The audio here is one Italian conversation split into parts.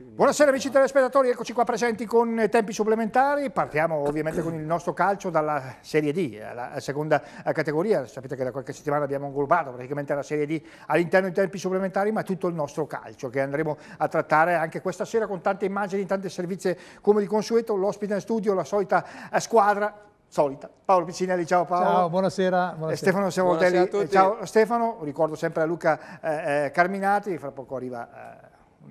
Buonasera amici telespettatori, eccoci qua presenti con tempi supplementari, partiamo ovviamente con il nostro calcio dalla Serie D, la seconda categoria, sapete che da qualche settimana abbiamo inglobato praticamente la Serie D all'interno dei tempi supplementari, ma tutto il nostro calcio che andremo a trattare anche questa sera con tante immagini, tante servizie come di consueto, l'ospite in studio, la solita squadra, solita. Paolo Piccinelli, ciao Paolo. Ciao, buonasera. buonasera. Eh, Stefano Siavoltelli, eh, ciao Stefano, ricordo sempre a Luca eh, eh Carminati, fra poco arriva... Eh,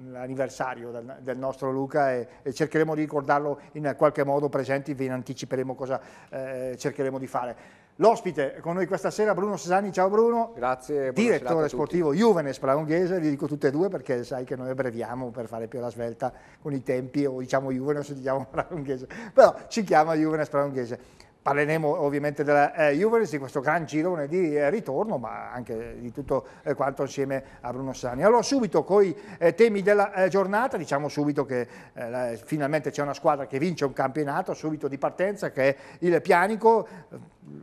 l'anniversario del, del, nostro Luca e, e, cercheremo di ricordarlo in qualche modo presenti, vi anticiperemo cosa eh, cercheremo di fare. L'ospite con noi questa sera, Bruno Sesani, ciao Bruno. Grazie. Direttore sportivo Juvenes Praunghese, vi dico tutte e due perché sai che noi abbreviamo per fare più la svelta con i tempi, o diciamo Juvenes o diciamo Praunghese, però ci chiama Juvenes Praunghese parleremo ovviamente della eh, Juvelis, di questo gran girone di eh, ritorno, ma anche di tutto eh, quanto insieme a Bruno Sani. Allora subito con i eh, temi della eh, giornata, diciamo subito che eh, finalmente c'è una squadra che vince un campionato, subito di partenza, che è il Pianico,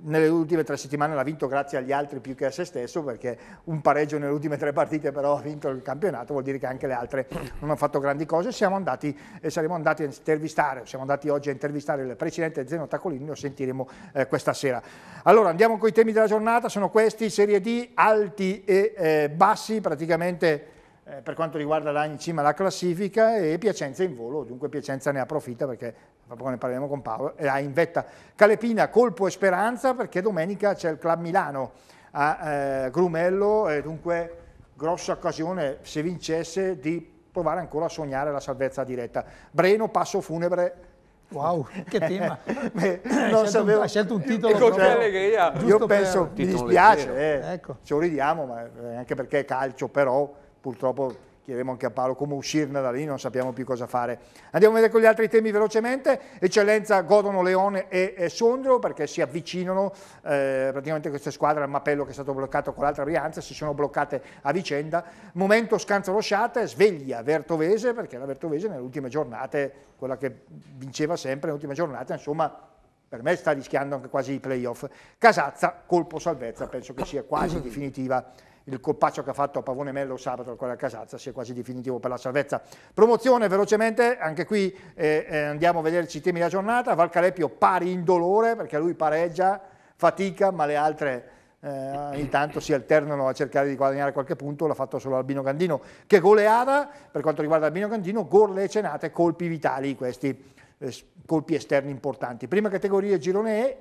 nelle ultime tre settimane l'ha vinto grazie agli altri più che a se stesso perché un pareggio nelle ultime tre partite però ha vinto il campionato vuol dire che anche le altre non hanno fatto grandi cose siamo andati, e eh, saremo andati a intervistare siamo andati oggi a intervistare il presidente Zeno Tacolini lo sentiremo eh, questa sera allora andiamo con i temi della giornata sono questi serie D alti e eh, bassi praticamente eh, per quanto riguarda là in cima alla classifica e Piacenza in volo, dunque Piacenza ne approfitta perché proprio ne parleremo con Paolo, e ha in vetta Calepina, colpo e speranza perché domenica c'è il Club Milano a eh, Grumello, e dunque grossa occasione se vincesse di provare ancora a sognare la salvezza diretta. Breno, passo funebre Wow, che tema! Beh, non sapevo. ha scelto un titolo ecco, cioè, Io penso, mi dispiace, eh, ecco. ci ridiamo, ma, eh, anche perché è calcio, però purtroppo chiederemo anche a Paolo come uscirne da lì, non sappiamo più cosa fare. Andiamo a vedere con gli altri temi velocemente, eccellenza godono Leone e, e Sondrio perché si avvicinano eh, praticamente queste squadre al mappello che è stato bloccato con l'altra Brianza, si sono bloccate a vicenda, momento scanzo rosciate, sveglia Vertovese perché la Vertovese nelle ultime giornate, quella che vinceva sempre nelle ultime giornate, insomma per me sta rischiando anche quasi i playoff. Casazza, colpo salvezza, penso che sia quasi definitiva il colpaccio che ha fatto a Pavone Mello sabato al Corea Casazza sia quasi definitivo per la salvezza. Promozione velocemente, anche qui eh, eh, andiamo a vederci i temi della giornata, Valcalepio pari in dolore perché lui pareggia, fatica, ma le altre eh, ogni si alternano a cercare di guadagnare qualche punto, l'ha fatto solo Albino Gandino che goleava, per quanto riguarda Albino Gandino, gorle e cenate, colpi vitali questi eh, colpi esterni importanti. Prima categoria girone E,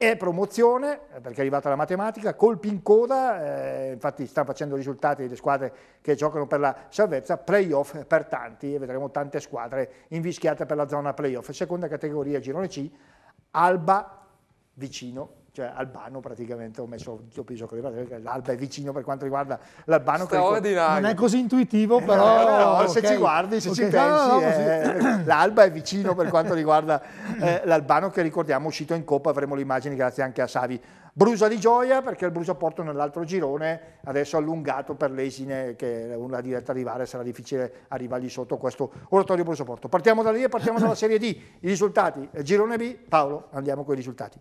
e promozione, eh, perché è arrivata la matematica, colpi in coda, eh, infatti stanno facendo risultati le squadre che giocano per la salvezza, playoff per tanti e vedremo tante squadre invischiate per la zona playoff. Seconda categoria, girone C, Alba vicino cioè Albano praticamente ho messo il doppio piso di l'Alba è vicino per quanto riguarda l'Albano. Non è così intuitivo, eh, però... Eh, no, no, okay. se ci guardi, se okay. ci pensi, no, eh, l'Alba è vicino per quanto riguarda eh, l'Albano che ricordiamo uscito in Coppa, avremo le immagini grazie anche a Savi. Brusa di gioia perché il Brusa porto nell'altro girone, adesso allungato per l'esine che una diretta rivale sarà difficile arrivargli sotto questo oratorio Brusa Porto. Partiamo da lì e partiamo dalla Serie D, i risultati, eh, girone B, Paolo, andiamo con i risultati.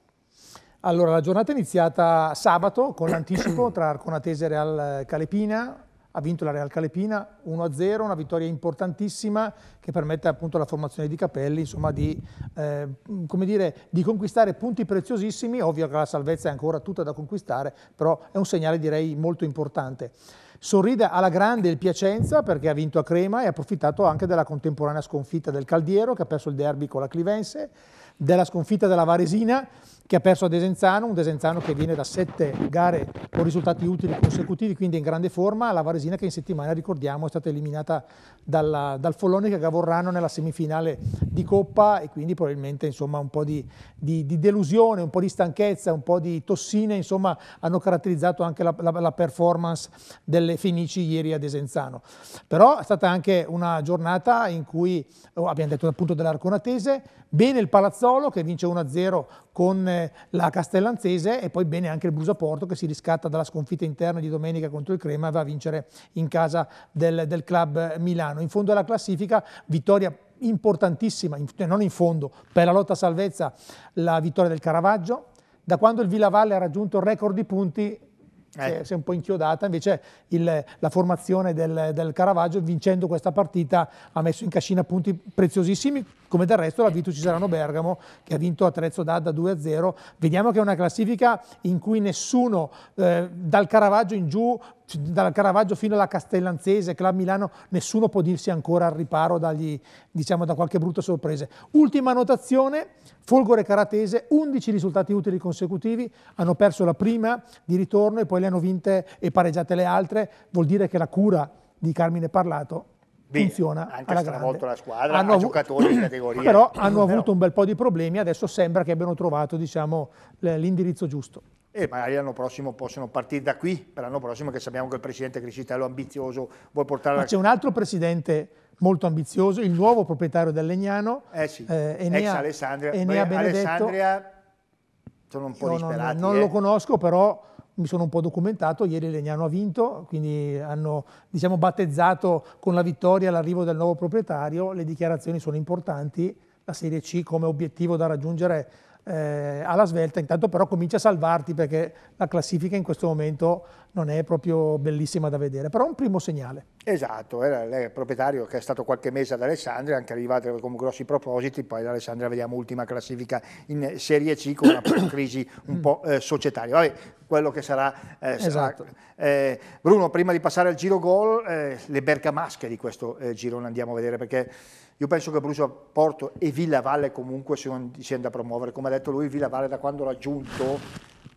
Allora, la giornata è iniziata sabato con l'anticipo tra Arconatese e Real Calepina, ha vinto la Real Calepina 1-0, una vittoria importantissima che permette appunto alla formazione di Capelli insomma, di, eh, dire, di, conquistare punti preziosissimi, ovvio che la salvezza è ancora tutta da conquistare, però è un segnale direi molto importante. Sorride alla grande il Piacenza perché ha vinto a Crema e ha approfittato anche della contemporanea sconfitta del Caldiero che ha perso il derby con la Clivense, della sconfitta della Varesina che ha perso a Desenzano, un Desenzano che viene da sette gare con risultati utili consecutivi, quindi in grande forma, la Varesina che in settimana, ricordiamo, è stata eliminata dalla, dal Follonica Gavorrano nella semifinale di Coppa e quindi probabilmente insomma, un po' di, di, di, delusione, un po' di stanchezza, un po' di tossine, insomma, hanno caratterizzato anche la, la, la performance delle Fenici ieri a Desenzano. Però è stata anche una giornata in cui, oh, abbiamo detto appunto dell'Arconatese, bene il Palazzolo che vince 1-0 con eh, la Castellanzese e poi bene anche il Brusaporto che si riscatta dalla sconfitta interna di domenica contro il Crema e va a vincere in casa del, del club Milano. In fondo alla classifica vittoria importantissima, in, eh, non in fondo, per la lotta a salvezza la vittoria del Caravaggio. Da quando il Villa Valle ha raggiunto il record di punti eh. si è un po' inchiodata, invece il, la formazione del, del, Caravaggio vincendo questa partita ha messo in cascina punti preziosissimi, come del resto l'ha vinto Cisarano Bergamo che ha vinto a Trezzo d'Adda 2-0, vediamo che è una classifica in cui nessuno eh, dal Caravaggio in giù dal Caravaggio fino alla Castellanzese, Club Milano nessuno può dirsi ancora al riparo dagli, diciamo, da qualche brutta sorpresa. Ultima notazione, Folgore Caratese, 11 risultati utili consecutivi, hanno perso la prima di ritorno e poi le hanno vinte e pareggiate le altre, vuol dire che la cura di Carmine Parlato Bene, funziona anche alla grande. la squadra, hanno giocatori di categoria. Però hanno avuto un bel po' di problemi, adesso sembra che abbiano trovato diciamo, l'indirizzo giusto e magari l'anno prossimo possono partire da qui, per l'anno prossimo che sappiamo che il presidente Crisitello è ambizioso, vuol portare... Ma la... c'è un altro presidente molto ambizioso, il nuovo proprietario del Legnano, eh sì, eh, Enea, ex Alessandria, Enea Benedetto. Alessandria sono un po' disperati. Non, non eh. lo conosco però mi sono un po' documentato, ieri Legnano ha vinto, quindi hanno diciamo, battezzato con la vittoria l'arrivo del nuovo proprietario, le dichiarazioni sono importanti, la Serie C come obiettivo da raggiungere eh, alla svelta, intanto però comincia a salvarti perché la classifica in questo momento non è proprio bellissima da vedere, però è un primo segnale. Esatto, era il proprietario che è stato qualche mese ad Alessandria, anche arrivato con grossi propositi, poi ad Alessandria vediamo ultima classifica in Serie C con una crisi un po' eh, societaria. Vabbè, quello che sarà... Eh, esatto. sarà eh, Bruno, prima di passare al giro gol, eh, le bergamasche di questo eh, girone andiamo a vedere perché io penso che Bruso Porto e Villa Valle comunque siano dicendo da promuovere, come ha detto lui, Villa Valle da quando l'ha giunto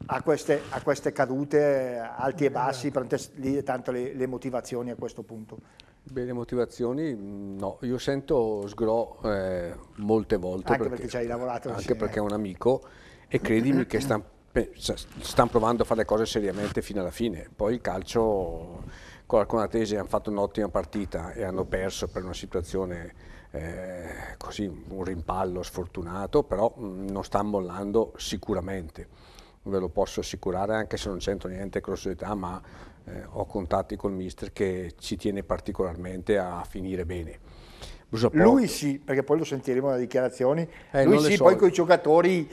a queste, a queste cadute eh, alti e bassi, eh. tanto le, le motivazioni a questo punto. Beh, le motivazioni mm, no, io sento Sgro eh, molte volte. Anche perché, perché ci hai lavorato. Anche perché è un amico e credimi che stanno stan provando a fare le cose seriamente fino alla fine. Poi il calcio con la Conatese hanno fatto un'ottima partita e hanno perso per una situazione eh, così, un rimpallo sfortunato, però mh, mm, non sta mollando sicuramente, ve lo posso assicurare anche se non c'entro niente con la società, ma eh, ho contatti col mister che ci tiene particolarmente a finire bene. Lui sì, perché poi lo sentiremo nelle dichiarazioni, eh, lui sì, so. poi con i giocatori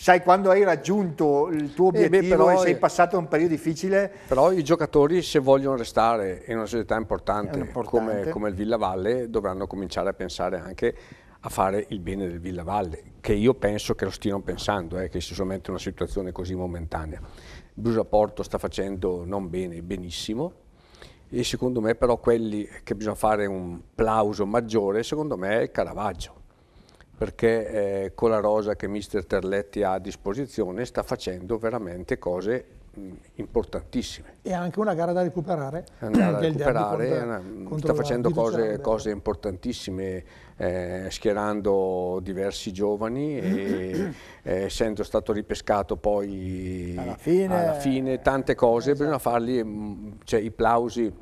sai quando hai raggiunto il tuo eh, obiettivo eh e sei passato un periodo difficile. Però i giocatori se vogliono restare in una società importante, importante. Come, come il Villa Valle dovranno cominciare a pensare anche a fare il bene del Villa Valle, che io penso che lo stiano pensando, eh, che sia solamente una situazione così momentanea. Brusaporto sta facendo non bene, benissimo, e secondo me però quelli che bisogna fare un plauso maggiore, secondo me è Caravaggio perché eh, con la rosa che mister Terletti ha a disposizione sta facendo veramente cose mh, importantissime. E anche una gara da recuperare. Andare a recuperare, contro, una, contro sta facendo cose, cose, importantissime, eh, schierando diversi giovani e eh, essendo stato ripescato poi alla fine, alla fine tante cose, esatto. bisogna fargli cioè, i plausi.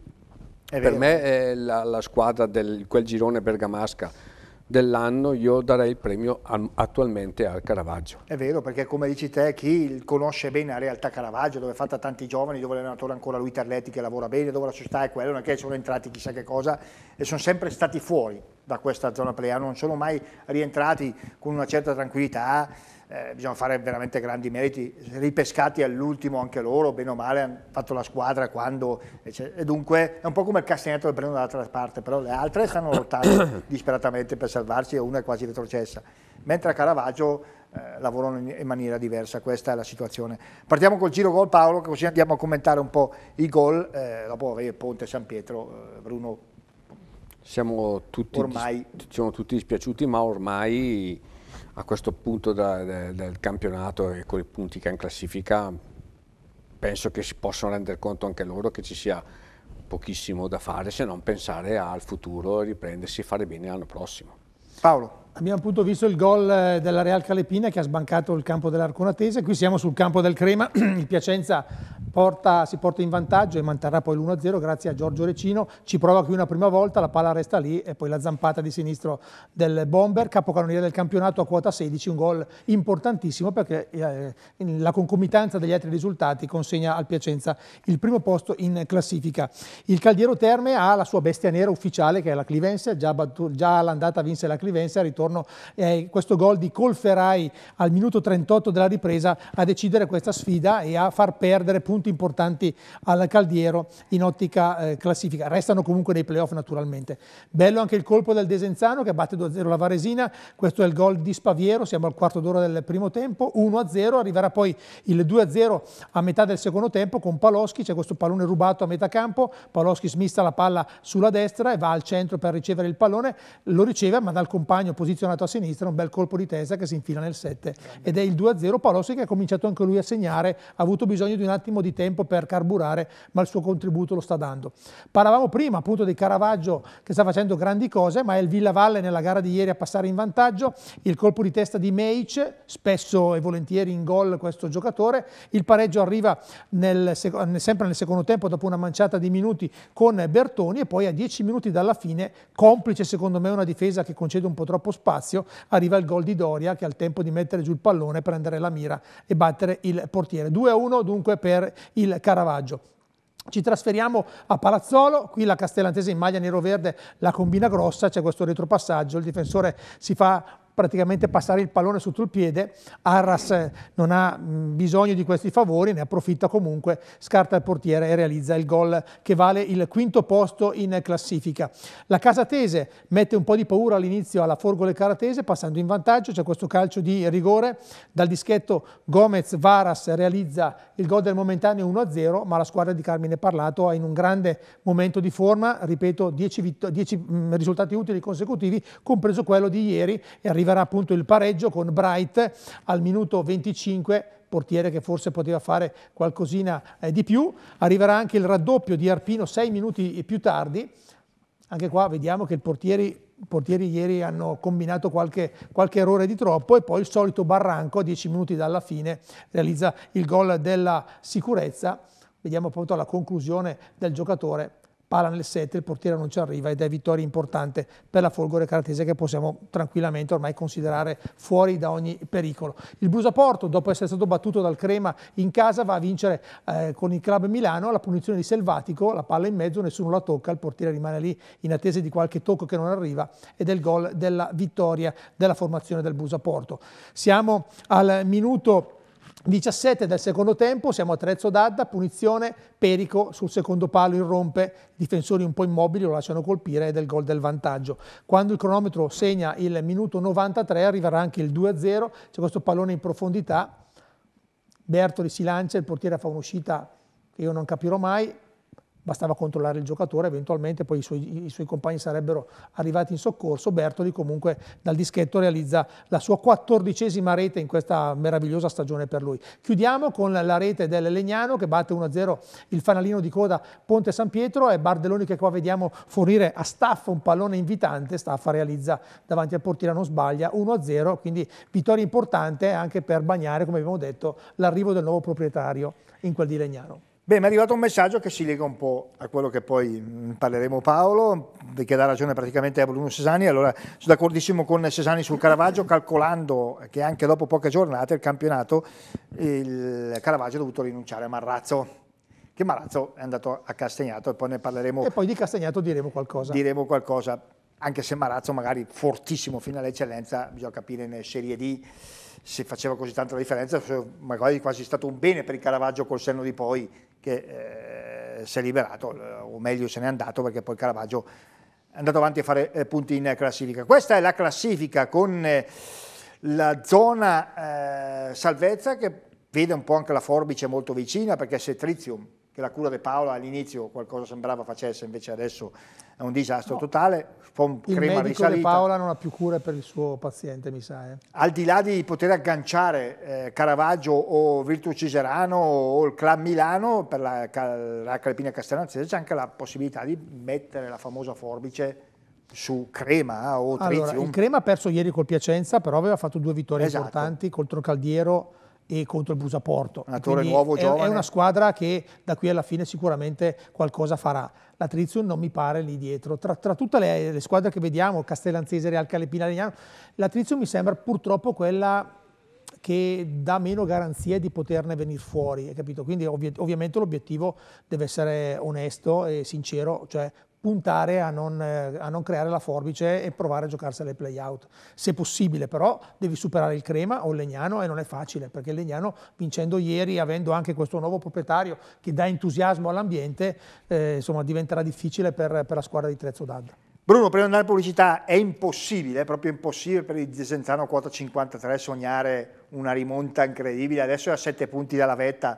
È per vero. me eh, la, la, squadra di quel girone bergamasca dell'anno io darei il premio attualmente al Caravaggio. È vero, perché come dici te, chi conosce bene la realtà Caravaggio, dove è fatta tanti giovani, dove l'allenatore è ancora lui Terletti che lavora bene, dove la società è quella, non è che sono entrati chissà che cosa, e sono sempre stati fuori da questa zona playa, non sono mai rientrati con una certa tranquillità, eh, bisogna fare veramente grandi meriti, ripescati all'ultimo anche loro, bene o male, hanno fatto la squadra quando... E dunque è un po' come il castagnetto che Breno dall'altra parte, però le altre stanno lottando disperatamente per salvarsi e una è quasi retrocessa, mentre a Caravaggio eh, lavorano in maniera diversa, questa è la situazione. Partiamo col giro gol Paolo, così andiamo a commentare un po' i gol, eh, dopo Ponte, San Pietro, eh, Bruno. Siamo tutti, ormai... siamo tutti dispiaciuti, ma ormai a questo punto da, de, del campionato e con i punti che ha in classifica penso che si possano rendere conto anche loro che ci sia pochissimo da fare se non pensare al futuro, riprendersi e fare bene l'anno prossimo. Paolo. Abbiamo appunto visto il gol eh, della Real Calepina che ha sbancato il campo dell'Arconatese, qui siamo sul campo del Crema, il Piacenza porta, si porta in vantaggio e manterrà poi l'1-0 grazie a Giorgio Recino, ci prova qui una prima volta, la palla resta lì e poi la zampata di sinistro del Bomber, capocannoniere del campionato a quota 16, un gol importantissimo perché eh, la concomitanza degli altri risultati consegna al Piacenza il primo posto in classifica. Il Caldiero Terme ha la sua bestia nera ufficiale che è la Clivense, già, già all'andata vinse la Clivense, al ritorno eh, questo gol di Colferai al minuto 38 della ripresa a decidere questa sfida e a far perdere punti molto importanti al Caldiero in ottica eh, classifica. Restano comunque nei playoff naturalmente. Bello anche il colpo del Desenzano che batte 2-0 la Varesina, questo è il gol di Spaviero, siamo al quarto d'ora del primo tempo, 1-0, arriverà poi il 2-0 a metà del secondo tempo con Paloschi, c'è questo pallone rubato a metà campo, Paloschi smista la palla sulla destra e va al centro per ricevere il pallone, lo riceve ma dal compagno posizionato a sinistra, un bel colpo di testa che si infila nel 7 ed è il 2-0, Paloschi che ha cominciato anche lui a segnare, ha avuto bisogno di un attimo di tempo per carburare, ma il suo contributo lo sta dando. Parlavamo prima appunto di Caravaggio che sta facendo grandi cose, ma è il Villavalle nella gara di ieri a passare in vantaggio, il colpo di testa di Meic, spesso e volentieri in gol questo giocatore, il pareggio arriva nel, sempre nel secondo tempo dopo una manciata di minuti con Bertoni e poi a 10 minuti dalla fine, complice secondo me una difesa che concede un po' troppo spazio, arriva il gol di Doria che ha il tempo di mettere giù il pallone, prendere la mira e battere il portiere. 2-1 dunque per il Caravaggio. Ci trasferiamo a Palazzolo, qui la Castellantese in maglia nero-verde la combina grossa, c'è questo retropassaggio, il difensore si fa praticamente passare il pallone sotto il piede, Arras eh, non ha mm, bisogno di questi favori, ne approfitta comunque, scarta il portiere e realizza il gol che vale il quinto posto in classifica. La Casatese mette un po' di paura all'inizio alla Forgole Caratese passando in vantaggio, c'è questo calcio di rigore, dal dischetto Gomez Varas realizza il gol del momentaneo 1-0, ma la squadra di Carmine Parlato è in un grande momento di forma, ripeto 10 mm, risultati utili consecutivi, compreso quello di ieri e arriva arriverà appunto il pareggio con Bright al minuto 25 portiere che forse poteva fare qualcosina eh, di più, arriverà anche il raddoppio di Arpino sei minuti più tardi, anche qua vediamo che i portieri, portieri, ieri hanno combinato qualche, qualche, errore di troppo e poi il solito Barranco a dieci minuti dalla fine realizza il gol della sicurezza, vediamo appunto la conclusione del giocatore pala nel 7, il portiere non ci arriva ed è vittoria importante per la Folgore Caratese che possiamo tranquillamente ormai considerare fuori da ogni pericolo. Il Blusa Porto, dopo essere stato battuto dal Crema in casa, va a vincere eh, con il Club Milano la punizione di Selvatico, la palla in mezzo, nessuno la tocca, il portiere rimane lì in attesa di qualche tocco che non arriva ed è il gol della vittoria della formazione del Blusa Porto. Siamo al minuto 17 del secondo tempo, siamo a Trezzo d'Adda, punizione, Perico sul secondo palo irrompe, difensori un po' immobili lo lasciano colpire è del gol del vantaggio. Quando il cronometro segna il minuto 93 arriverà anche il 2-0, c'è questo pallone in profondità, Bertoli si lancia, il portiere fa un'uscita che io non capirò mai, bastava controllare il giocatore, eventualmente poi i suoi, i suoi compagni sarebbero arrivati in soccorso. Bertoli comunque dal dischetto realizza la sua quattordicesima rete in questa meravigliosa stagione per lui. Chiudiamo con la rete del Legnano che batte 1-0 il fanalino di coda Ponte San Pietro e Bardelloni che qua vediamo fornire a Staffa un pallone invitante, Staffa realizza davanti al portiere non sbaglia 1-0, quindi vittoria importante anche per bagnare, come abbiamo detto, l'arrivo del nuovo proprietario in quel di Legnano. Beh, mi è arrivato un messaggio che si lega un po' a quello che poi parleremo Paolo, che dà ragione praticamente a Bruno Cesani, allora sono d'accordissimo con Cesani sul Caravaggio, calcolando che anche dopo poche giornate il campionato il Caravaggio ha dovuto rinunciare a Marrazzo che Marrazzo è andato a Castagnato e poi ne parleremo. E poi di Castagnato diremo qualcosa. Diremo qualcosa, anche se Marrazzo magari fortissimo fino all'eccellenza, bisogna capire in Serie D se faceva così tanta differenza, magari quasi stato un bene per il Caravaggio col senno di poi, che eh, si è liberato, o meglio se n'è andato perché poi Caravaggio è andato avanti a fare eh, punti in classifica. Questa è la classifica con eh, la zona eh, salvezza che vede un po' anche la forbice molto vicina perché se Trizium che la cura di Paola all'inizio qualcosa sembrava facesse, invece adesso è un disastro no. totale. Pom, il crema medico di Paola non ha più cure per il suo paziente, mi sa. Eh. Al di là di poter agganciare eh, Caravaggio o Virtus Ciserano o il Club Milano per la, la Crepina Castellanzese, c'è anche la possibilità di mettere la famosa forbice su Crema eh, o Trizium. Allora, il Crema ha perso ieri col Piacenza, però aveva fatto due vittorie esatto. importanti contro Caldiero e contro il Busaporto. Allenatore nuovo, giovane. È una squadra che da qui alla fine sicuramente qualcosa farà. La Trizio non mi pare lì dietro. Tra, tra tutte le, le, squadre che vediamo, Castellanzese, Real Calepina, Legnano, la Trizio mi sembra purtroppo quella che dà meno garanzie di poterne venire fuori, capito? Quindi ovvi ovviamente l'obiettivo deve essere onesto e sincero, cioè puntare a non, eh, a non, creare la forbice e provare a giocarsi alle playout. Se possibile però devi superare il Crema o il Legnano e non è facile perché il Legnano vincendo ieri, avendo anche questo nuovo proprietario che dà entusiasmo all'ambiente, eh, insomma diventerà difficile per, per la squadra di Trezzo d'Adda. Bruno, prima di andare in pubblicità, è impossibile, è proprio impossibile per il Desenzano quota 53 sognare una rimonta incredibile, adesso è a 7 punti dalla vetta,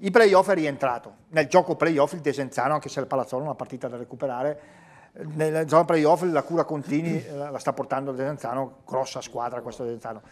i playoff è rientrato, nel gioco playoff il Desenzano, anche se il Palazzolo è una partita da recuperare, nella zona playoff la cura Contini eh, la sta portando il Desenzano, grossa squadra questo Desenzano.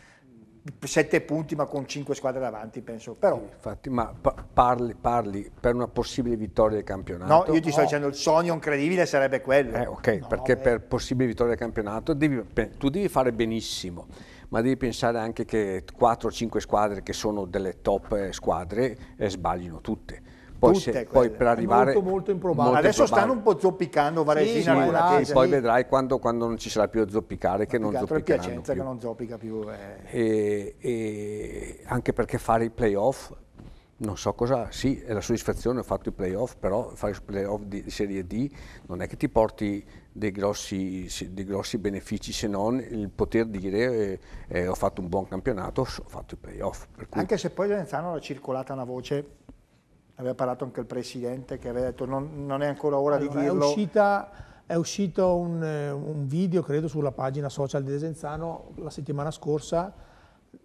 Sette punti ma con cinque squadre davanti penso però infatti ma parli, parli per una possibile vittoria del campionato no io ti sto oh. dicendo il sogno incredibile sarebbe quello eh, ok no, perché beh. per possibile vittoria del campionato devi, tu devi fare benissimo ma devi pensare anche che 4-5 squadre che sono delle top eh, squadre eh, sbaglino tutte. Poi, se, poi, per arrivare molto, molto improbabile molto adesso improbabile. stanno un po' zoppicando Varesina sì, sì, ma, tesa, poi vedrai quando, quando, non ci sarà più a zoppicare che non zoppicheranno più. che non zoppica più eh. e, e anche perché fare i playoff non so cosa, sì, è la soddisfazione, ho fatto i playoff, però fare i playoff di Serie D non è che ti porti dei grossi, dei grossi, benefici se non il poter dire eh, eh, ho fatto un buon campionato, ho fatto i playoff. Cui... Anche se poi Lenzano era circolata una voce, aveva parlato anche il presidente che aveva detto non, non è ancora ora allora, di dirlo. È, uscita, è uscito un, eh, un, video, credo, sulla pagina social di Desenzano la settimana scorsa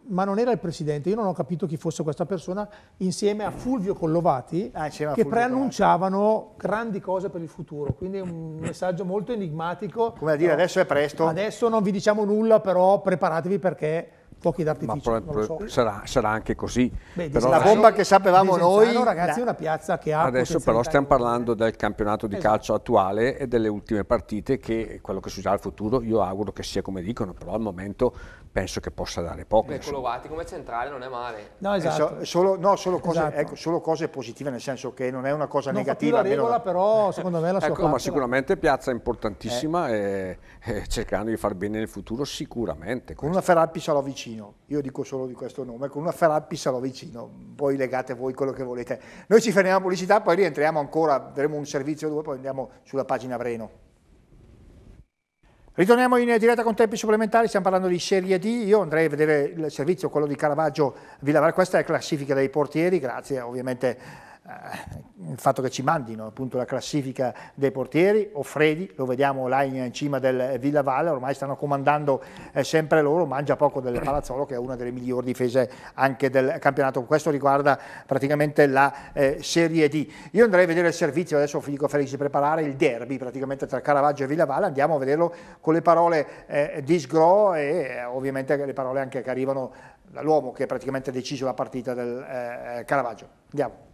ma non era il presidente, io non ho capito chi fosse questa persona, insieme a Fulvio Collovati, ah, che Fulvio preannunciavano Collovati. grandi cose per il futuro, quindi un messaggio molto enigmatico. Come a dire, però, adesso è presto. Adesso non vi diciamo nulla, però preparatevi perché pochi d'artificio, so. sarà, sarà, anche così. Beh, però, la bomba che sapevamo noi... ragazzi, è una piazza che ha... Adesso però stiamo parlando del campionato di esatto. calcio attuale e delle ultime partite che quello che succederà al futuro io auguro che sia come dicono, però al momento penso che possa dare poco. Beh, Colovati come centrale non è male. No, eh, esatto. eh, solo, no, solo, cose, esatto. ecco, solo, cose, positive, nel senso che non è una cosa non negativa. Non regola, però secondo me la sua ecco, parte... Ma sicuramente piazza importantissima eh. e, e, cercando di far bene nel futuro sicuramente. Con questo. una Ferrappi sarò vicino, io dico solo di questo nome, con una Ferrappi sarò vicino, poi legate voi quello che volete. Noi ci fermiamo a pubblicità, poi rientriamo ancora, daremo un servizio dove poi andiamo sulla pagina Breno. Ritorniamo in diretta con tempi supplementari, stiamo parlando di Serie D, io andrei a vedere il servizio, quello di Caravaggio Villavar, questa è la classifica dei portieri, grazie ovviamente eh, il fatto che ci mandino appunto la classifica dei portieri, Offredi, lo vediamo là in, cima del Villa Valle, ormai stanno comandando eh, sempre loro, mangia poco del Palazzolo che è una delle migliori difese anche del campionato, questo riguarda praticamente la eh, Serie D. Io andrei a vedere il servizio, adesso Filippo Felix di preparare il derby praticamente tra Caravaggio e Villa Valle, andiamo a vederlo con le parole eh, di Sgro e eh, ovviamente le parole anche che arrivano dall'uomo che praticamente ha deciso la partita del eh, Caravaggio. Andiamo.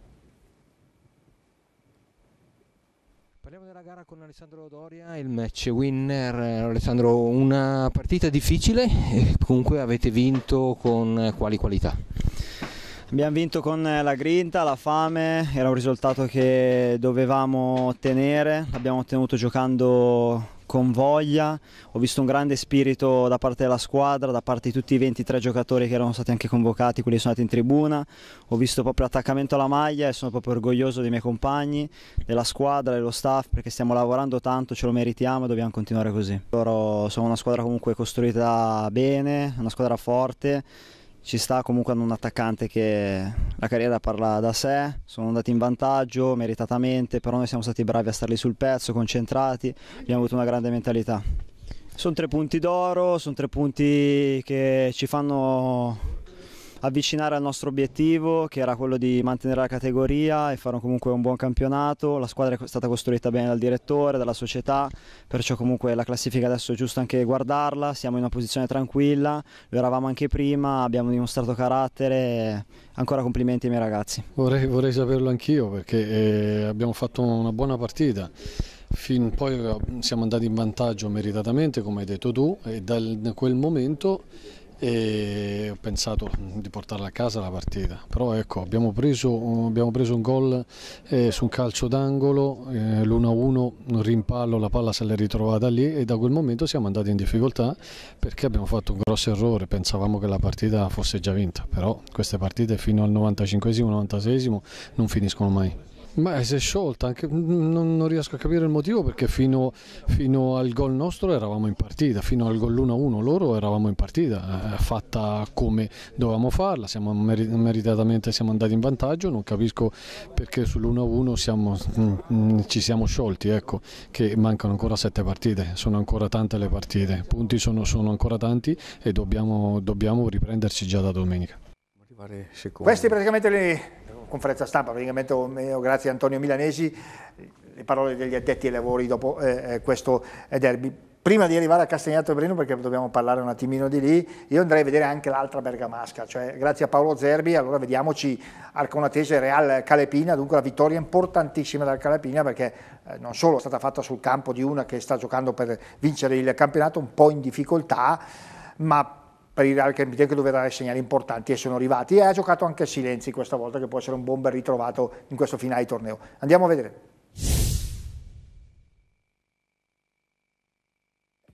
Parliamo della gara con Alessandro Doria, il match winner. Alessandro, una partita difficile, comunque avete vinto con quali qualità? Abbiamo vinto con la grinta, la fame, era un risultato che dovevamo ottenere, l'abbiamo ottenuto giocando con voglia, ho visto un grande spirito da parte della squadra, da parte di tutti i 23 giocatori che erano stati anche convocati, quelli che sono andati in tribuna, ho visto proprio attaccamento alla maglia e sono proprio orgoglioso dei miei compagni, della squadra, dello staff perché stiamo lavorando tanto, ce lo meritiamo e dobbiamo continuare così. Loro sono una squadra comunque costruita bene, una squadra forte ci sta comunque ad un attaccante che la carriera parla da sé, sono andati in vantaggio meritatamente, però noi siamo stati bravi a starli sul pezzo, concentrati, abbiamo avuto una grande mentalità. Sono tre punti d'oro, sono tre punti che ci fanno avvicinare al nostro obiettivo che era quello di mantenere la categoria e fare comunque un buon campionato. La squadra è stata costruita bene dal direttore, dalla società, perciò comunque la classifica adesso è giusto anche guardarla, siamo in una posizione tranquilla, lo eravamo anche prima, abbiamo dimostrato carattere, ancora complimenti ai miei ragazzi. Vorrei, vorrei saperlo anch'io perché eh, abbiamo fatto una buona partita. Fin poi eh, siamo andati in vantaggio meritatamente, come hai detto tu, e da quel momento e ho pensato di portarla a casa la partita. Però ecco, abbiamo preso, abbiamo preso un gol eh, su un calcio d'angolo, eh, l'1-1, un rimpallo, la palla se l'è ritrovata lì e da quel momento siamo andati in difficoltà perché abbiamo fatto un grosso errore, pensavamo che la partita fosse già vinta, però queste partite fino al 95 96 non finiscono mai. Ma si è sciolta, anche, non, non, riesco a capire il motivo perché fino, fino, al gol nostro eravamo in partita, fino al gol 1-1 loro eravamo in partita, eh, fatta come dovevamo farla, siamo meritatamente siamo andati in vantaggio, non capisco perché sull'1-1 ci siamo sciolti, ecco, che mancano ancora sette partite, sono ancora tante le partite, punti sono, sono ancora tanti e dobbiamo, dobbiamo riprenderci già da domenica. Questi praticamente li conferenza stampa, praticamente grazie a Antonio Milanesi, le parole degli addetti ai lavori dopo eh, eh questo eh, derby. Prima di arrivare a Castagnato e Breno, perché dobbiamo parlare un attimino di lì, io andrei a vedere anche l'altra bergamasca, cioè grazie a Paolo Zerbi, allora vediamoci Arconatese Real Calepina, dunque la vittoria importantissima dal Calepina perché eh, non solo è stata fatta sul campo di una che sta giocando per vincere il campionato, un po' in difficoltà, ma per il Real Camp che dare segnali importanti e sono arrivati e ha giocato anche Silenzi questa volta che può essere un bomber ritrovato in questo finale di torneo. Andiamo a vedere.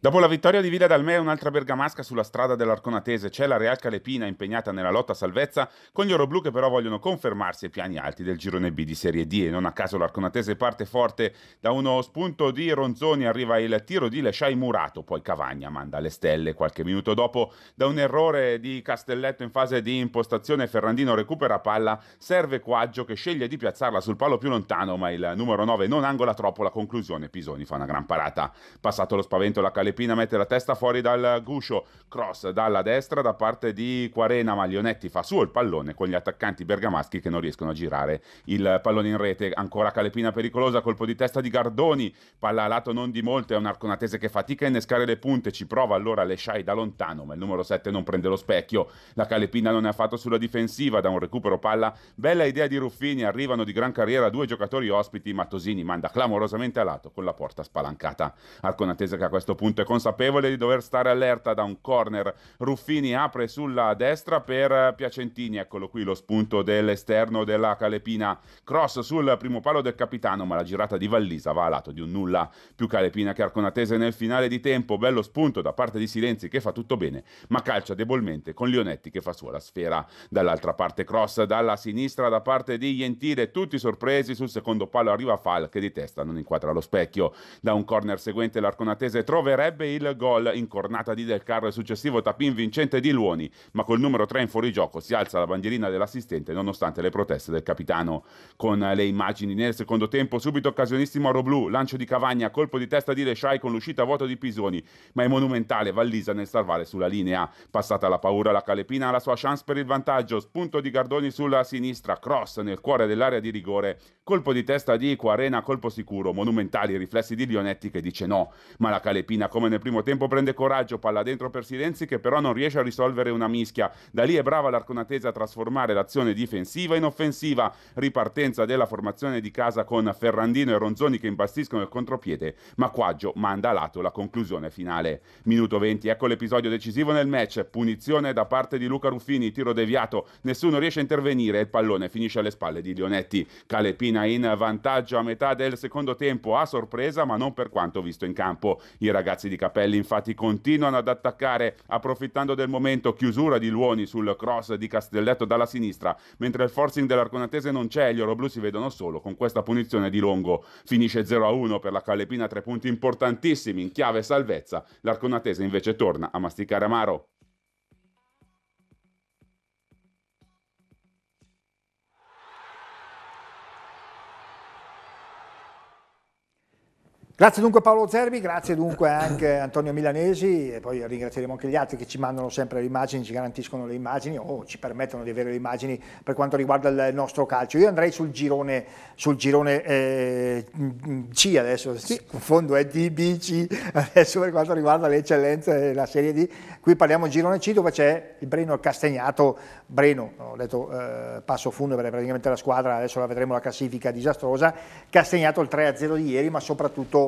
Dopo la vittoria di Villa Dalmea, un'altra bergamasca sulla strada dell'Arconatese c'è la Real Calepina impegnata nella lotta a salvezza, con gli oroblu che però vogliono confermarsi ai piani alti del girone B di Serie D e non a caso l'Arconatese parte forte da uno spunto di Ronzoni, arriva il tiro di Lesciai Murato, poi Cavagna manda le stelle qualche minuto dopo da un errore di Castelletto in fase di impostazione Ferrandino recupera palla, serve Quaggio che sceglie di piazzarla sul palo più lontano, ma il numero 9 non angola troppo la conclusione, Pisoni fa una gran parata. Passato lo spavento la Calepina Malepina mette la testa fuori dal guscio, cross dalla destra da parte di Quarena, ma Lionetti fa suo il pallone con gli attaccanti bergamaschi che non riescono a girare il pallone in rete, ancora Calepina pericolosa, colpo di testa di Gardoni, palla a lato non di molto, è un arconatese che fatica a innescare le punte, ci prova allora Leshai da lontano, ma il numero 7 non prende lo specchio, la Calepina non è affatto sulla difensiva, da un recupero palla, bella idea di Ruffini, arrivano di gran carriera due giocatori ospiti, Mattosini manda clamorosamente a lato con la porta spalancata, arconatese che a questo punto punto. È consapevole di dover stare allerta da un corner. Ruffini apre sulla destra per Piacentini. Eccolo qui lo spunto dell'esterno della Calepina. Cross sul primo palo del capitano, ma la girata di Vallisa va a lato di un nulla. Più Calepina che Arconatese nel finale di tempo. Bello spunto da parte di Silenzi che fa tutto bene, ma calcia debolmente con Lionetti che fa sua la sfera. Dall'altra parte cross dalla sinistra da parte di Gentile, Tutti sorpresi sul secondo palo arriva Fal che di testa non inquadra lo specchio. Da un corner seguente l'Arconatese troverà sarebbe il gol in cornata di Del Carro e successivo tapin vincente di Luoni, ma col numero 3 in fuorigioco si alza la bandierina dell'assistente nonostante le proteste del capitano. Con le immagini nel secondo tempo, subito occasionissimo oro blu, lancio di Cavagna, colpo di testa di Leshai con l'uscita a vuoto di Pisoni, ma è monumentale Vallisa nel salvare sulla linea. Passata la paura, la Calepina ha la sua chance per il vantaggio, spunto di Gardoni sulla sinistra, cross nel cuore dell'area di rigore, colpo di testa di Quarena, colpo sicuro, monumentali riflessi di Lionetti che dice no, ma la Calepina come nel primo tempo prende coraggio, palla dentro per Silenzi che però non riesce a risolvere una mischia. Da lì è brava l'arconatese a trasformare l'azione difensiva in offensiva. Ripartenza della formazione di casa con Ferrandino e Ronzoni che imbastiscono il contropiede, ma Quaggio manda a lato la conclusione finale. Minuto 20, ecco l'episodio decisivo nel match. Punizione da parte di Luca Ruffini, tiro deviato, nessuno riesce a intervenire e il pallone finisce alle spalle di Lionetti. Calepina in vantaggio a metà del secondo tempo, a sorpresa ma non per quanto visto in campo. I ragazzi di Capelli infatti continuano ad attaccare approfittando del momento chiusura di Luoni sul cross di Castelletto dalla sinistra, mentre il forcing dell'Arconatese non c'è, gli Oroblu si vedono solo con questa punizione di Longo. Finisce 0-1 per la Callepina tre punti importantissimi in chiave salvezza. L'Arconatese invece torna a masticare amaro. Grazie dunque Paolo Zerbi, grazie dunque anche Antonio Milanesi e poi ringrazieremo anche gli altri che ci mandano sempre le immagini, ci garantiscono le immagini o ci permettono di avere le immagini per quanto riguarda il nostro calcio. Io andrei sul girone, sul girone eh, C adesso, sì. in fondo è DBC adesso per quanto riguarda le eccellenze la Serie D. Qui parliamo girone C dove c'è il Breno Castagnato, Breno, ho detto eh, passo funebre praticamente la squadra, adesso la vedremo la classifica disastrosa, Castagnato il 3-0 di ieri ma soprattutto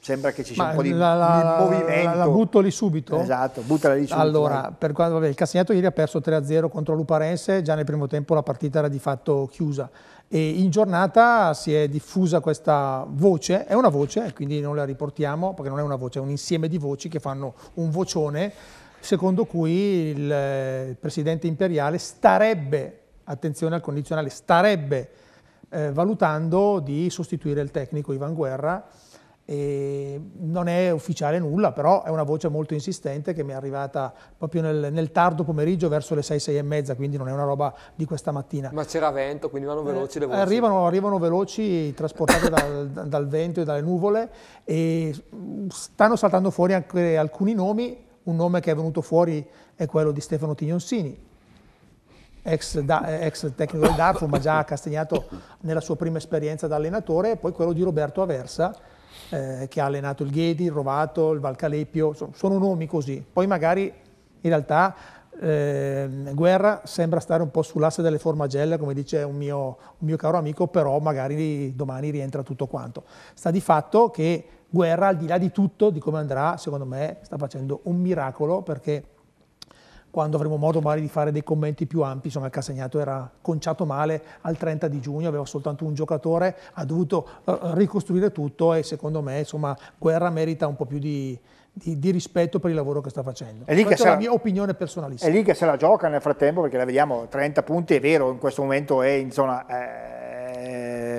sembra che ci sia Ma un po' di, la, la, di movimento. La, butto lì subito? Esatto, buttala lì subito. Allora, per quanto, vabbè, il Castagnato ieri ha perso 3-0 contro l'Uparense, già nel primo tempo la partita era di fatto chiusa. E in giornata si è diffusa questa voce, è una voce, quindi non la riportiamo, perché non è una voce, è un insieme di voci che fanno un vocione, secondo cui il, eh, il presidente imperiale starebbe, attenzione al condizionale, starebbe eh, valutando di sostituire il tecnico Ivan Guerra. E non è ufficiale nulla, però è una voce molto insistente che mi è arrivata proprio nel, nel tardo pomeriggio verso le 6, 6 e mezza, quindi non è una roba di questa mattina. Ma c'era vento, quindi vanno eh, veloci le voci? Arrivano, arrivano veloci, trasportate dal, dal vento e dalle nuvole e mm, stanno saltando fuori anche alcuni nomi, un nome che è venuto fuori è quello di Stefano Tignonsini, ex, da, ex tecnico del Darfur, ma già castagnato nella sua prima esperienza da allenatore, e poi quello di Roberto Aversa, eh, che ha allenato il Ghedi, il Rovato, il Valcalepio, sono, sono nomi così. Poi magari in realtà eh, Guerra sembra stare un po' sull'asse delle formagelle, come dice un mio, un mio caro amico, però magari domani rientra tutto quanto. Sta di fatto che Guerra, al di là di tutto, di come andrà, secondo me sta facendo un miracolo perché quando avremo modo magari di fare dei commenti più ampi, insomma il Cassegnato era conciato male al 30 di giugno, aveva soltanto un giocatore, ha dovuto eh, eh, ricostruire tutto e secondo me insomma Guerra merita un po' più di, di, di rispetto per il lavoro che sta facendo. È lì Questa che è la, la mia opinione personalissima. È lì che se la gioca nel frattempo perché la vediamo 30 punti, è vero, in questo momento è in zona... Eh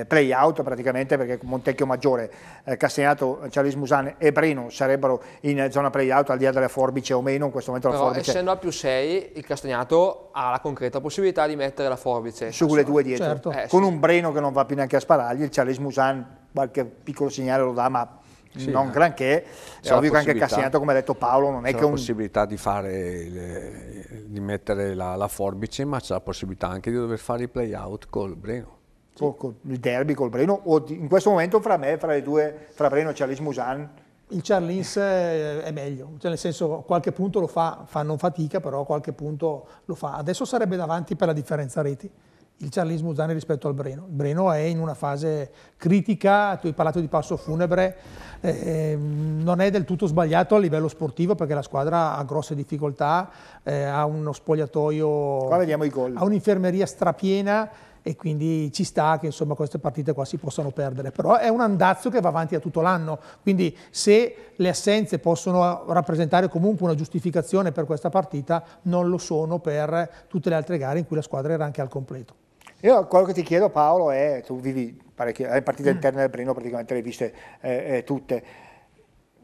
eh, play out praticamente perché Montecchio Maggiore, eh, Castagnato, Charles Musan e Breno sarebbero in zona play out al di là della forbice o meno, in questo momento Però la forbice. essendo a più 6 il Castagnato ha la concreta possibilità di mettere la forbice. Sulle due dietro, certo. eh, con sì. un Breno che non va più neanche a sparargli, il Charles Musan qualche piccolo segnale lo dà ma sì, non granché, è ovvio che anche Cassinato, come ha detto Paolo, non è che... C'è un... la possibilità di, fare le, di mettere la, la forbice, ma c'è la possibilità anche di dover fare i play out col Breno sì. con il derby col Breno, o in questo momento fra me, fra le due, fra Breno e Charles Musan. Il Charlins eh, è meglio, cioè nel senso qualche punto lo fa, fa, non fatica, però qualche punto lo fa. Adesso sarebbe davanti per la differenza reti il Charlins Muzzani rispetto al Breno. Il Breno è in una fase critica, tu hai parlato di passo funebre, eh, non è del tutto sbagliato a livello sportivo perché la squadra ha grosse difficoltà, eh, ha uno spogliatoio, ha un'infermeria strapiena e quindi ci sta che insomma, queste partite qua si possano perdere, però è un andazzo che va avanti da tutto l'anno, quindi se le assenze possono rappresentare comunque una giustificazione per questa partita, non lo sono per tutte le altre gare in cui la squadra era anche al completo. Io quello che ti chiedo Paolo è, tu vivi parecchie, partite mm. interne del Brino praticamente le hai viste eh, eh, tutte,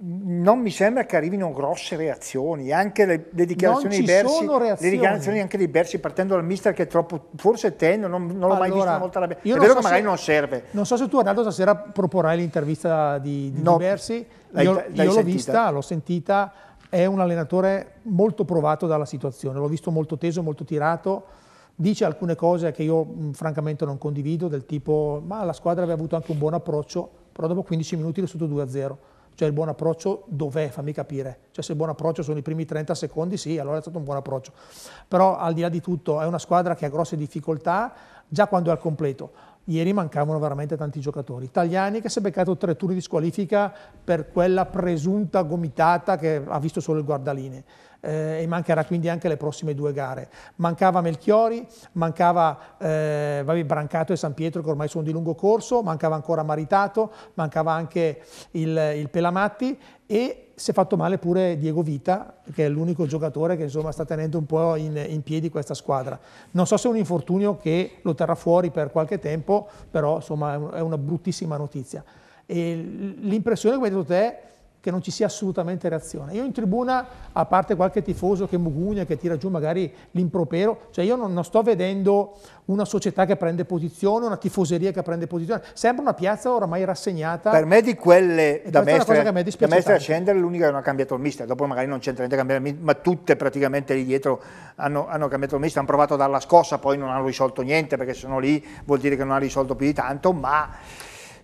non mi sembra che arrivino grosse reazioni, anche le, le dichiarazioni dei Bersi, le dichiarazioni anche dei Bersi partendo dal mister che è troppo, forse tendo, non, non l'ho allora, mai visto una volta la Bersi, è vero so che magari se, non serve. Non so se tu Arnaldo stasera proporrai l'intervista di, di, no, di Bersi, io, io l'ho vista, l'ho sentita, è un allenatore molto provato dalla situazione, l'ho visto molto teso, molto tirato, dice alcune cose che io mh, francamente non condivido, del tipo ma la squadra aveva avuto anche un buon approccio, però dopo 15 minuti era sotto 2-0 cioè il buon approccio dov'è? Fammi capire. Cioè se il buon approccio sono i primi 30 secondi, sì, allora è stato un buon approccio. Però al di là di tutto è una squadra che ha grosse difficoltà già quando è al completo ieri mancavano veramente tanti giocatori. Italiani che si è beccato tre turni di squalifica per quella presunta gomitata che ha visto solo il guardaline. Eh, e mancherà quindi anche le prossime due gare. Mancava Melchiori, mancava eh, vabbè, Brancato e San Pietro che ormai sono di lungo corso, mancava ancora Maritato, mancava anche il, il Pelamatti e si è fatto male pure Diego Vita, che è l'unico giocatore che insomma, sta tenendo un po' in, in, piedi questa squadra. Non so se è un infortunio che lo terrà fuori per qualche tempo, però insomma, è una bruttissima notizia. l'impressione, come hai detto te, che non ci sia assolutamente reazione. Io in tribuna, a parte qualche tifoso che mugugna, che tira giù magari l'impropero, cioè io non, non, sto vedendo una società che prende posizione, una tifoseria che prende posizione, sembra una piazza ormai rassegnata. Per me di quelle da mestre, da mestre a scendere è l'unica che non ha cambiato il mister, dopo magari non c'entra niente a cambiare il mister, ma tutte praticamente lì dietro hanno, hanno cambiato il mister, hanno provato a dare la scossa, poi non hanno risolto niente perché se sono lì, vuol dire che non ha risolto più di tanto, ma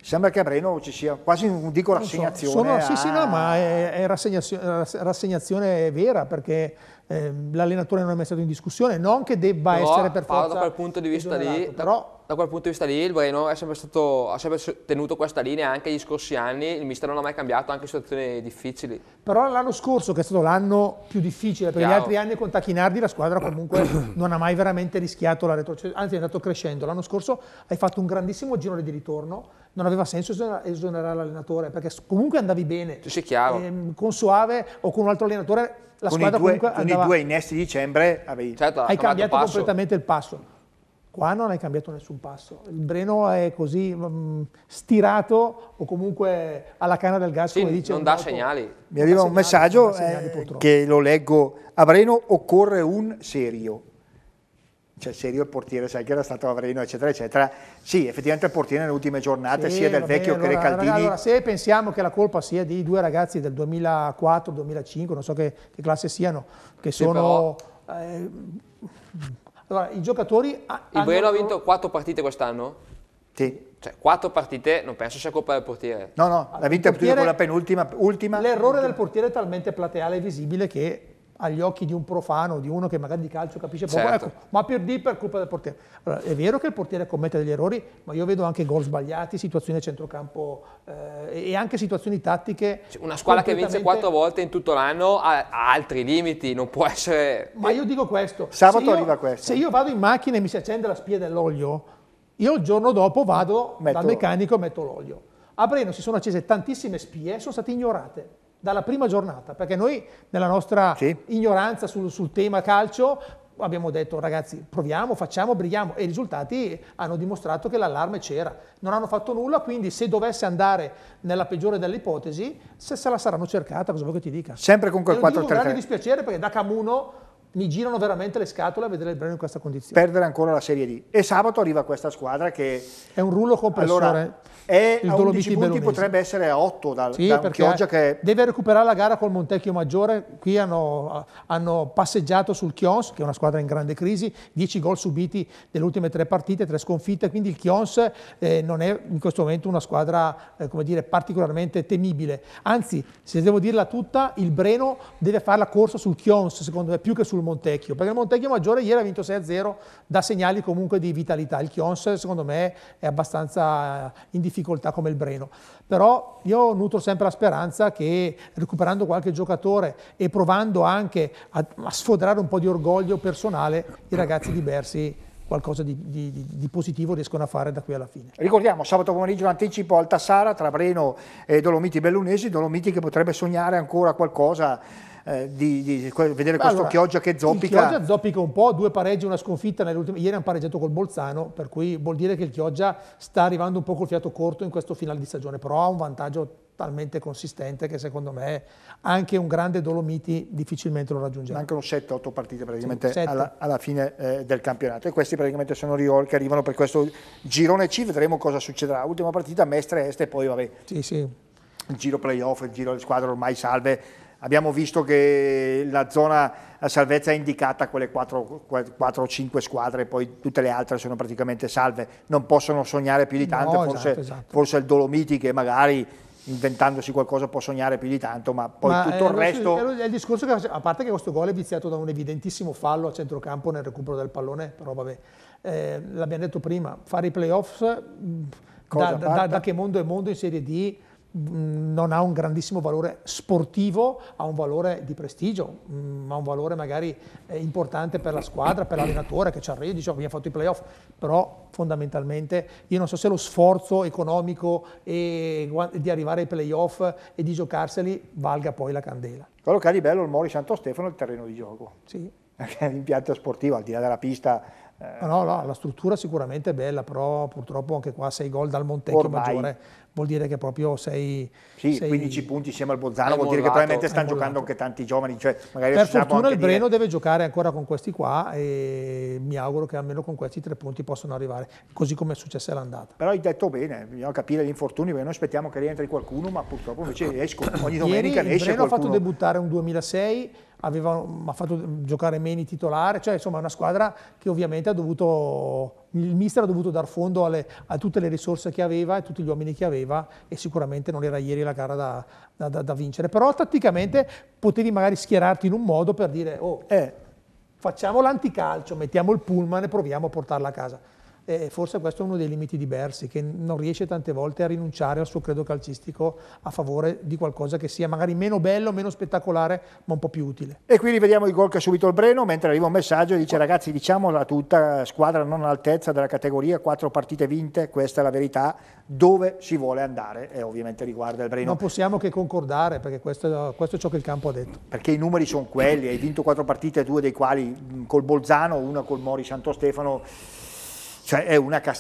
sembra che a Breno ci sia quasi, non dico rassegnazione. So, sono, a... Sì, sì, no, ma è, è rassegnazio, rassegnazione vera perché eh, l'allenatore non è mai stato in discussione, non che debba però, essere per forza... Parlo dal punto di vista lì, Però da quel punto di vista lì il Breno stato, ha sempre tenuto questa linea anche gli scorsi anni, il mister non l'ha mai cambiato anche in situazioni difficili. Però l'anno scorso, che è stato l'anno più difficile, per gli altri anni con Tacchinardi la squadra comunque non ha mai veramente rischiato la retrocessione, anzi è andato crescendo. L'anno scorso hai fatto un grandissimo girone di ritorno, non aveva senso esonerare l'allenatore perché comunque andavi bene. Sì, chiaro. Ehm, con Suave o con un altro allenatore la con squadra due, comunque con andava... Con i due innesti di dicembre avevi... certo, hai cambiato passo. completamente il passo. Qua non hai cambiato nessun passo, il Breno è così mm, stirato o comunque alla canna del gas, sì, come dice. Non dà segnali. Mi arriva un messaggio segnali, eh, che lo leggo, a Breno occorre un serio. Cioè serio il portiere, sai che era stato a Breno, eccetera, eccetera. Sì, effettivamente il portiere nelle ultime giornate, sì, sia del vecchio allora, che dei Caldini. Allora, se pensiamo che la colpa sia di due ragazzi del 2004-2005, non so che, che, classe siano, che sì, sono... Però... Eh, allora, i giocatori... Ha, il Bueno ha vinto quattro partite quest'anno? Sì. Cioè, quattro partite non penso sia colpa del portiere. No, no, allora, vinto vinta partita con la penultima. Ultima, l'errore del portiere è talmente plateale e visibile che agli occhi di un profano, di uno che magari di calcio capisce poco, certo. ecco, ma per D per colpa del portiere. Allora, è vero che il portiere commette degli errori, ma io vedo anche gol sbagliati, situazioni a centrocampo eh, e anche situazioni tattiche. Cioè, una squadra completamente... che vince quattro volte in tutto l'anno ha, ha, altri limiti, non può essere... Ma io dico questo. Sabato io, arriva questo. Se io vado in macchina e mi si accende la spia dell'olio, io il giorno dopo vado metto dal meccanico e metto l'olio. A Breno si sono accese tantissime spie e sono state ignorate dalla prima giornata, perché noi nella nostra sì. ignoranza sul, sul tema calcio abbiamo detto ragazzi proviamo, facciamo, brighiamo e i risultati hanno dimostrato che l'allarme c'era. Non hanno fatto nulla, quindi se dovesse andare nella peggiore delle ipotesi, se se la saranno cercata, cosa vuoi che ti dica? Sempre con quel 4-3. È un grande dispiacere perché da Camuno mi girano veramente le scatole a vedere il Breno in questa condizione. Perdere ancora la Serie D. E sabato arriva questa squadra che... È un rullo compressore. Allora, è il a 11 punti Bellunese. potrebbe essere a 8 dal, sì, da Chioggia che... Deve recuperare la gara col Montecchio Maggiore, qui hanno, hanno, passeggiato sul Chions, che è una squadra in grande crisi, 10 gol subiti nelle ultime tre partite, tre sconfitte, quindi il Chions eh, non è in questo momento una squadra eh, come dire, particolarmente temibile. Anzi, se devo dirla tutta, il Breno deve fare la corsa sul Chions, secondo me, più che sul Montecchio, perché il Montecchio Maggiore ieri ha vinto 6-0, da segnali comunque di vitalità. Il Chions, secondo me, è abbastanza eh, indifferente difficoltà come il Breno. Però io nutro sempre la speranza che recuperando qualche giocatore e provando anche a, a sfoderare un po' di orgoglio personale, i ragazzi di Bersi qualcosa di, di, di, positivo riescono a fare da qui alla fine. Ricordiamo, sabato pomeriggio in anticipo Altasara tra Breno e Dolomiti Bellunesi, Dolomiti che potrebbe sognare ancora qualcosa eh, di, di, vedere questo allora, Chioggia che zoppica. Il Chioggia zoppica un po', due pareggi, una sconfitta, ieri hanno pareggiato col Bolzano, per cui vuol dire che il Chioggia sta arrivando un po' col fiato corto in questo finale di stagione, però ha un vantaggio talmente consistente che secondo me anche un grande Dolomiti difficilmente lo raggiungerà. Mancano 7-8 partite praticamente sì, alla, alla, fine eh, del campionato e questi praticamente sono gli che arrivano per questo girone C, vedremo cosa succederà. Ultima partita Mestre-Est e poi vabbè. Sì, sì. Il giro playoff, il giro di squadra ormai salve Abbiamo visto che la zona la salvezza è indicata con le 4 5 squadre, poi tutte le altre sono praticamente salve, non possono sognare più di tanto, no, esatto, forse, esatto, esatto. forse il Dolomiti che magari inventandosi qualcosa può sognare più di tanto, ma poi ma tutto il eh, resto... È il discorso che, a parte che questo gol è viziato da un evidentissimo fallo a centrocampo nel recupero del pallone, però vabbè, eh, l'abbiamo detto prima, fare i playoffs mm, da, da, da, che mondo è mondo in Serie D non ha un grandissimo valore sportivo, ha un valore di prestigio, mh, ha un valore magari eh, importante per la squadra, per l'allenatore che ci arriva diciamo che oh, abbiamo fatto i playoff, però fondamentalmente io non so se lo sforzo economico e, di arrivare ai playoff e di giocarseli valga poi la candela. Quello che ha di bello il Mori Santo Stefano è il terreno di gioco. Sì. L'impianto sportivo, al di là della pista eh. No, no, la struttura sicuramente è bella, però purtroppo anche qua sei gol dal Montecchio Ormai. Maggiore vuol dire che proprio sei... Sì, sei 15 punti insieme al Bozzano, vuol mollato, dire che probabilmente stanno giocando anche tanti giovani. Cioè magari per fortuna il Breno dire... deve giocare ancora con questi qua e mi auguro che almeno con questi tre punti possano arrivare, così come è successo all'andata. Però hai detto bene, bisogna capire gli infortuni, perché noi aspettiamo che rientri qualcuno, ma purtroppo invece ecco, esco, ogni domenica Ieri, esce il Breno ha fatto debuttare un 2006 aveva, ha fatto giocare Meni titolare, cioè insomma è una squadra che ovviamente ha dovuto il mister ha dovuto dar fondo alle, a tutte le risorse che aveva e tutti gli uomini che aveva e sicuramente non era ieri la gara da, da, da, da vincere. Però tatticamente potevi magari schierarti in un modo per dire oh, eh, facciamo l'anticalcio, mettiamo il pullman e proviamo a portarla a casa. E forse questo è uno dei limiti di Bersi, che non riesce tante volte a rinunciare al suo credo calcistico a favore di qualcosa che sia magari meno bello, meno spettacolare, ma un po' più utile. E qui rivediamo il gol che ha subito il Breno, mentre arriva un messaggio e dice ragazzi diciamola tutta, squadra non all'altezza della categoria, quattro partite vinte, questa è la verità, dove si vuole andare e ovviamente riguarda il Breno. Non possiamo che concordare perché questo, questo è ciò che il campo ha detto. Perché i numeri sono quelli, hai vinto quattro partite, due dei quali col Bolzano, una col Mori Santo Stefano cioè è una che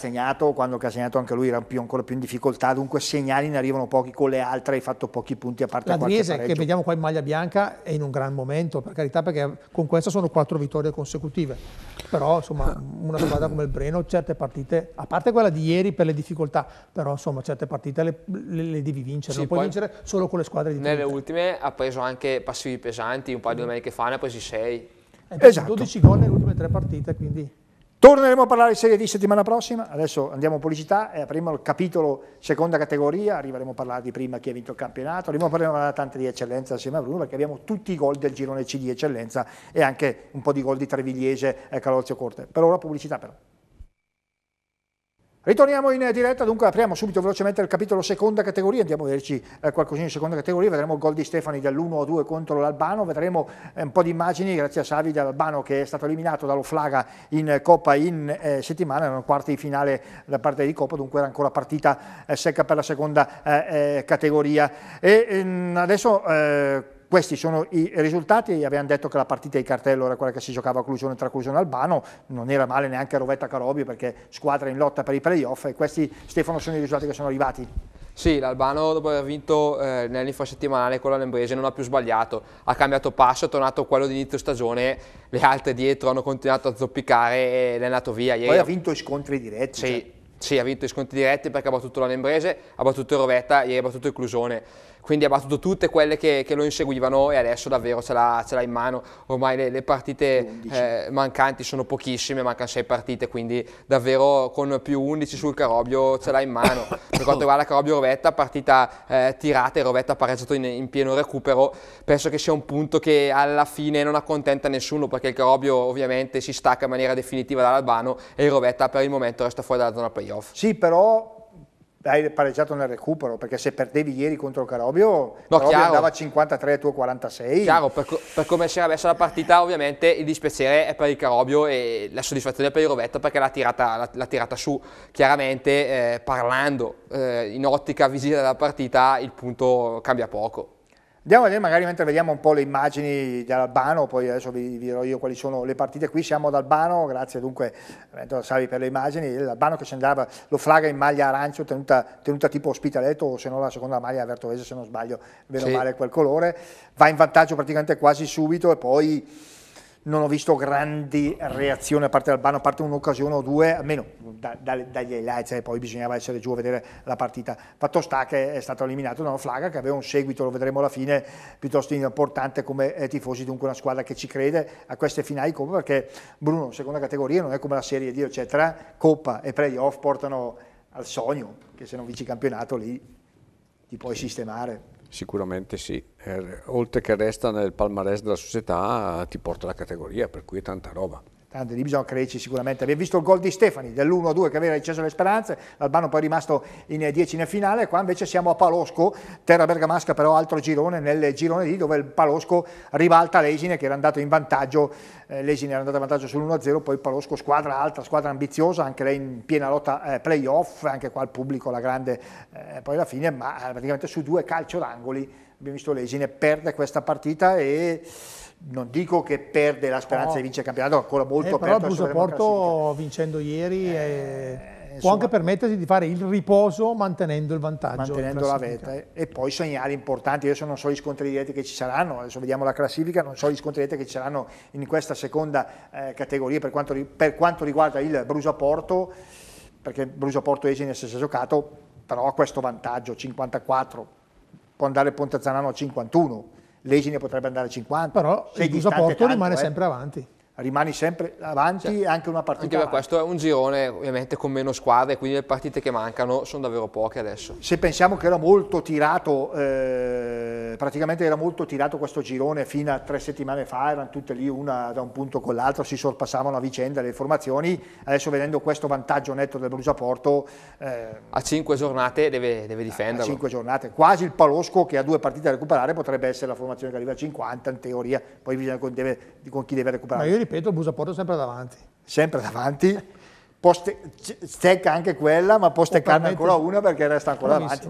quando che anche lui era più, ancora più in difficoltà, dunque segnali ne arrivano pochi con le altre, hai fatto pochi punti a parte la Driese che vediamo qua in maglia bianca è in un gran momento, per carità, perché con questa sono quattro vittorie consecutive, però insomma una squadra come il Breno certe partite, a parte quella di ieri per le difficoltà, però insomma certe partite le, le, le devi vincere, sì, non puoi vincere solo con le squadre di Nelle trinità. ultime ha preso anche passivi pesanti, un paio di mm. domeniche fa ne ha presi sei. Eh, esatto. 12 gol nelle ultime tre partite, quindi... Torneremo a parlare di Serie D settimana prossima, adesso andiamo a pubblicità e apriamo il capitolo seconda categoria, arriveremo a parlare di prima chi ha vinto il campionato, arriveremo a parlare di tante di eccellenza assieme a Bruno perché abbiamo tutti i gol del girone C di eccellenza e anche un po' di gol di Trevigliese e eh, Calozio Corte. Per ora pubblicità però. Ritorniamo in diretta, dunque apriamo subito velocemente il capitolo seconda categoria, andiamo a vederci eh, qualcosina in seconda categoria, vedremo il gol di Stefani dall'1-2 contro l'Albano, vedremo eh, un po' di immagini grazie a Savi dell'Albano che è stato eliminato dall'Oflaga in Coppa in eh, settimana, erano quarti di finale da parte di Coppa, dunque era ancora partita eh, secca per la seconda eh, eh, categoria. E, ehm, adesso questi sono i risultati, abbiamo detto che la partita di cartello era quella che si giocava a Clusione tra Clusione e Albano, non era male neanche Rovetta Carobi perché squadra in lotta per i playoff e questi Stefano sono i risultati che sono arrivati. Sì, l'Albano dopo aver vinto eh, nell'infrasettimanale con la Lembrese non ha più sbagliato, ha cambiato passo, è tornato quello di inizio stagione, le altre dietro hanno continuato a zoppicare e l'è andato via. Ieri... Poi ha vinto i scontri diretti. Sì, cioè. sì, ha vinto i scontri diretti perché ha battuto la Lembrese, ha battuto Rovetta, ieri ha battuto il Clusone quindi ha battuto tutte quelle che, che lo inseguivano e adesso davvero ce l'ha, in mano, ormai le, le partite eh, mancanti sono pochissime, mancano sei partite, quindi davvero con più 11 sul Carobbio ce l'ha in mano, per quanto riguarda carobbio rovetta partita eh, tirata e Rovetta pareggiato in, in pieno recupero, penso che sia un punto che alla fine non accontenta nessuno perché il Carobbio ovviamente si stacca in maniera definitiva dall'Albano e il Rovetta per il momento resta fuori dalla zona playoff. Sì, però hai pareggiato nel recupero, perché se perdevi ieri contro il Carobio, no, Carobio andava a 53 e tu 46. Chiaro, per, per, come si era messa la partita ovviamente il dispiacere è per il Carobio e la soddisfazione è per il Rovetto perché l'ha tirata, l'ha, l'ha tirata su. Chiaramente eh, parlando eh, in ottica visiva della partita il punto cambia poco. Andiamo a vedere magari mentre vediamo un po' le immagini dell'Albano, poi adesso vi, dirò io quali sono le partite. Qui siamo ad Albano, grazie dunque Savi per le immagini. L'Albano che ci andava, lo flaga in maglia arancio, tenuta, tenuta tipo ospitaletto, o se no la seconda maglia vertovese se non sbaglio, meno sì. male quel colore. Va in vantaggio praticamente quasi subito e poi non ho visto grandi reazioni da parte dell'Albano, a parte un'occasione o due, almeno da, da, dagli highlights, cioè poi bisognava essere giù a vedere la partita. Fatto sta che è stato eliminato da una flaga che aveva un seguito, lo vedremo alla fine, piuttosto importante come eh, tifosi, dunque una squadra che ci crede a queste finali come perché Bruno, seconda categoria, non è come la Serie D, eccetera, Coppa e playoff portano al sogno, che se non vinci campionato lì ti puoi sistemare. Sicuramente sì, eh, oltre che resta nel palmarès della società ti porta la categoria, per cui è tanta roba anzi lì bisogna crederci sicuramente. Abbiamo visto il gol di Stefani dell'1-2 che aveva ricesso le speranze, l'Albano poi è rimasto in 10 eh, in finale, qua invece siamo a Palosco, terra bergamasca però altro girone, nel girone lì dove il Palosco ribalta l'Esine che era andato in vantaggio, eh, l'Esine era andato in vantaggio sull'1-0, poi Palosco squadra alta, squadra ambiziosa, anche lei in piena lotta eh, playoff, anche qua il pubblico la grande eh, poi alla fine, ma eh, praticamente su due calcio d'angoli abbiamo visto l'Esine perde questa partita e non dico che perde la speranza no. di vincere il campionato, ancora molto eh, però aperto. Però Porto vincendo ieri eh, è... insomma, può anche permettersi di fare il riposo mantenendo il vantaggio. Mantenendo la vetta eh. e poi segnali importanti. Adesso non so gli scontri diretti che ci saranno, adesso vediamo la classifica, non so gli scontri diretti che ci saranno in questa seconda eh, categoria per quanto, per quanto, riguarda il Brusaporto, perché Brusa Porto esce nel stesso giocato, però ha questo vantaggio, 54, può andare Pontezanano a 51 lei ce ne potrebbe andare a 50. Però il disaporto rimane eh. sempre avanti rimani sempre avanti certo. anche una partita anche per questo è un girone ovviamente con meno squadre quindi le partite che mancano sono davvero poche adesso se pensiamo che era molto tirato eh, praticamente era molto tirato questo girone fino a tre settimane fa erano tutte lì una da un punto con l'altro si sorpassavano a vicenda le formazioni adesso vedendo questo vantaggio netto del Brusaporto eh, a cinque giornate deve, deve difenderlo a cinque giornate quasi il Palosco che ha due partite da recuperare potrebbe essere la formazione che arriva a 50 in teoria poi bisogna con, deve, con chi deve recuperare ripeto, Busa Porto sempre davanti. Sempre davanti, stecca anche quella, ma può steccarne ancora una perché resta ancora avanti.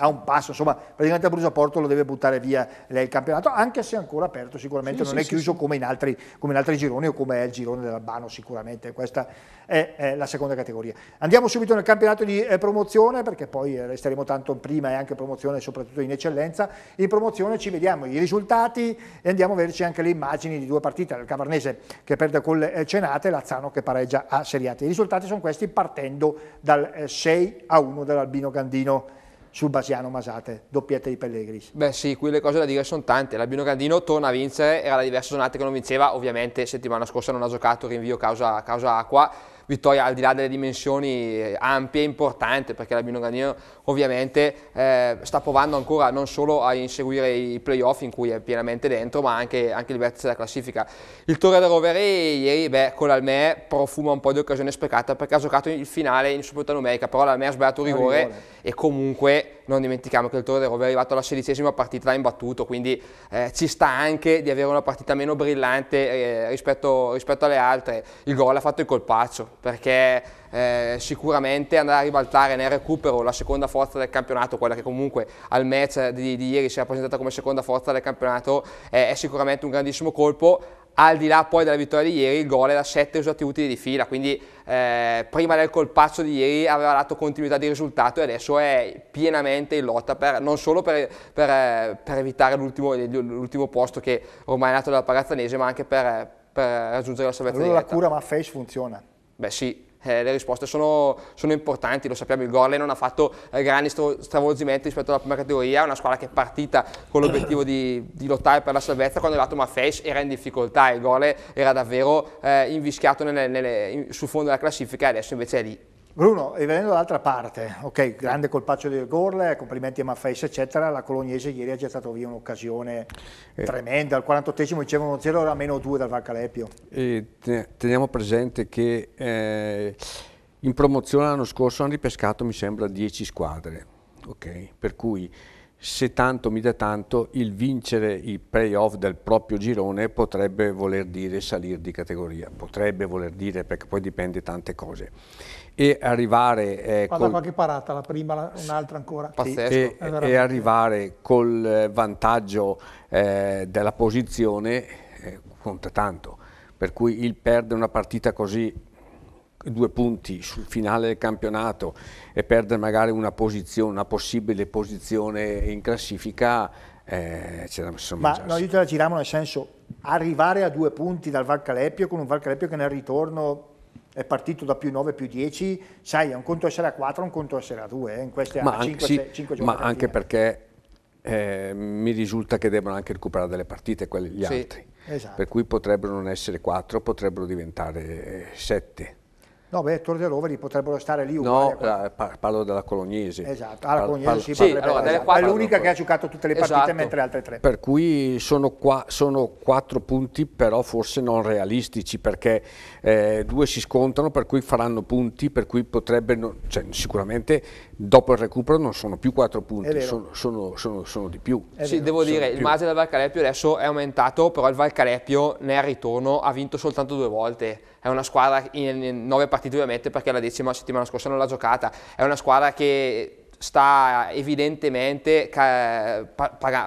a un passo, insomma, praticamente Brusa Porto lo deve buttare via lei il campionato, anche se è ancora aperto, sicuramente sì, non sì, è chiuso sì, come, in altri, come, in altri, gironi o come è il girone dell'Albano, sicuramente. Questa è, è, la seconda categoria. Andiamo subito nel campionato di eh, promozione, perché poi eh, resteremo tanto in prima e anche promozione, soprattutto in eccellenza. In promozione ci vediamo i risultati e andiamo a vederci anche le immagini di due partite, il Cavarnese che perde col eh, Cenate e Lazzano che pareggia a Seriate. I risultati risultati sono questi partendo dal 6 eh, a 1 dell'Albino Gandino sul Basiano Masate, doppietta di Pellegris. Beh sì, qui le cose da dire sono tante, l'Albino Gandino torna a vincere, era la diversa giornata che non vinceva, ovviamente settimana scorsa non ha giocato, rinvio causa, causa acqua, vittoria al di là delle dimensioni eh, ampie e importante perché la Bino ovviamente eh, sta provando ancora non solo a inseguire i playoff in cui è pienamente dentro ma anche, anche il vertice della classifica. Il Torre da Rovere ieri beh, con l'Almè profuma un po' di occasione sprecata perché ha giocato il finale in superiorità numerica però l'Almè ha sbagliato un rigore e comunque non dimentichiamo che il Toro era arrivato alla sedicesima partita imbattuto, quindi eh, ci sta anche di avere una partita meno brillante eh, rispetto, rispetto, alle altre. Il gol ha fatto il colpaccio, perché eh, sicuramente andare a ribaltare nel recupero la seconda forza del campionato, quella che comunque al match di, di ieri si è presentata come seconda forza del campionato, eh, è sicuramente un grandissimo colpo, al di là poi della vittoria di ieri, il gol era 7 risultati utili di fila, quindi eh, prima del colpaccio di ieri aveva dato continuità di risultato e adesso è pienamente in lotta, per, non solo per, per, per evitare l'ultimo, posto che ormai è nato dalla Pagazzanese, ma anche per, raggiungere la salvezza allora di la cura ma face funziona? Beh sì, eh, le risposte sono, sono, importanti, lo sappiamo, il Gorley non ha fatto eh, grandi stravolgimenti rispetto alla prima categoria, è una squadra che è partita con l'obiettivo di, di, lottare per la salvezza, quando è arrivato Maffeis era in difficoltà, il Gorley era davvero eh, invischiato nelle, nelle, in, sul fondo della classifica e adesso invece è lì Bruno, e venendo dall'altra parte, ok, grande colpaccio del gol, complimenti a Maffais eccetera, la Colognese ieri ha gettato via un'occasione eh. tremenda, al 48 dicevano 0, era meno 2 dal Valcalepio. E teniamo presente che eh, in promozione l'anno scorso hanno ripescato mi sembra 10 squadre, ok, per cui se tanto mi dà tanto il vincere i playoff del proprio girone potrebbe voler dire salire di categoria, potrebbe voler dire perché poi dipende tante cose e arrivare... Eh, Guarda col... qualche parata, la prima, un'altra ancora. Pazzesco. E, veramente... e arrivare col eh, vantaggio eh, della posizione eh, conta tanto, per cui il perdere una partita così due punti sul finale del campionato e perdere magari una, posizione, una possibile posizione in classifica eh, ce la Ma mangiarsi. no, io te la giriamo nel senso arrivare a due punti dal Valcaleppio con un Valcaleppio che nel ritorno è partito da più 9, più 10, sai, è un conto essere a 4, un conto essere a 2, eh, in queste ma 5, anche, 6, 5 sì, Ma anche eh. perché eh, mi risulta che debbano anche recuperare delle partite quelli, gli sì, altri, esatto. per cui potrebbero non essere 4, potrebbero diventare 7. Eh, no, beh, Torderoveri potrebbero stare lì uguali. No, parlo della Colognese. Esatto, ah, la Colognesi parlo, sì, allora, esatto. è l'unica che ha giocato tutte le partite esatto. mentre le altre tre. Per cui sono, qua, sono, quattro punti però forse non realistici perché eh, due si scontrano per cui faranno punti, per cui potrebbero, cioè, sicuramente dopo il recupero non sono più quattro punti, sono, sono, sono, sono, di più. È sì, vero. devo dire, il margine del Valcareppio adesso è aumentato, però il Valcareppio nel ritorno ha vinto soltanto due volte, è una squadra in, in nove partite ovviamente perché la decima settimana scorsa non l'ha giocata, è una squadra che sta evidentemente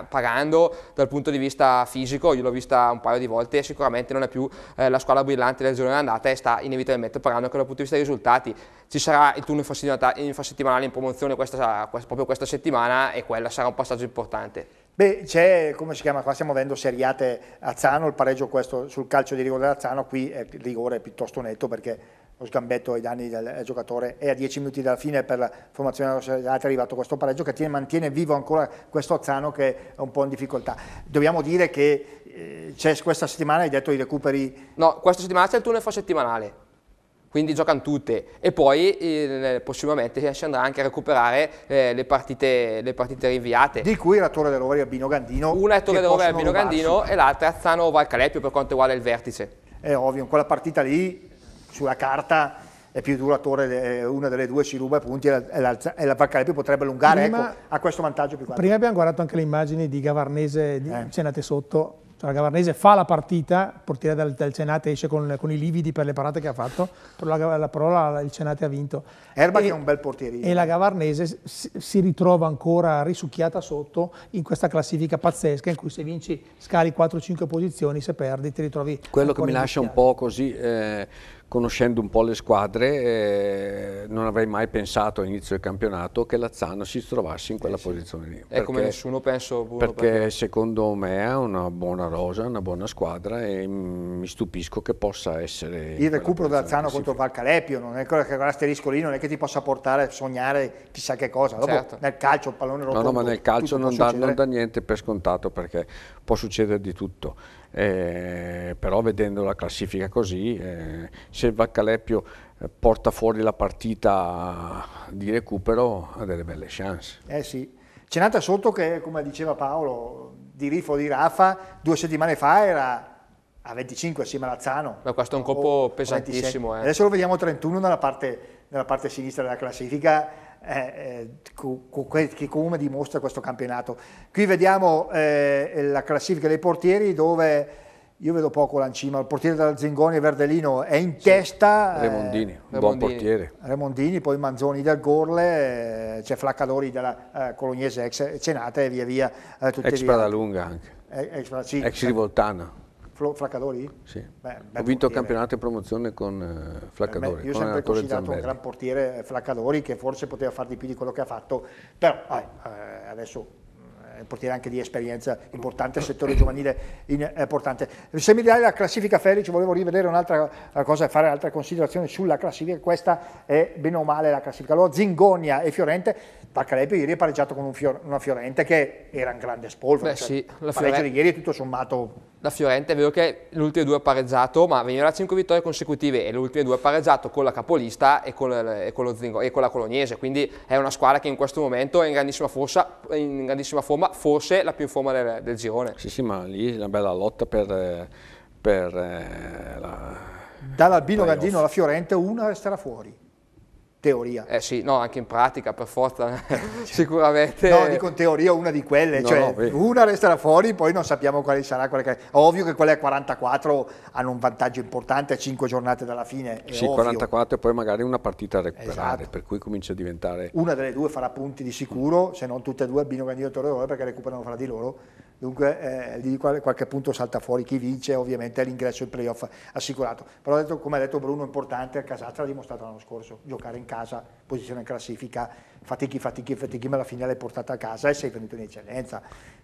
pagando dal punto di vista fisico, io l'ho vista un paio di volte, sicuramente non è più eh, la squadra brillante del giorno d'andata e sta inevitabilmente pagando anche dal punto di vista dei risultati. Ci sarà il turno infrasettimanale in promozione questa, proprio questa settimana e quella sarà un passaggio importante. Beh, c'è, come si chiama qua, stiamo avendo seriate a Zano, il pareggio questo sul calcio di rigore da Zano, qui è rigore piuttosto netto perché lo sgambetto ai danni del giocatore è a 10 minuti dalla fine per la formazione della serata è arrivato questo pareggio che tiene, mantiene vivo ancora questo Azzano che è un po' in difficoltà. Dobbiamo dire che eh, c'è questa settimana, hai detto i recuperi... No, questa settimana c'è il turno info settimanale quindi giocano tutte e poi eh, prossimamente si andrà anche a recuperare eh, le, partite, le, partite, rinviate. Di cui la Torre dell'Oreia Bino Gandino. Una è Torre dell'Oreia Bino Gandino e l'altra è Azzano Valcalepio per quanto riguarda il vertice. È ovvio, in quella partita lì sulla carta è più dura torre, eh, una delle due ci ruba i punti e la, e Valcalepio potrebbe allungare prima, ecco, a questo vantaggio più grande. Prima abbiamo guardato anche le immagini di Gavarnese, di, eh. cenate sotto, cioè, la Gavarnese fa la partita, il portiere del, dal Cenate esce con, con, i lividi per le parate che ha fatto, però, la, la, però la, il Cenate ha vinto. Erba che è un bel portierino. E la Gavarnese si, si, ritrova ancora risucchiata sotto in questa classifica pazzesca in cui se vinci scali 4-5 posizioni, se perdi ti ritrovi... Quello che mi lascia un po' così... Eh conoscendo un po' le squadre, eh, non avrei mai pensato all'inizio del campionato che Lazzano si trovasse in quella sì, posizione lì. È perché, come nessuno penso. Perché, perché secondo me ha una buona rosa, una buona squadra e mi stupisco che possa essere... Il recupero di Lazzano contro Valcalepio, non è quello che l'asterisco lì, non è che ti possa portare a sognare chissà che cosa. Dopo, certo. Nel calcio il pallone rotondo... No, no, ma nel calcio non dà, non dà niente per scontato perché può succedere di tutto. Eh, però vedendo la classifica così eh, se il Vaccalepio eh, porta fuori la partita di recupero ha delle belle chance. Eh sì, c'è nata sotto che come diceva Paolo di Rifo di Rafa due settimane fa era a 25 assieme a Lazzano. Ma questo è un colpo pesantissimo. Eh. Adesso lo vediamo 31 nella parte, nella parte sinistra della classifica. Eh, eh, che come dimostra questo campionato. Qui vediamo eh, la classifica dei portieri dove io vedo poco Lancima, il portiere della Zingoni Verdelino è in sì. testa. Eh, Remondini, eh, buon Remondini. portiere. Remondini, poi Manzoni del Gorle, eh, c'è Flaccadori della eh, Colognese ex Cenate e via via. Eh, tutte ex Pradalunga anche. Eh, ex, sì, ex Rivoltana. Fl Flaccadori? Sì. Beh, Ho vinto il campionato e promozione con eh, Flaccadori. Eh, io ho sempre considerato Zambelli. un gran portiere Flaccadori che forse poteva fare di più di quello che ha fatto, però adesso eh, portiere anche di esperienza importante, settore giovanile importante. Eh, Se mi dai la classifica Felice, volevo rivedere un'altra cosa e fare altre considerazioni sulla classifica, questa è bene o male la classifica. Allora Zingonia e Fiorente, Paccalepio ieri ha pareggiato con un Fior una Fiorente che era un grande spolvero, Beh, cioè, sì, la Fiorente di ieri è tutto sommato... La Fiorente è vero che l'ultima ultime due ha pareggiato, ma veniva da 5 vittorie consecutive e l'ultima ultime due ha pareggiato con la capolista e con, e con, Zingo, e con la Colognese. quindi è una squadra che in questo momento è in grandissima, forza, in grandissima forma, forse la più in forma del, del girone. Sì, sì, ma lì è una bella lotta per... per eh, la... Dall'Albino Gandino alla Fiorente una resterà fuori teoria. Eh sì, no, anche in pratica, per forza, sicuramente. No, dico in teoria una di quelle, no, cioè no, una resterà fuori, poi non sappiamo quale sarà quella che... Ovvio che quelle a 44 hanno un vantaggio importante a 5 giornate dalla fine. Sì, ovvio. 44 e poi magari una partita a recuperare, esatto. per cui comincia a diventare... Una delle due farà punti di sicuro, se non tutte e due abbino candidato d'oro perché recuperano fra di loro dunque eh, lì qualche punto salta fuori chi vince, ovviamente l'ingresso in playoff assicurato. Però detto, come ha detto Bruno, è importante, A Casatra l'ha dimostrato l'anno scorso, giocare in casa, posizione in classifica, fatichi, fatichi, fatichi, ma alla fine l'hai portata a casa e sei venuto in eccellenza.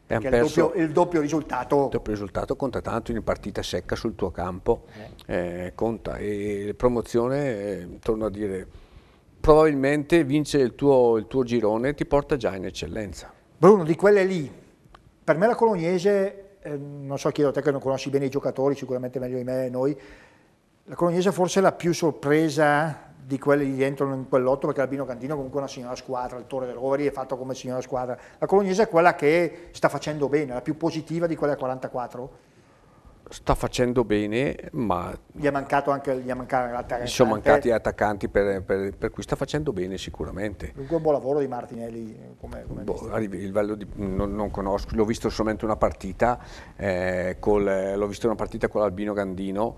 Perché il doppio, il doppio, risultato... Il doppio risultato conta tanto in partita secca sul tuo campo, eh. Eh, conta. E promozione, eh, torno a dire, probabilmente vincere il tuo, il tuo girone ti porta già in eccellenza. Bruno, di quelle lì, per me la Colognese, eh, non so, chiedo a te che non conosci bene i giocatori, sicuramente meglio di me e noi, la Colognese forse è la più sorpresa di quelli lì dentro in quell'otto perché l'Albino Cantino è comunque una signora squadra, il Torre Rori è fatto come signora squadra. La Colognese è quella che sta facendo bene, la più positiva di quelle a 44 sta facendo bene, ma... Gli è mancato anche gli è mancato l'attaccante. Sono mancati attaccanti, per, per, per, cui sta facendo bene sicuramente. Dunque un buon lavoro di Martinelli come... come boh, di, non, non, conosco, l'ho visto solamente una partita, eh, col, l'ho visto una partita con l'Albino Gandino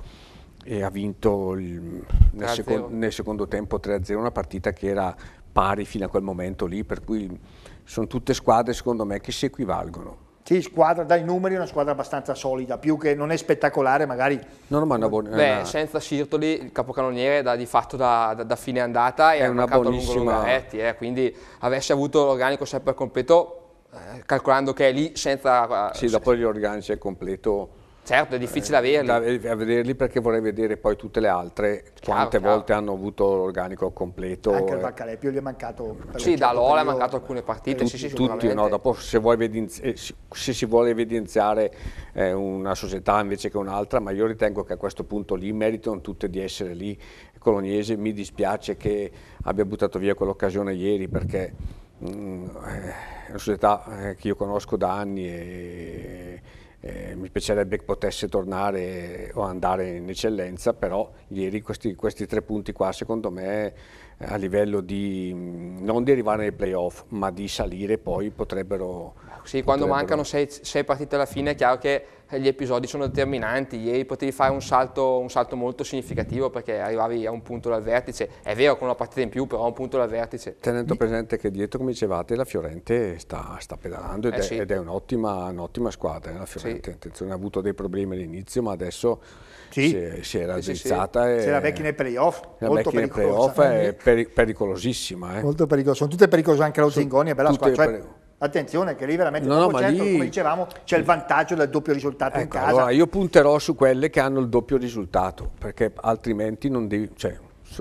e ha vinto il, nel, seco, nel secondo tempo 3-0 una partita che era pari fino a quel momento lì, per cui sono tutte squadre secondo me che si equivalgono. Sì, squadra, dai numeri è una squadra abbastanza solida, più che non è spettacolare magari. No, no, ma una buona... Beh, senza Sirtoli il capocannoniere da, di fatto da, da, da fine andata è, è una buonissima... Garetti, eh, quindi avesse avuto l'organico sempre completo, eh, calcolando che è lì senza... Eh, sì, se... dopo organici è completo Certo, è difficile eh, averli. A vederli perché vorrei vedere poi tutte le altre, chiaro, quante chiaro. volte hanno avuto l'organico completo. Anche il eh. Vaccalepio gli è mancato. Sì, da Lola è mancato alcune partite. Tutti, sì, sì, tutti no? Dopo se, eh, se, si vuole evidenziare eh, una società invece che un'altra, ma io ritengo che a questo punto lì meritano tutte di essere lì. Coloniese mi dispiace che abbia buttato via quell'occasione ieri perché mh, mm, eh, è una società che io conosco da anni e eh, mi piacerebbe che potesse tornare o andare in eccellenza, però ieri questi, questi tre punti qua secondo me a livello di non di arrivare nei playoff ma di salire poi potrebbero... Sì, potrebbero... quando mancano sei, sei partite alla fine è chiaro che gli episodi sono determinanti, ieri potevi fare un salto, un salto molto significativo perché arrivavi a un punto dal vertice, è vero con una partita in più però a un punto dal vertice. Tenendo presente che dietro come dicevate la Fiorente sta, sta pedalando ed, eh è, ed è un'ottima, un'ottima, squadra, eh, la Fiorente sì. attenzione, ha avuto dei problemi all'inizio ma adesso sì. si, si, era addrizzata. E... la vecchia nei playoff, molto pericolosa. Play-off è eh. pericolosissima. Eh. Molto pericolosa, sono tutte pericolose anche la Zingoni, è bella squadra. Cioè, Attenzione che lì veramente no, no, certo, lì... come dicevamo c'è il vantaggio del doppio risultato ecco, in casa. Allora io punterò su quelle che hanno il doppio risultato, perché altrimenti non devi, cioè,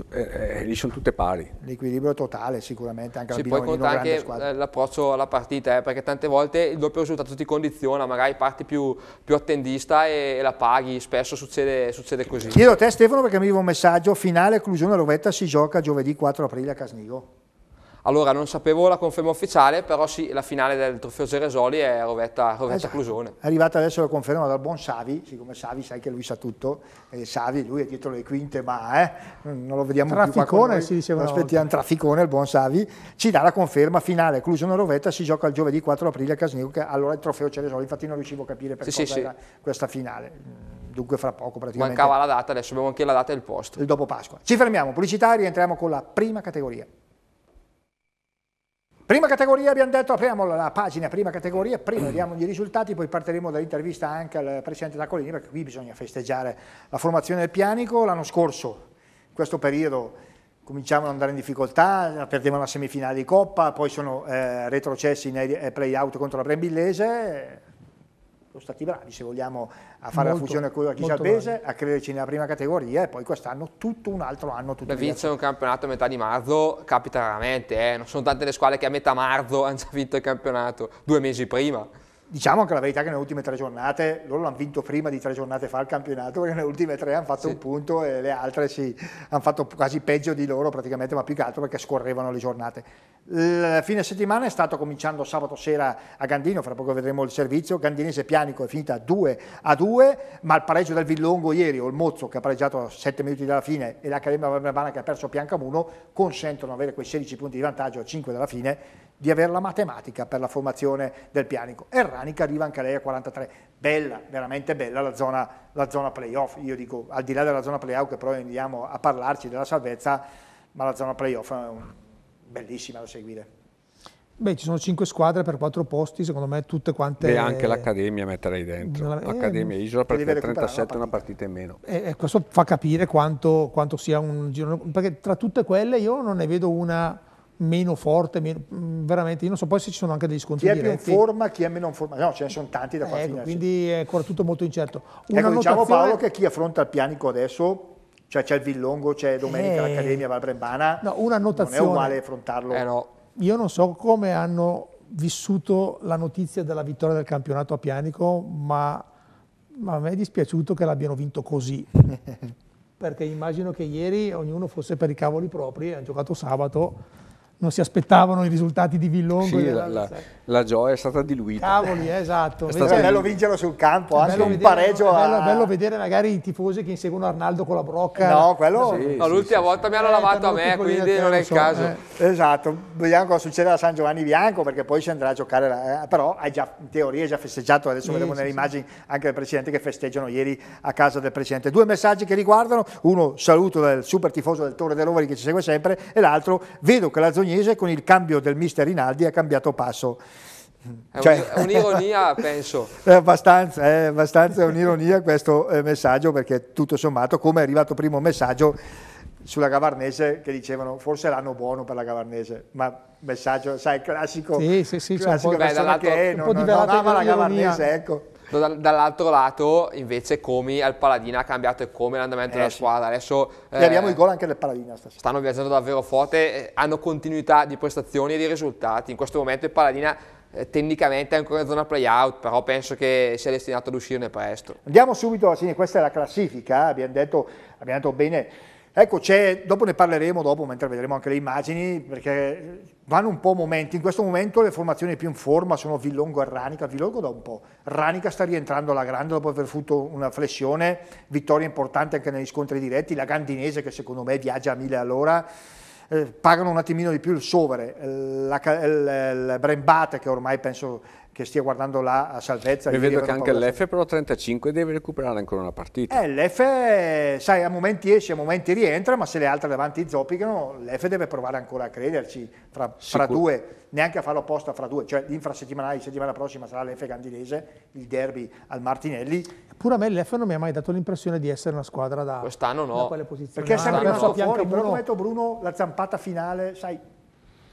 eh, eh, lì sono tutte pari. L'equilibrio totale sicuramente anche si può contare anche squadra. Eh, l'approccio alla partita, eh, perché tante volte il doppio risultato ti condiziona, magari parti più, più attendista e, e, la paghi, spesso succede, succede, così. Chiedo a te Stefano perché mi arriva un messaggio, finale, conclusione, Rovetta si gioca giovedì 4 aprile a Casnigo. Allora non sapevo la conferma ufficiale, però sì, la finale del trofeo Ceresoli è Rovetta, Rovetta esatto. Clusone. È arrivata adesso la conferma dal buon Savi, siccome Savi sai che lui sa tutto, eh, Savi lui è dietro le quinte, ma eh, non lo vediamo traficone, più qua si diceva aspettiamo Traficone, il buon Savi, ci dà la conferma finale, Clusone Rovetta si gioca il giovedì 4 aprile a Casnico, allora il trofeo Ceresoli, infatti non riuscivo a capire perché sì, cosa sì, era sì. questa finale dunque fra poco praticamente. Mancava la data, adesso abbiamo anche la data e il posto. Il dopo Pasqua. Ci fermiamo, pubblicità e rientriamo con la prima categoria. Prima categoria abbiamo detto, apriamo la pagina prima categoria, prima vediamo i risultati, poi partiremo dall'intervista anche al presidente Taccolini perché qui bisogna festeggiare la formazione del pianico. L'anno scorso, in questo periodo, cominciavano ad andare in difficoltà, perdevano la semifinale di Coppa, poi sono eh, retrocessi nei eh, play-out contro la Brembillese, sono stati bravi, se vogliamo, a fare molto, la fusione con la Chisalbese, a crederci nella prima categoria e poi quest'anno tutto un altro anno. Beh, vincere un campionato a metà di marzo capita raramente, eh? non sono tante le squadre che a metà marzo hanno già vinto il campionato, due mesi prima. Diciamo anche la verità che nelle ultime tre giornate, loro l'hanno vinto prima di tre giornate fa il campionato, perché nelle ultime tre hanno fatto sì. un punto e le altre sì, hanno fatto quasi peggio di loro praticamente, ma più che altro perché scorrevano le giornate. Il fine settimana è stato cominciando sabato sera a Gandino, fra poco vedremo il servizio, Gandinese Pianico è finita 2 a 2, ma il pareggio del Villongo ieri, o il Mozzo che ha pareggiato a 7 minuti dalla fine e l'Accademia Verbana che ha perso Piancamuno, consentono di avere quei 16 punti di vantaggio a 5 dalla fine di avere la matematica per la formazione del pianico. E Ranica arriva anche lei a 43, bella, veramente bella la zona, la zona playoff, io dico al di là della zona playoff che poi andiamo a parlarci della salvezza, ma la zona playoff è un, bellissima da seguire. Beh, ci sono cinque squadre per quattro posti, secondo me tutte quante... E anche l'Accademia metterei dentro. Eh, L'Accademia eh, Isola perché 37 è una partita in meno. E, eh, e eh, questo fa capire quanto, quanto, sia un giro... Perché tra tutte quelle io non ne vedo una meno forte, meno, mm, veramente io non so poi se ci sono anche degli scontri chi è più in forma, chi è meno in forma, no ce ne sono tanti da qua ecco, eh, quindi è ancora tutto molto incerto ecco, Una ecco notazione... diciamo Paolo che chi affronta il pianico adesso cioè c'è il Villongo, c'è Domenica eh... l'Accademia Valbrembana no, una notazione... non è uguale affrontarlo eh no. io non so come hanno vissuto la notizia della vittoria del campionato a Pianico ma, ma a me è dispiaciuto che l'abbiano vinto così perché immagino che ieri ognuno fosse per i cavoli propri, hanno giocato sabato non si aspettavano i risultati di Villongo. Sì, la, la, la, gioia è stata diluita. Cavoli, eh, esatto. È, stato è bello vincere sul campo, anche un pareggio. È bello, a... bello, vedere magari i tifosi che inseguono Arnaldo con la brocca. No, quello... Sì, no, sì, l'ultima volta mi hanno eh, lavato a eh, me, quindi non è il caso. Eh. Esatto, vediamo cosa succede a San Giovanni Bianco, perché poi si andrà a giocare, la... Eh, però già, in teoria hai già festeggiato, adesso vedremo nelle immagini anche del Presidente che festeggiano ieri a casa del Presidente. Due messaggi che riguardano, uno saluto del super tifoso del Torre dell'Ovari che ci segue sempre e l'altro vedo che la zona Bolognese con il cambio del mister Rinaldi ha cambiato passo. È cioè, un'ironia, penso. È abbastanza, è abbastanza un'ironia questo eh, messaggio perché tutto sommato come è arrivato il primo messaggio sulla Gavarnese che dicevano forse l'anno buono per la Gavarnese, ma messaggio, sai, classico, sì, sì, sì, classico un po', beh, che è, un non, po non, non ama la Gavarnese, ecco. Dall'altro lato, invece, Comi al Paladina ha cambiato e come l'andamento eh, della squadra. Adesso eh, abbiamo il gol anche del Paladina stasera. Stanno viaggiando davvero forte, eh, hanno continuità di prestazioni e di risultati. In questo momento il Paladina eh, tecnicamente è ancora in zona play-out, però penso che sia destinato ad uscirne presto. Andiamo subito alla fine, questa è la classifica, abbiamo detto, abbiamo detto bene Ecco, c'è, dopo ne parleremo dopo, mentre vedremo anche le immagini, perché vanno un po' momenti. In questo momento le formazioni più in forma sono Villongo e Ranica. Villongo da un po'. Ranica sta rientrando alla grande dopo aver avuto una flessione, vittoria importante anche negli scontri diretti. La Gandinese, che secondo me viaggia a mille all'ora, eh, pagano un attimino di più il Sovere, eh, la, il, il Brembate, che ormai penso che stia guardando la salvezza. Io vedo che anche l'F però 35 deve recuperare ancora una partita. Eh, L'F, sai, a momenti esce, a momenti rientra, ma se le altre davanti zoppicano, l'F deve provare ancora a crederci fra, fra due, neanche a farlo apposta fra due, cioè l'infrasettimanale, settimana prossima sarà l'F Candinese, il derby al Martinelli. Pure a me l'F non mi ha mai dato l'impressione di essere una squadra da, Quest'anno no. da quelle posizioni. Perché è sempre rimasto fuori, però come ha Bruno, la zampata finale, sai,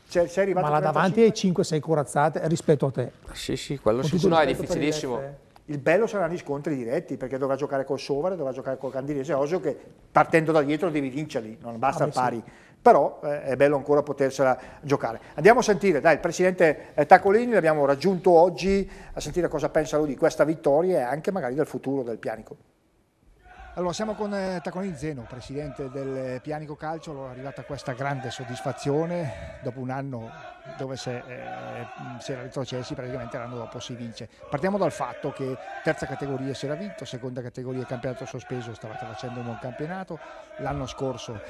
c'è, cioè, c'è arrivato Ma là davanti hai 5-6 corazzate rispetto a te. Sì, sì, quello Con sicuro no, è difficilissimo. Il bello saranno gli scontri diretti, perché dovrà giocare col Sovere, dovrà giocare col Candinese. è che partendo da dietro devi vincerli, non basta ah, il pari. Sì. Però eh, è bello ancora potersela giocare. Andiamo a sentire, dai, il presidente eh, Tacolini l'abbiamo raggiunto oggi, a sentire cosa pensa lui di questa vittoria e anche magari del futuro del Pianico. Allora, siamo con eh, Taconi Zeno, presidente del Pianico Calcio, allora, è arrivata questa grande soddisfazione dopo un anno dove se, eh, si era retrocessi praticamente l'anno dopo si vince. Partiamo dal fatto che terza categoria si era vinto, seconda categoria campionato sospeso, stavate facendo un buon campionato, l'anno scorso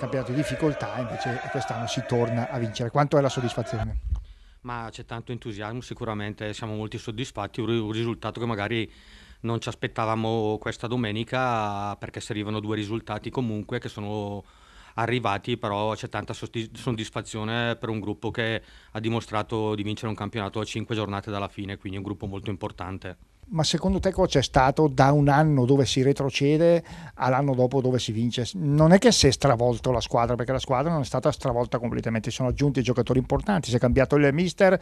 campionato di difficoltà, invece quest'anno si torna a vincere. Quanto è la soddisfazione? Ma c'è tanto entusiasmo, sicuramente siamo molto soddisfatti, un risultato che magari non ci aspettavamo questa domenica perché servivano due risultati comunque che sono arrivati, però c'è tanta soddisfazione per un gruppo che ha dimostrato di vincere un campionato a cinque giornate dalla fine, quindi un gruppo molto importante. Ma secondo te cosa c'è stato da un anno dove si retrocede all'anno dopo dove si vince? Non è che si è stravolto la squadra, perché la squadra non è stata stravolta completamente, sono aggiunti giocatori importanti, si è cambiato il mister,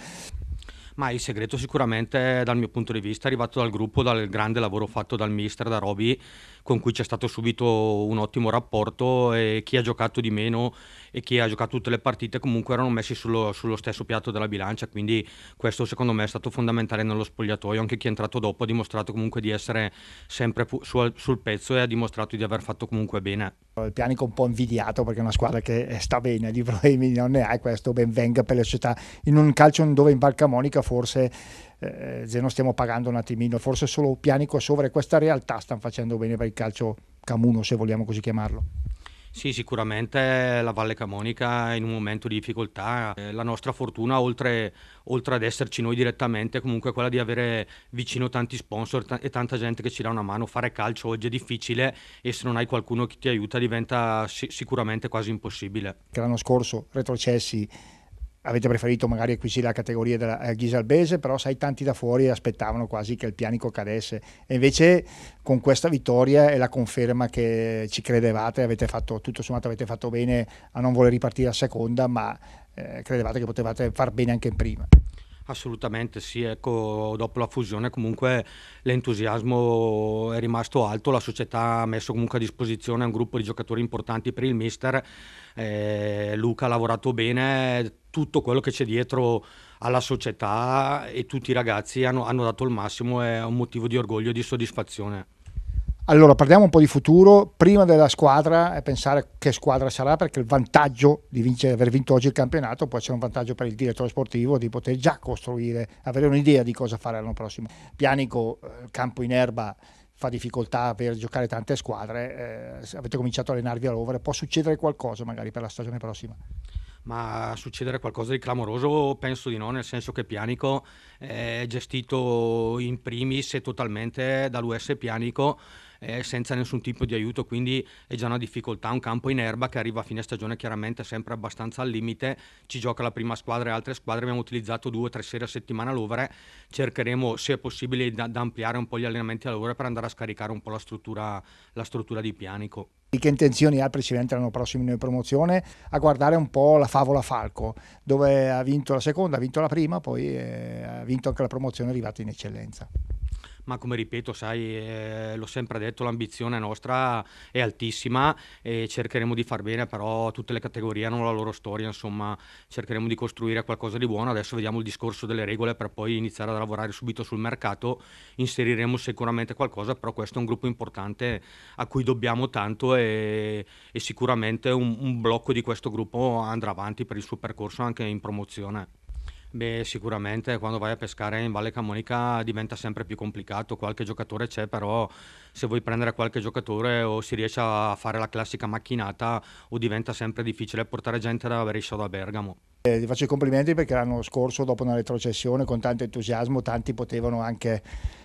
ma il segreto sicuramente dal mio punto di vista è arrivato dal gruppo, dal grande lavoro fatto dal mister, da Roby, con cui c'è stato subito un ottimo rapporto e chi ha giocato di meno e chi ha giocato tutte le partite comunque erano messi sullo, sullo, stesso piatto della bilancia, quindi questo secondo me è stato fondamentale nello spogliatoio, anche chi è entrato dopo ha dimostrato comunque di essere sempre pu- sul, sul pezzo e ha dimostrato di aver fatto comunque bene. Il Pianico un po' invidiato perché è una squadra che sta bene, di problemi non ne ha e questo ben venga per le società in un calcio dove in Monica forse eh, Zeno stiamo pagando un attimino, forse solo Pianico sovra e questa realtà stanno facendo bene per il calcio camuno se vogliamo così chiamarlo. Sì, sicuramente la Valle Camonica è in un momento di difficoltà. Eh, la nostra fortuna, oltre, oltre, ad esserci noi direttamente, è comunque quella di avere vicino tanti sponsor e tanta gente che ci dà una mano. Fare calcio oggi è difficile e se non hai qualcuno che ti aiuta diventa sicuramente quasi impossibile. Che l'anno scorso retrocessi avete preferito magari acquisire la categoria della eh, Ghisalbese, però sai tanti da fuori aspettavano quasi che il pianico cadesse e invece con questa vittoria è la conferma che ci credevate, avete fatto tutto sommato avete fatto bene a non voler ripartire a seconda, ma eh, credevate che potevate far bene anche in prima. Assolutamente sì, ecco, dopo la fusione comunque l'entusiasmo è rimasto alto, la società ha messo comunque a disposizione un gruppo di giocatori importanti per il mister, eh, Luca ha lavorato bene, tutto quello che c'è dietro alla società e tutti i ragazzi hanno, hanno dato il massimo, è un motivo di orgoglio e di soddisfazione. Allora, parliamo un po' di futuro. Prima della squadra, e eh, pensare che squadra sarà, perché il vantaggio di vincere, aver vinto oggi il campionato, può essere un vantaggio per il direttore sportivo di poter già costruire, avere un'idea di cosa fare l'anno prossimo. Pianico, il eh, campo in erba, fa difficoltà per giocare tante squadre, eh, avete cominciato a allenarvi all'over, può succedere qualcosa magari per la stagione prossima? Ma succedere qualcosa di clamoroso penso di no, nel senso che Pianico eh, è gestito in primis e totalmente dall'US Pianico eh, senza nessun tipo di aiuto, quindi è già una difficoltà. Un campo in erba che arriva a fine stagione chiaramente sempre abbastanza al limite, ci gioca la prima squadra e altre squadre, abbiamo utilizzato due o tre serie a settimana all'overe, cercheremo se è possibile da, da ampliare un po' gli allenamenti all'overe per andare a scaricare un po' la struttura, la struttura di Pianico che intenzioni ha il Presidente l'anno prossimo in promozione a guardare un po' la favola Falco, dove ha vinto la seconda, ha vinto la prima, poi eh, ha vinto anche la promozione arrivata in eccellenza ma come ripeto, sai, eh, l'ho sempre detto, l'ambizione nostra è altissima e cercheremo di far bene, però tutte le categorie hanno la loro storia, insomma, cercheremo di costruire qualcosa di buono. Adesso vediamo il discorso delle regole per poi iniziare a lavorare subito sul mercato, inseriremo sicuramente qualcosa, però questo è un gruppo importante a cui dobbiamo tanto e, e sicuramente un, un blocco di questo gruppo andrà avanti per il suo percorso anche in promozione. Beh, sicuramente quando vai a pescare in Valle Camonica diventa sempre più complicato, qualche giocatore c'è, però se vuoi prendere qualche giocatore o si riesce a fare la classica macchinata o diventa sempre difficile portare gente da Brescia o da Bergamo. Eh, gli faccio i complimenti perché l'anno scorso dopo una retrocessione con tanto entusiasmo tanti potevano anche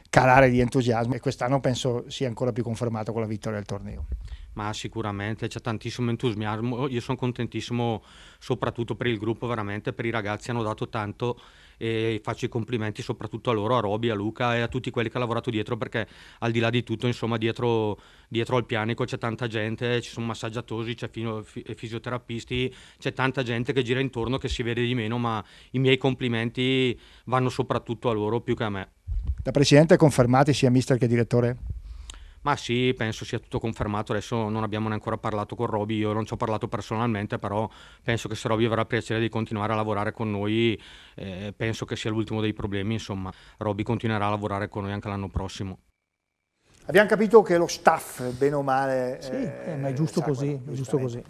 calare di entusiasmo e quest'anno penso sia ancora più confermato con la vittoria del torneo ma sicuramente c'è tantissimo entusiasmo. Io sono contentissimo soprattutto per il gruppo, veramente per i ragazzi hanno dato tanto e faccio i complimenti soprattutto a loro, a Roby, a Luca e a tutti quelli che hanno lavorato dietro perché al di là di tutto, insomma, dietro, dietro al pianico c'è tanta gente, ci sono massaggiatori, c'è fisioterapisti, c'è tanta gente che gira intorno che si vede di meno, ma i miei complimenti vanno soprattutto a loro più che a me. Da presidente confermati sia mister che direttore? Ma sì, penso sia tutto confermato. Adesso non abbiamo neanche ancora parlato con Roby, io non ci ho parlato personalmente, però penso che se Roby avrà piacere di continuare a lavorare con noi, eh, penso che sia l'ultimo dei problemi. Insomma, Roby continuerà a lavorare con noi anche l'anno prossimo. Abbiamo capito che lo staff, bene o male... Sì, eh, ma è eh, giusto così, è giusto così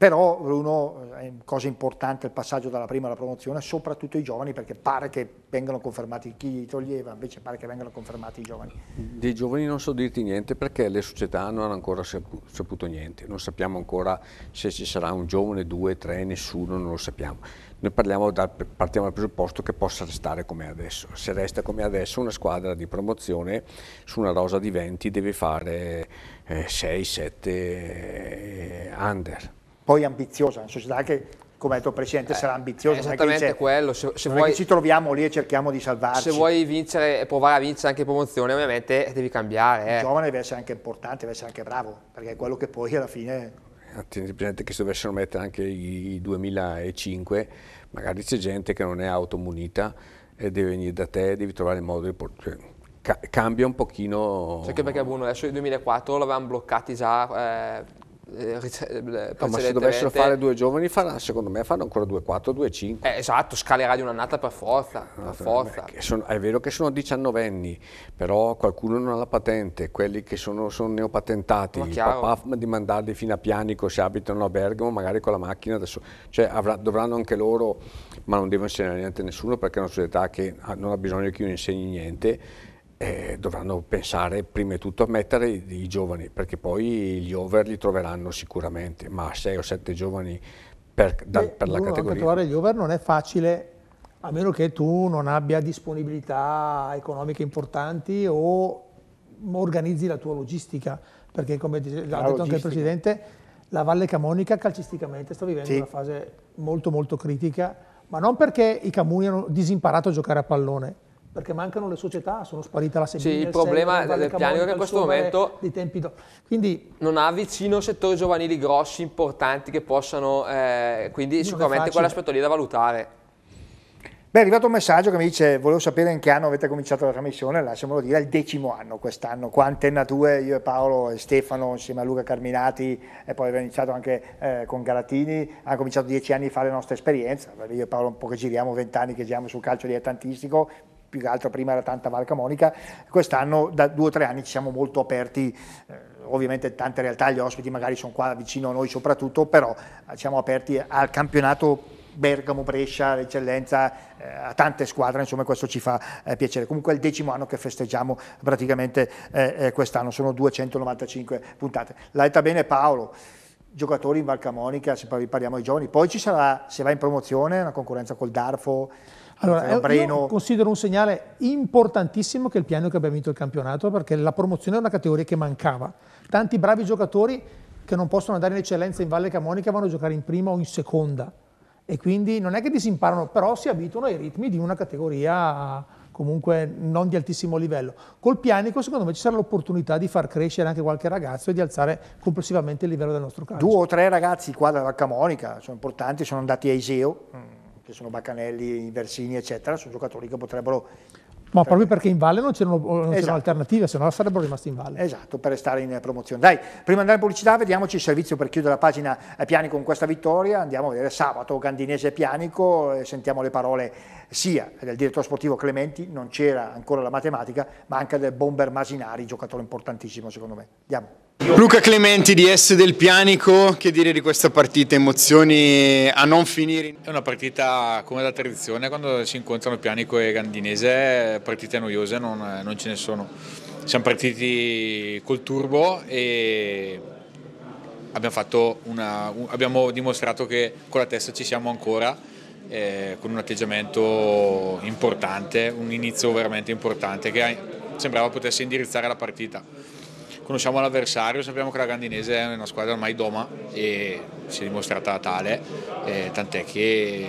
però Bruno è una cosa importante il passaggio dalla prima alla promozione, soprattutto i giovani, perché pare che vengano confermati chi toglieva, invece pare che vengano confermati i giovani. Dei giovani non so dirti niente perché le società non hanno ancora saputo niente, non sappiamo ancora se ci sarà un giovane, due, tre, nessuno, non lo sappiamo. Noi parliamo da, partiamo dal presupposto che possa restare come adesso. Se resta come adesso una squadra di promozione su una rosa di 20 deve fare eh, 6-7 eh, under poi ambiziosa, una società che come ha detto il Presidente, eh, sarà ambizioso. Esattamente dice, quello. Se, se vuoi, ci troviamo lì e cerchiamo di salvarci. Se vuoi vincere e provare a vincere anche promozione, ovviamente devi cambiare. Eh. giovane deve essere anche importante, deve essere anche bravo, perché è quello che poi alla fine... Eh, Tenete presente che se dovessero mettere anche i 2005, magari c'è gente che non è automunita e deve venire da te, devi trovare il modo di portare cioè, cambia un pochino... Cioè perché Bruno adesso il 2004 l'avevamo bloccati già eh, eh, eh no, ma se dovessero fare due giovani faranno, secondo me fanno ancora 2-4, 2-5 eh, esatto, scalerà di un'annata per forza, ah, per forza. Beh, sono, è vero che sono diciannovenni però qualcuno non ha la patente quelli che sono, sono neopatentati il papà di mandarli fino a Pianico se abitano a Bergamo magari con la macchina adesso, cioè avrà, dovranno anche loro ma non devono insegnare niente a nessuno perché è una società che non ha bisogno che io insegni niente eh, dovranno pensare prima di tutto a mettere i, giovani, perché poi gli over li troveranno sicuramente, ma 6 o 7 giovani per, da, Beh, per la categoria. Trovare gli over non è facile, a meno che tu non abbia disponibilità economiche importanti o organizzi la tua logistica, perché come ha detto anche il Presidente, la Valle Camonica calcisticamente sta vivendo sì. una fase molto molto critica, ma non perché i Camuni hanno disimparato a giocare a pallone, perché mancano le società, sono sparita la Semina. Sì, il, problema del, del piano è che in questo momento do... quindi, non ha vicino settori giovanili grossi, importanti, che possano, eh, quindi sicuramente quell'aspetto lì da valutare. Beh, è arrivato un messaggio che mi dice, volevo sapere in che anno avete cominciato la trasmissione, lasciamolo dire, è il decimo anno quest'anno, qua Antenna 2, io e Paolo e Stefano, insieme a Luca Carminati, e poi abbiamo iniziato anche eh, con Galatini, hanno cominciato dieci anni fa la nostra esperienza, io e Paolo un po' che giriamo, vent'anni che giriamo sul calcio dilettantistico, più che altro prima era tanta Valca Monica, quest'anno da due o tre anni ci siamo molto aperti, eh, ovviamente tante realtà, gli ospiti magari sono qua vicino a noi soprattutto, però eh, siamo aperti al campionato Bergamo, Brescia, l'eccellenza, eh, a tante squadre, insomma questo ci fa eh, piacere. Comunque è il decimo anno che festeggiamo praticamente eh, eh quest'anno, sono 295 puntate. L'ha detta bene Paolo, giocatori in Valca Monica, se parliamo ai giovani, poi ci sarà, se va in promozione, una concorrenza col Darfo, allora, Breno... considero un segnale importantissimo che il piano che abbiamo vinto il campionato, perché la promozione è una categoria che mancava. Tanti bravi giocatori che non possono andare in eccellenza in Valle Camonica vanno a giocare in prima o in seconda. E quindi non è che disimparano, però si abituano ai ritmi di una categoria comunque non di altissimo livello. Col pianico secondo me ci sarà l'opportunità di far crescere anche qualche ragazzo e di alzare complessivamente il livello del nostro calcio. Due o tre ragazzi qua dalla Camonica, sono importanti, sono andati a Iseo, mm che sono Baccanelli, Versini, eccetera, sono giocatori che potrebbero... Ma proprio perché in Valle non c'erano, non esatto. alternative, se no sarebbero rimasti in Valle. Esatto, per restare in promozione. Dai, prima di andare in pubblicità vediamoci il servizio per chiudere la pagina a Pianico con questa vittoria. Andiamo a vedere sabato Gandinese e Pianico, sentiamo le parole sia del direttore sportivo Clementi, non c'era ancora la matematica, ma anche del bomber Masinari, giocatore importantissimo secondo me. Andiamo. Luca Clementi di S del Pianico, che dire di questa partita? Emozioni a non finire? È una partita come da tradizione, quando si incontrano Pianico e Gandinese, partite noiose non, non ce ne sono. Siamo partiti col turbo e abbiamo, una, abbiamo dimostrato che con la testa ci siamo ancora, eh, con un atteggiamento importante, un inizio veramente importante che sembrava potesse indirizzare la partita conosciamo l'avversario, sappiamo che la Grandinese è una squadra ormai doma e si è dimostrata tale, eh, tant'è che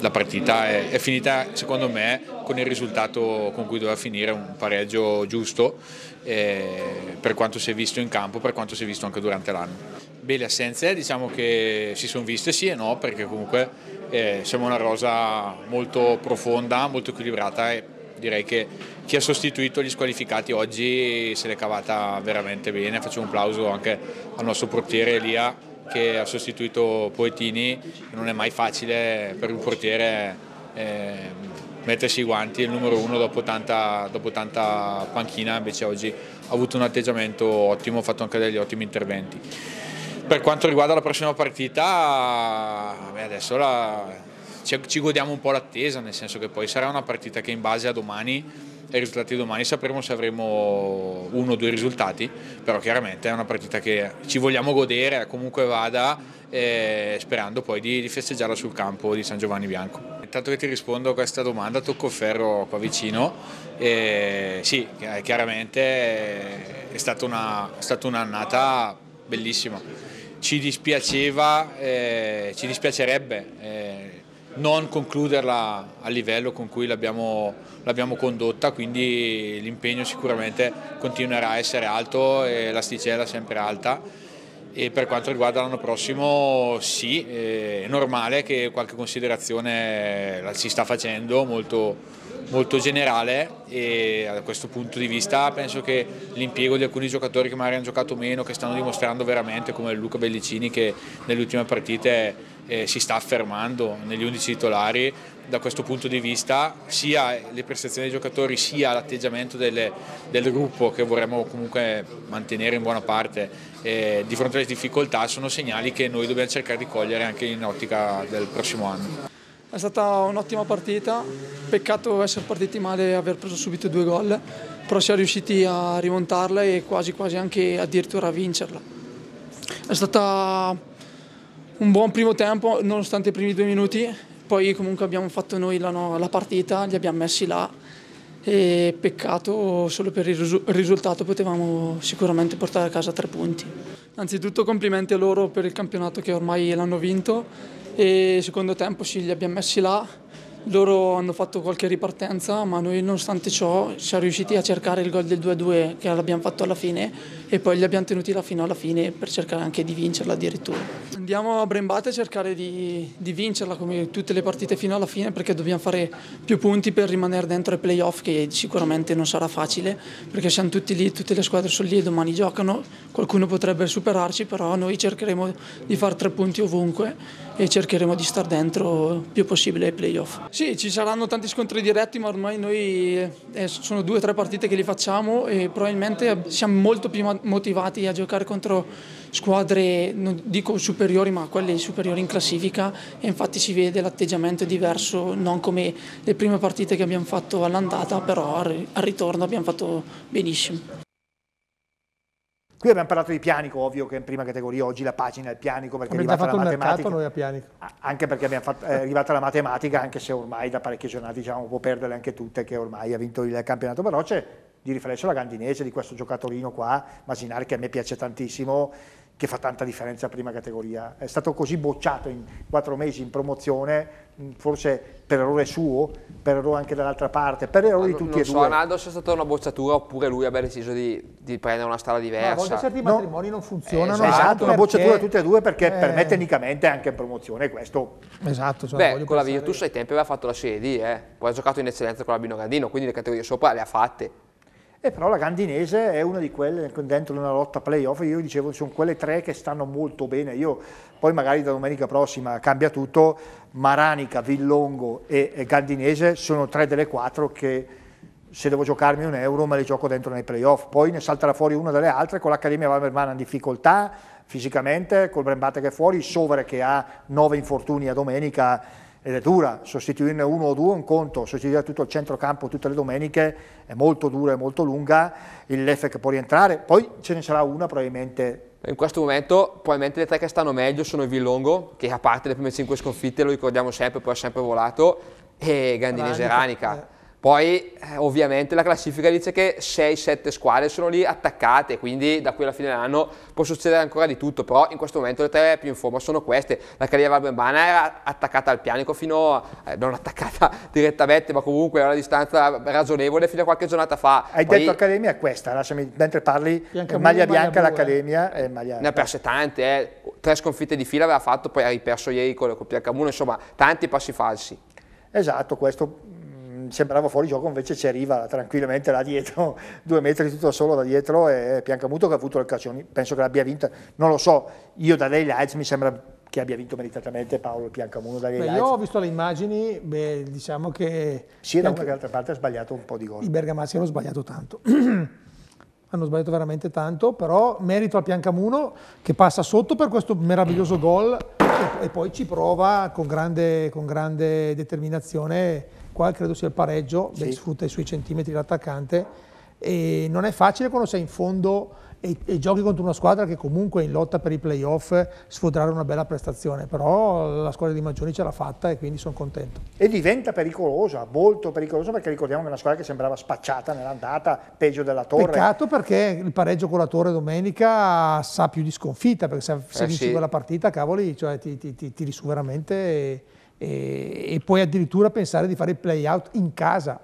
la partita è, è, finita secondo me con il risultato con cui doveva finire, un pareggio giusto eh, per quanto si è visto in campo, per quanto si è visto anche durante l'anno. Beh, le assenze diciamo che si sono viste sì e no perché comunque eh, siamo una rosa molto profonda, molto equilibrata e direi che chi ha sostituito gli squalificati oggi se l'è cavata veramente bene, faccio un applauso anche al nostro portiere Elia che ha sostituito Poetini, non è mai facile per un portiere eh, mettersi i guanti, il numero uno dopo tanta, dopo tanta panchina invece oggi ha avuto un atteggiamento ottimo, ha fatto anche degli ottimi interventi. Per quanto riguarda la prossima partita, beh, adesso la, ci, ci godiamo un po' l'attesa, nel senso che poi sarà una partita che in base a domani e i risultati di domani sapremo se avremo uno o due risultati, però chiaramente è una partita che ci vogliamo godere, comunque vada, eh, sperando poi di, di, festeggiarla sul campo di San Giovanni Bianco. Intanto che ti rispondo a questa domanda, tocco ferro qua vicino, eh, sì, eh, chiaramente è stata, una, è stata un'annata bellissima, ci dispiaceva, eh, ci dispiacerebbe eh, non concluderla a livello con cui l'abbiamo condotta, quindi l'impegno sicuramente continuerà a essere alto e l'asticella sempre alta. E per quanto riguarda l'anno prossimo sì, è normale che qualche considerazione si sta facendo molto, molto generale e da questo punto di vista penso che l'impiego di alcuni giocatori che magari hanno giocato meno, che stanno dimostrando veramente come Luca Bellicini che nelle ultime partite eh, si sta affermando negli 11 titolari da questo punto di vista sia le prestazioni dei giocatori sia l'atteggiamento delle, del gruppo che vorremmo comunque mantenere in buona parte eh, di fronte alle difficoltà sono segnali che noi dobbiamo cercare di cogliere anche in ottica del prossimo anno. È stata un'ottima partita, peccato essere partiti male e aver preso subito due gol, però siamo riusciti a rimontarla e quasi quasi anche addirittura a vincerla. È stata un buon primo tempo, nonostante i primi due minuti, poi comunque abbiamo fatto noi la, no, la partita, li abbiamo messi là e peccato solo per il risultato potevamo sicuramente portare a casa tre punti. Anzitutto complimenti a loro per il campionato che ormai l'hanno vinto e secondo tempo sì, li abbiamo messi là loro hanno fatto qualche ripartenza, ma noi nonostante ciò siamo riusciti a cercare il gol del 2-2 che l'abbiamo fatto alla fine e poi li abbiamo tenuti la fino alla fine per cercare anche di vincerla addirittura. Andiamo a Brembate a cercare di, di vincerla come tutte le partite fino alla fine perché dobbiamo fare più punti per rimanere dentro ai playoff che sicuramente non sarà facile perché siamo tutti lì, tutte le squadre sono lì e domani giocano, qualcuno potrebbe superarci però noi cercheremo di fare tre punti ovunque e cercheremo di stare dentro più possibile ai playoff. Sì, ci saranno tanti scontri diretti, ma ormai noi eh, eh, sono due o tre partite che li facciamo e probabilmente siamo molto più motivati a giocare contro squadre, non dico superiori, ma quelle superiori in classifica e infatti si vede l'atteggiamento diverso, non come le prime partite che abbiamo fatto all'andata, però al ritorno abbiamo fatto benissimo. Qui abbiamo parlato di Pianico, ovvio che è in prima categoria oggi la pagina è il Pianico perché abbiamo è arrivata la matematica. Noi a Pianico. Anche perché fatto, è arrivata la matematica, anche se ormai da parecchie giornate diciamo, può perderle anche tutte, che ormai ha vinto il campionato, veloce. di riflesso la Gandinese di questo giocatorino qua, Masinari che a me piace tantissimo, che fa tanta differenza a prima categoria. È stato così bocciato in quattro mesi in promozione forse per errore suo, per errore anche dall'altra parte, per errore di tutti non e so, due. Non so, Ronaldo sia stata una bocciatura oppure lui abbia deciso di, di prendere una strada diversa. Ma a volte certi matrimoni no. non funzionano. esatto, esatto una bocciatura a tutte e due perché eh. per me tecnicamente è anche in promozione questo. Esatto. Cioè Beh, con pensare... la Virtus ai tempi aveva fatto la Serie D, eh. poi ha giocato in eccellenza con l'Albino Gandino, quindi le categorie sopra le ha fatte e però la Gandinese è una di quelle dentro una lotta playoff, io dicevo sono quelle tre che stanno molto bene, io poi magari da domenica prossima cambia tutto, Maranica, Villongo e, e Gandinese sono tre delle quattro che se devo giocarmi un euro me le gioco dentro nei playoff, poi ne salterà fuori una delle altre con l'Accademia Valmermana in difficoltà fisicamente, col Brembate che è fuori, Sovere che ha nove infortuni a domenica ed è dura, sostituirne uno o due è un conto, sostituire tutto il centrocampo tutte le domeniche è molto dura e molto lunga, il Leffe che può rientrare, poi ce ne sarà una probabilmente. In questo momento probabilmente le tre che stanno meglio sono il Villongo, che a parte le prime cinque sconfitte lo ricordiamo sempre, poi ha sempre volato, e Gandinese Ranica. Ranica. Eh, poi eh, ovviamente la classifica dice che 6-7 squadre sono lì attaccate, quindi da qui alla fine dell'anno può succedere ancora di tutto, però in questo momento le tre più in forma sono queste. La Carriera Valbembana era attaccata al pianico fino, a, eh, non attaccata direttamente, ma comunque era una distanza ragionevole fino a qualche giornata fa. Hai Poi, detto Accademia è questa, lasciami, mentre parli, eh, bianca maglia bianca, bianca l'Accademia e maglia... Ne ha perse tante, eh. tre sconfitte di fila aveva fatto, poi ha riperso ieri con, con Piancamuno, insomma tanti passi falsi. Esatto, questo Mm, sembrava fuori gioco, invece ci arriva tranquillamente là dietro, due metri tutto solo da dietro e Piancamuto che ha avuto le l'occasione, penso che l'abbia vinta, non lo so, io da dei lights mi sembra che abbia vinto meritatamente Paolo Piancamuno dagli Beh, Io ho visto le immagini, beh, diciamo che... Sì, da una che dall'altra parte ha sbagliato un po' di gol. I bergamaschi hanno sbagliato tanto. hanno sbagliato veramente tanto, però merito al Piancamuno che passa sotto per questo meraviglioso gol e, e poi ci prova con grande, con grande determinazione qua credo sia il pareggio, sì. sfrutta i suoi centimetri l'attaccante e non è facile quando sei in fondo e, e, giochi contro una squadra che comunque è in lotta per i playoff sfoderare una bella prestazione, però la squadra di Magioni ce l'ha fatta e quindi sono contento. E diventa pericolosa, molto pericolosa perché ricordiamo che è una squadra che sembrava spacciata nell'andata, peggio della Torre. Peccato perché il pareggio con la Torre domenica sa più di sconfitta, perché se, eh se vinci sì. quella partita, cavoli, cioè, ti, ti, ti, ti veramente... E e, e puoi addirittura pensare di fare il play-out in casa,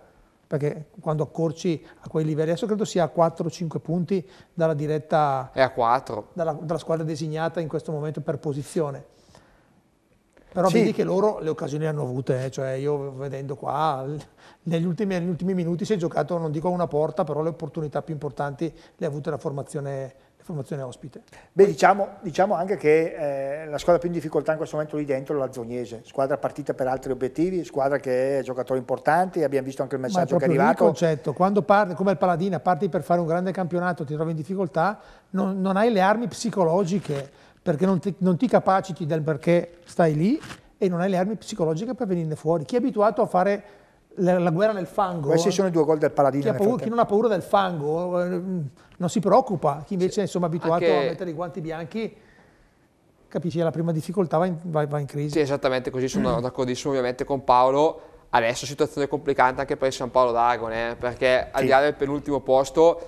perché quando accorci a quei livelli, adesso credo sia a 4-5 punti dalla diretta... È a 4. Dalla, dalla squadra designata in questo momento per posizione. Però sì. vedi che loro le occasioni le hanno avute, eh. cioè io vedendo qua, negli ultimi, negli ultimi, minuti si è giocato, non dico una porta, però le opportunità più importanti le ha avute la formazione formazione ospite. Beh, diciamo, diciamo anche che eh, la squadra più in difficoltà in questo momento lì dentro è la Zognese, squadra partita per altri obiettivi, squadra che è giocatore importante, abbiamo visto anche il messaggio che è arrivato. Ma il concetto, quando parti, come il Paladina, parti per fare un grande campionato, ti trovi in difficoltà, non, non hai le armi psicologiche, perché non ti, non ti capaciti del perché stai lì e non hai le armi psicologiche per venirne fuori. Chi è abituato a fare la, la, guerra nel fango. Questi sono i due gol del Paladino. Chi, paura, chi non ha paura del fango eh, non si preoccupa, chi invece sì. è insomma, abituato Anche... a mettere i guanti bianchi capisci alla prima difficoltà va in, va, va in crisi. Sì, esattamente così, sono d'accordissimo ovviamente con Paolo. Adesso situazione complicata anche per il San Paolo d'Aragone, eh, perché sì. al di là del penultimo posto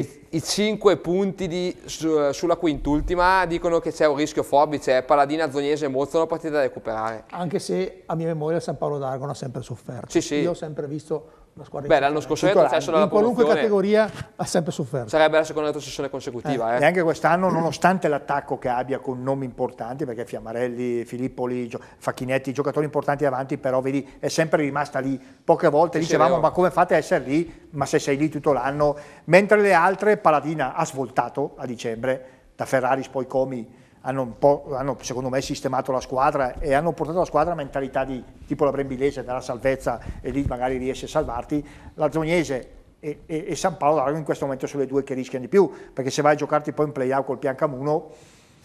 sì. I 5 punti di, su, sulla quintultima dicono che c'è un rischio Forbi, c'è Paladina, Zognese e Mozzo, una partita da recuperare. Anche se a mia memoria San Paolo d'Argon ha sempre sofferto. Sì, sì. Io ho sempre visto Beh, l'anno scorso era terzo cioè, In qualunque categoria ha sempre sofferto. Sarebbe la seconda retrocessione consecutiva. Eh, eh. E anche quest'anno, nonostante l'attacco che abbia con nomi importanti, perché Fiammarelli, Filippoli, Facchinetti, giocatori importanti davanti, però vedi, è sempre rimasta lì. Poche volte sì, dicevamo, ma come fate a essere lì? Ma se sei lì tutto l'anno. Mentre le altre, Paladina ha svoltato a dicembre, da Ferraris poi Comi hanno, hanno, secondo me sistemato la squadra e hanno portato la squadra a mentalità di tipo la Brembilese della salvezza e lì magari riesce a salvarti, la Zognese e, e, e San Paolo in questo momento sono le due che rischiano di più perché se vai a giocarti poi in play-out col Piancamuno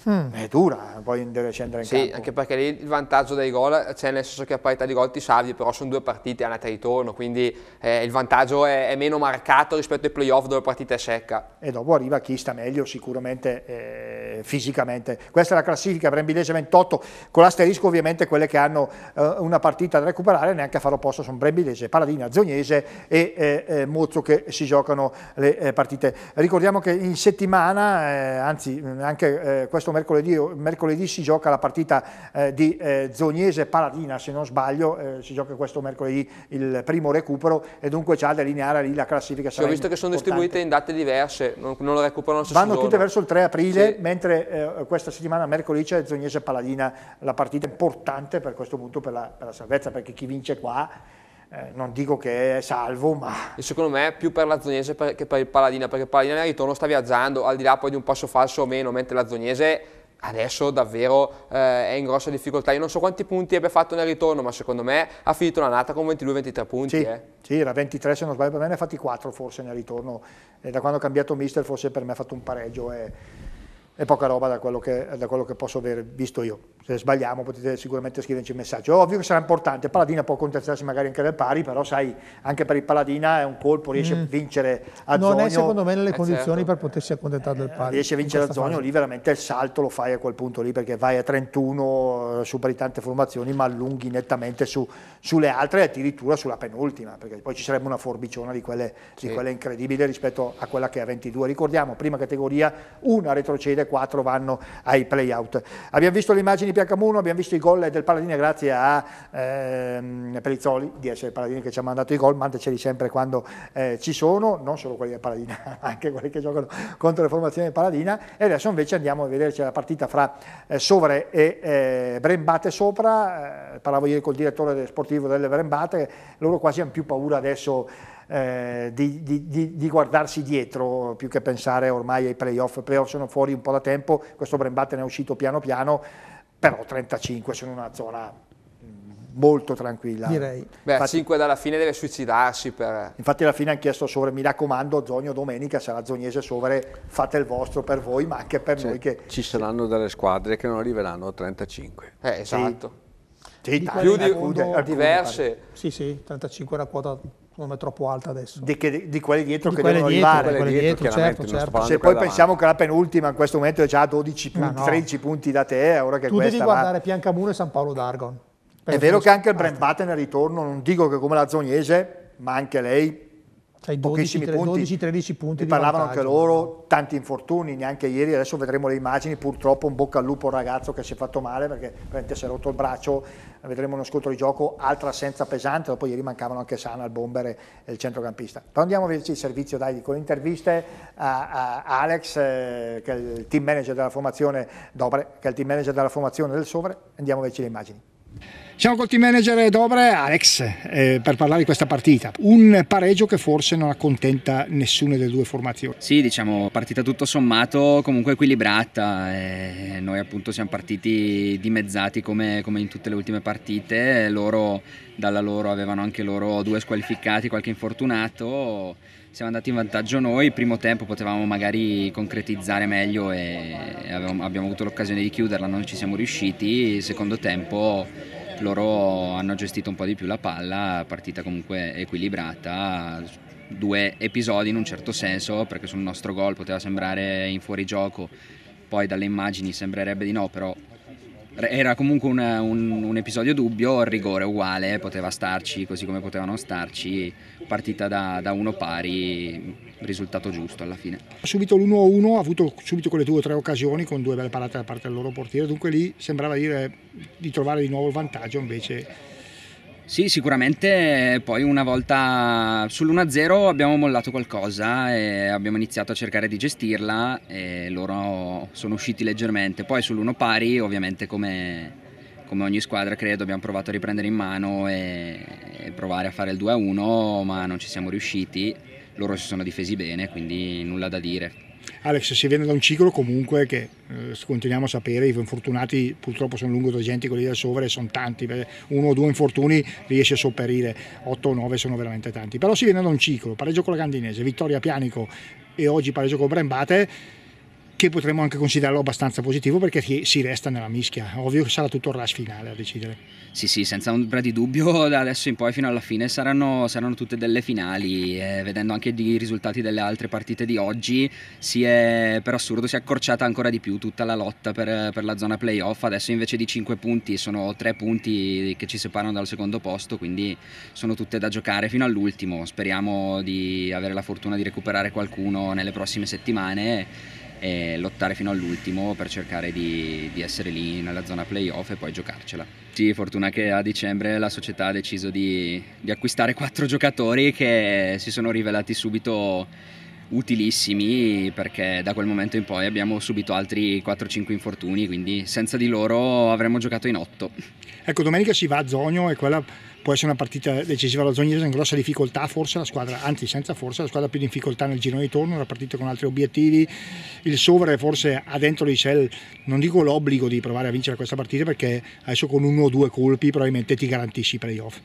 Mm. È dura, eh, poi deve scendere in sì, campo. Sì, anche perché lì il vantaggio dei gol c'è cioè, nel senso che a parità di gol ti salvi, però sono due partite a nata e ritorno, quindi eh, il vantaggio è, è, meno marcato rispetto ai playoff dove la partita è secca. E dopo arriva chi sta meglio sicuramente eh, fisicamente. Questa è la classifica Brembillese 28, con l'asterisco ovviamente quelle che hanno eh, una partita da recuperare, neanche a fare opposto sono Brembillese, Paladina, Zognese e eh, eh, Mozzo che si giocano le partite. Ricordiamo che in settimana, anzi anche questo mese, mercoledì, mercoledì si gioca la partita eh, di eh, Zognese-Paladina, se non sbaglio, eh, si gioca questo mercoledì il primo recupero e dunque c'è a delineare lì la classifica. Sì, ho visto che sono importante. distribuite in date diverse, non, non lo recuperano stesso Vanno tutte verso il 3 aprile, sì. mentre eh, questa settimana mercoledì c'è Zoniese paladina la partita importante per questo punto, per la, per la salvezza, perché chi vince qua eh, non dico che è salvo, ma... E secondo me più per l'Azognese che per il Paladina, perché il Paladina nel ritorno sta viaggiando, al di là poi di un passo falso o meno, mentre l'Azognese adesso davvero eh, è in grossa difficoltà. Io non so quanti punti abbia fatto nel ritorno, ma secondo me ha finito l'annata con 22-23 punti. Sì, eh. sì, era 23 se non sbaglio, per me ne ha fatti 4 forse nel ritorno. E eh, da quando ha cambiato mister forse per me ha fatto un pareggio. È, è poca roba da quello, che, da quello che posso aver visto io se sbagliamo potete sicuramente scriverci un messaggio. ovvio che sarà importante, Paladina può contestarsi magari anche del pari, però sai, anche per il Paladina è un colpo, riesce mm. a vincere a Non Zonio. è secondo me nelle eh condizioni certo. per potersi accontentare del pari. Riesce a vincere a Zonio, fase. lì veramente il salto lo fai a quel punto lì, perché vai a 31 eh, superi tante formazioni, ma allunghi nettamente su, sulle altre e addirittura sulla penultima, perché poi ci sarebbe una forbiciona di quelle, sì. di quelle incredibili rispetto a quella che è a 22. Ricordiamo, prima categoria, una retrocede, quattro vanno ai playout. Abbiamo visto le immagini Piacamuno abbiamo visto i gol del Paladini grazie a ehm, Perizzoli, di essere Paladini che ci ha mandato i gol, manteceli sempre quando eh, ci sono, non solo quelli del Paladina, anche quelli che giocano contro le formazioni del Paladina. E adesso invece andiamo a vederci la partita fra eh, Sovre e eh, Brembate sopra. Eh, parlavo ieri col direttore sportivo delle Brembate, loro quasi hanno più paura adesso. Eh, di, di, di, di, guardarsi dietro più che pensare ormai ai playoff. I playoff sono fuori un po' da tempo, questo Brembate ne è uscito piano piano però 35 sono una zona mm, molto tranquilla. Direi. Beh, infatti, a 5 dalla fine deve suicidarsi. Per... Infatti alla fine hanno chiesto a Sovre, mi raccomando, Zonio domenica sarà Zognese Sovere, fate il vostro per voi, ma anche per cioè, noi. Che... Ci saranno delle squadre che non arriveranno a 35. Eh, esatto. Sì. Sì, di più di, diverse. Sì, sì, 35 è una quota non è troppo alta adesso. Di, che, di quelle dietro di che quelle devono dietro, arrivare. Quelle dietro, dietro, certo, certo. Se poi pensiamo davanti. che la penultima in questo momento è già a 12 punti, no. 13 punti da te, eh, ora che tu questa devi guardare va... Piancamuno e San Paolo d'Argon. È vero che anche il Brent Batten è ritorno, non dico che come la Zognese, ma anche lei C'hai 12, 12, 13 punti. Mi parlavano anche loro, tanti infortuni, neanche ieri, adesso vedremo le immagini, purtroppo un bocca al lupo un ragazzo che si è fatto male perché praticamente si è rotto il braccio, vedremo uno scontro di gioco, altra assenza pesante, dopo ieri mancavano anche Sana, il bomber e il centrocampista. Però andiamo a vederci il servizio dai, con le interviste a, a Alex, eh, che è il team manager della formazione Dobre, che è il team manager della formazione del Sovre, andiamo a vederci le immagini. Siamo col team manager Dobre, Alex, eh, per parlare di questa partita. Un pareggio che forse non accontenta nessuna delle due formazioni. Sì, diciamo, partita tutto sommato comunque equilibrata. Eh, noi appunto siamo partiti dimezzati come, come in tutte le ultime partite. Loro, dalla loro, avevano anche loro due squalificati, qualche infortunato siamo andati in vantaggio noi, primo tempo potevamo magari concretizzare meglio e avevamo, abbiamo avuto l'occasione di chiuderla, non ci siamo riusciti, secondo tempo loro hanno gestito un po' di più la palla, partita comunque equilibrata, due episodi in un certo senso perché sul nostro gol poteva sembrare in fuorigioco, poi dalle immagini sembrerebbe di no, però era comunque una, un, un, episodio dubbio, il rigore uguale, poteva starci così come potevano starci, partita da, da uno pari, risultato giusto alla fine. Subito l'1-1, ha avuto subito quelle due o tre occasioni con due belle parate da parte del loro portiere, dunque lì sembrava dire di trovare di nuovo il vantaggio, invece sì, sicuramente poi una volta sull'1-0 abbiamo mollato qualcosa e abbiamo iniziato a cercare di gestirla e loro sono usciti leggermente. Poi sull'1 pari ovviamente come, come, ogni squadra credo abbiamo provato a riprendere in mano e, e provare a fare il 2-1 ma non ci siamo riusciti. Loro si sono difesi bene quindi nulla da dire. Alex, si viene da un ciclo comunque che eh, continuiamo a sapere, i infortunati purtroppo sono lungo tangenti quelli del Sovra sono tanti, uno o due infortuni riesce a sopperire, 8 o 9 sono veramente tanti, però si viene da un ciclo, pareggio con la Gandinese, vittoria a Pianico e oggi pareggio con Brembate che potremmo anche considerarlo abbastanza positivo perché si resta nella mischia. Ovvio che sarà tutto il rush finale a decidere. Sì, sì, senza ombra di dubbio, da adesso in poi fino alla fine saranno, saranno tutte delle finali. Eh, vedendo anche i risultati delle altre partite di oggi, si è per assurdo si è accorciata ancora di più tutta la lotta per, per la zona playoff. Adesso invece di 5 punti sono 3 punti che ci separano dal secondo posto, quindi sono tutte da giocare fino all'ultimo. Speriamo di avere la fortuna di recuperare qualcuno nelle prossime settimane e lottare fino all'ultimo per cercare di, di, essere lì nella zona playoff e poi giocarcela. Sì, fortuna che a dicembre la società ha deciso di, di acquistare quattro giocatori che si sono rivelati subito utilissimi perché da quel momento in poi abbiamo subito altri 4-5 infortuni, quindi senza di loro avremmo giocato in 8. Ecco, domenica ci va a Zonio e quella può essere una partita decisiva la Zognese in grossa difficoltà forse la squadra anzi senza forse la squadra più in difficoltà nel girone di torno una partita con altri obiettivi il Sovere forse ha dentro di sé non dico l'obbligo di provare a vincere questa partita perché adesso con uno o due colpi probabilmente ti garantisci i playoff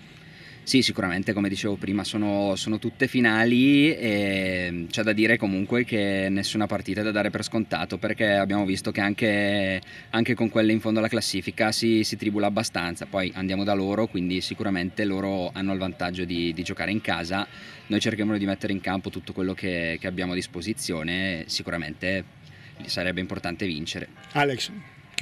sì, sicuramente, come dicevo prima, sono, sono tutte finali e mm, c'è da dire comunque che nessuna partita è da dare per scontato perché abbiamo visto che anche, anche con quelle in fondo alla classifica si, si, tribula abbastanza. Poi andiamo da loro, quindi sicuramente loro hanno il vantaggio di, di giocare in casa. Noi cercheremo di mettere in campo tutto quello che, che abbiamo a disposizione, sicuramente sarebbe importante vincere. Alex,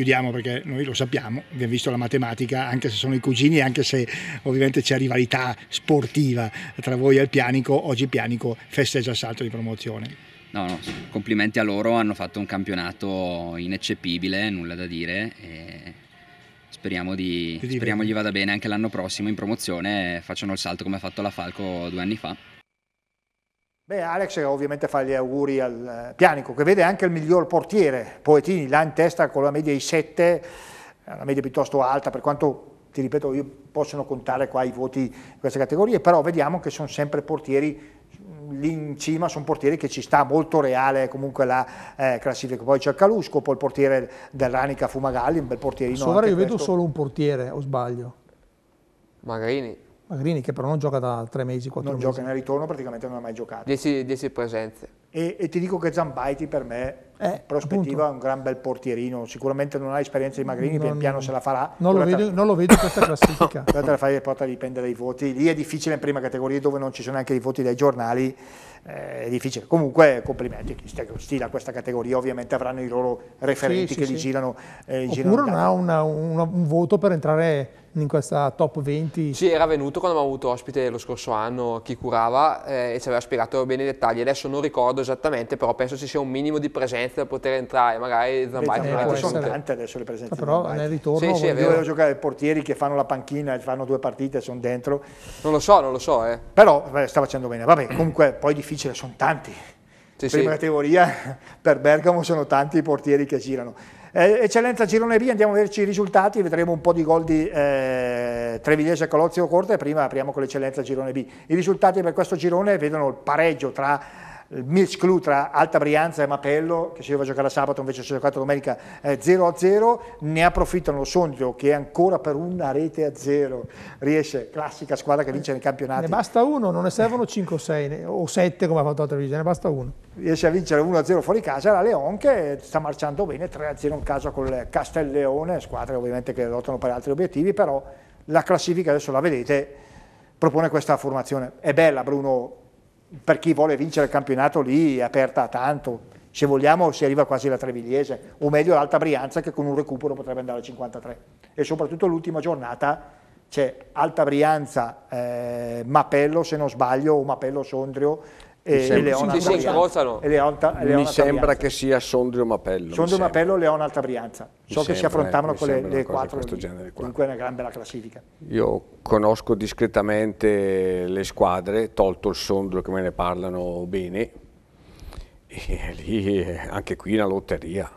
chiudiamo perché noi lo sappiamo, abbiamo visto la matematica, anche se sono i cugini e anche se ovviamente c'è rivalità sportiva tra voi e il Pianico, oggi Pianico festeggia il salto di promozione. No, no, complimenti a loro, hanno fatto un campionato ineccepibile, nulla da dire. Speriamo, di, speriamo gli vada bene anche l'anno prossimo in promozione facciano il salto come ha fatto la Falco due anni fa. Beh, Alex eh, ovviamente fa gli auguri al eh, Pianico, che vede anche il miglior portiere, Poetini, là in testa con la media di 7, una media piuttosto alta, per quanto, ti ripeto, io possono contare qua i voti di queste categorie, però vediamo che sono sempre portieri lì in cima sono portieri che ci sta molto reale comunque la eh, classifica. Poi c'è Calusco, poi il portiere del Fumagalli, un bel portierino. Sopra io questo. vedo solo un portiere, o sbaglio? Magrini. Magrini che però non gioca da tre mesi, quattro non mesi. Non gioca nel ritorno, praticamente non ha mai giocato. 10 presenze. E, e, ti dico che Zambaiti per me eh, prospettiva appunto. un gran bel portierino, sicuramente non ha esperienza di Magrini, non, pian piano se la farà. Non lo, vedo, non lo vedo in questa classifica. Guardate la fai porta dipende dai voti, lì è difficile in prima categoria dove non ci sono neanche i voti dai giornali, eh, è difficile. Comunque complimenti, chi stila questa categoria ovviamente avranno i loro referenti sì, che sì, li sì. girano. Eh, Oppure girano non ha una, una, un voto per entrare in questa top 20. Sì, era venuto quando abbiamo avuto ospite lo scorso anno chi curava eh, e ci aveva spiegato bene i dettagli. Adesso non ricordo esattamente, però penso ci sia un minimo di presenza per poter entrare, magari Zambaiti. Eh, sono tante adesso le presenze. Ah, però nel ritorno sì, sì, volevo giocare portieri che fanno la panchina e fanno due partite, sono dentro. Non lo so, non lo so. Eh. Però beh, sta facendo bene. Vabbè, comunque poi difficile difficile, eh, sono tanti. Sì, Prima sì. categoria, per Bergamo sono tanti i portieri che girano. Eh, eccellenza Girone B, andiamo a vederci i risultati, vedremo un po' di gol di eh, Trevigliese, Colozio, Corte, prima apriamo con l'eccellenza Girone B. I risultati per questo girone vedono il pareggio tra eh, Milch Clou tra Alta Brianza e Mapello, che si doveva giocare sabato invece si è giocato domenica 0-0, eh, ne approfittano lo Sondrio che ancora per una rete a zero riesce, classica squadra che vince nei campionati. Ne basta uno, non ne servono 5 o 6 o 7 come ha fatto la televisione, ne basta uno. Riesce a vincere 1-0 fuori casa la Leon che sta marciando bene, 3-0 in casa col Castelleone, squadre ovviamente che lottano per altri obiettivi, però la classifica adesso la vedete, propone questa formazione. È bella Bruno per chi vuole vincere il campionato lì è aperta a tanto, se vogliamo si arriva quasi alla Trevigliese, o meglio l'Alta Brianza che con un recupero potrebbe andare a 53. E soprattutto l'ultima giornata c'è Alta Brianza, eh, Mapello se non sbaglio, o Mapello Sondrio, e, e Leona mi sembra che sia Sondrio Mappello. Sondrio Mappello e Leona Alta Brianza. So mi che sembra, si affrontavano eh, con le, le quattro, comunque è una gran bella classifica. Io conosco discretamente le squadre, tolto il Sondrio che me ne parlano bene, e lì eh, anche qui una lotteria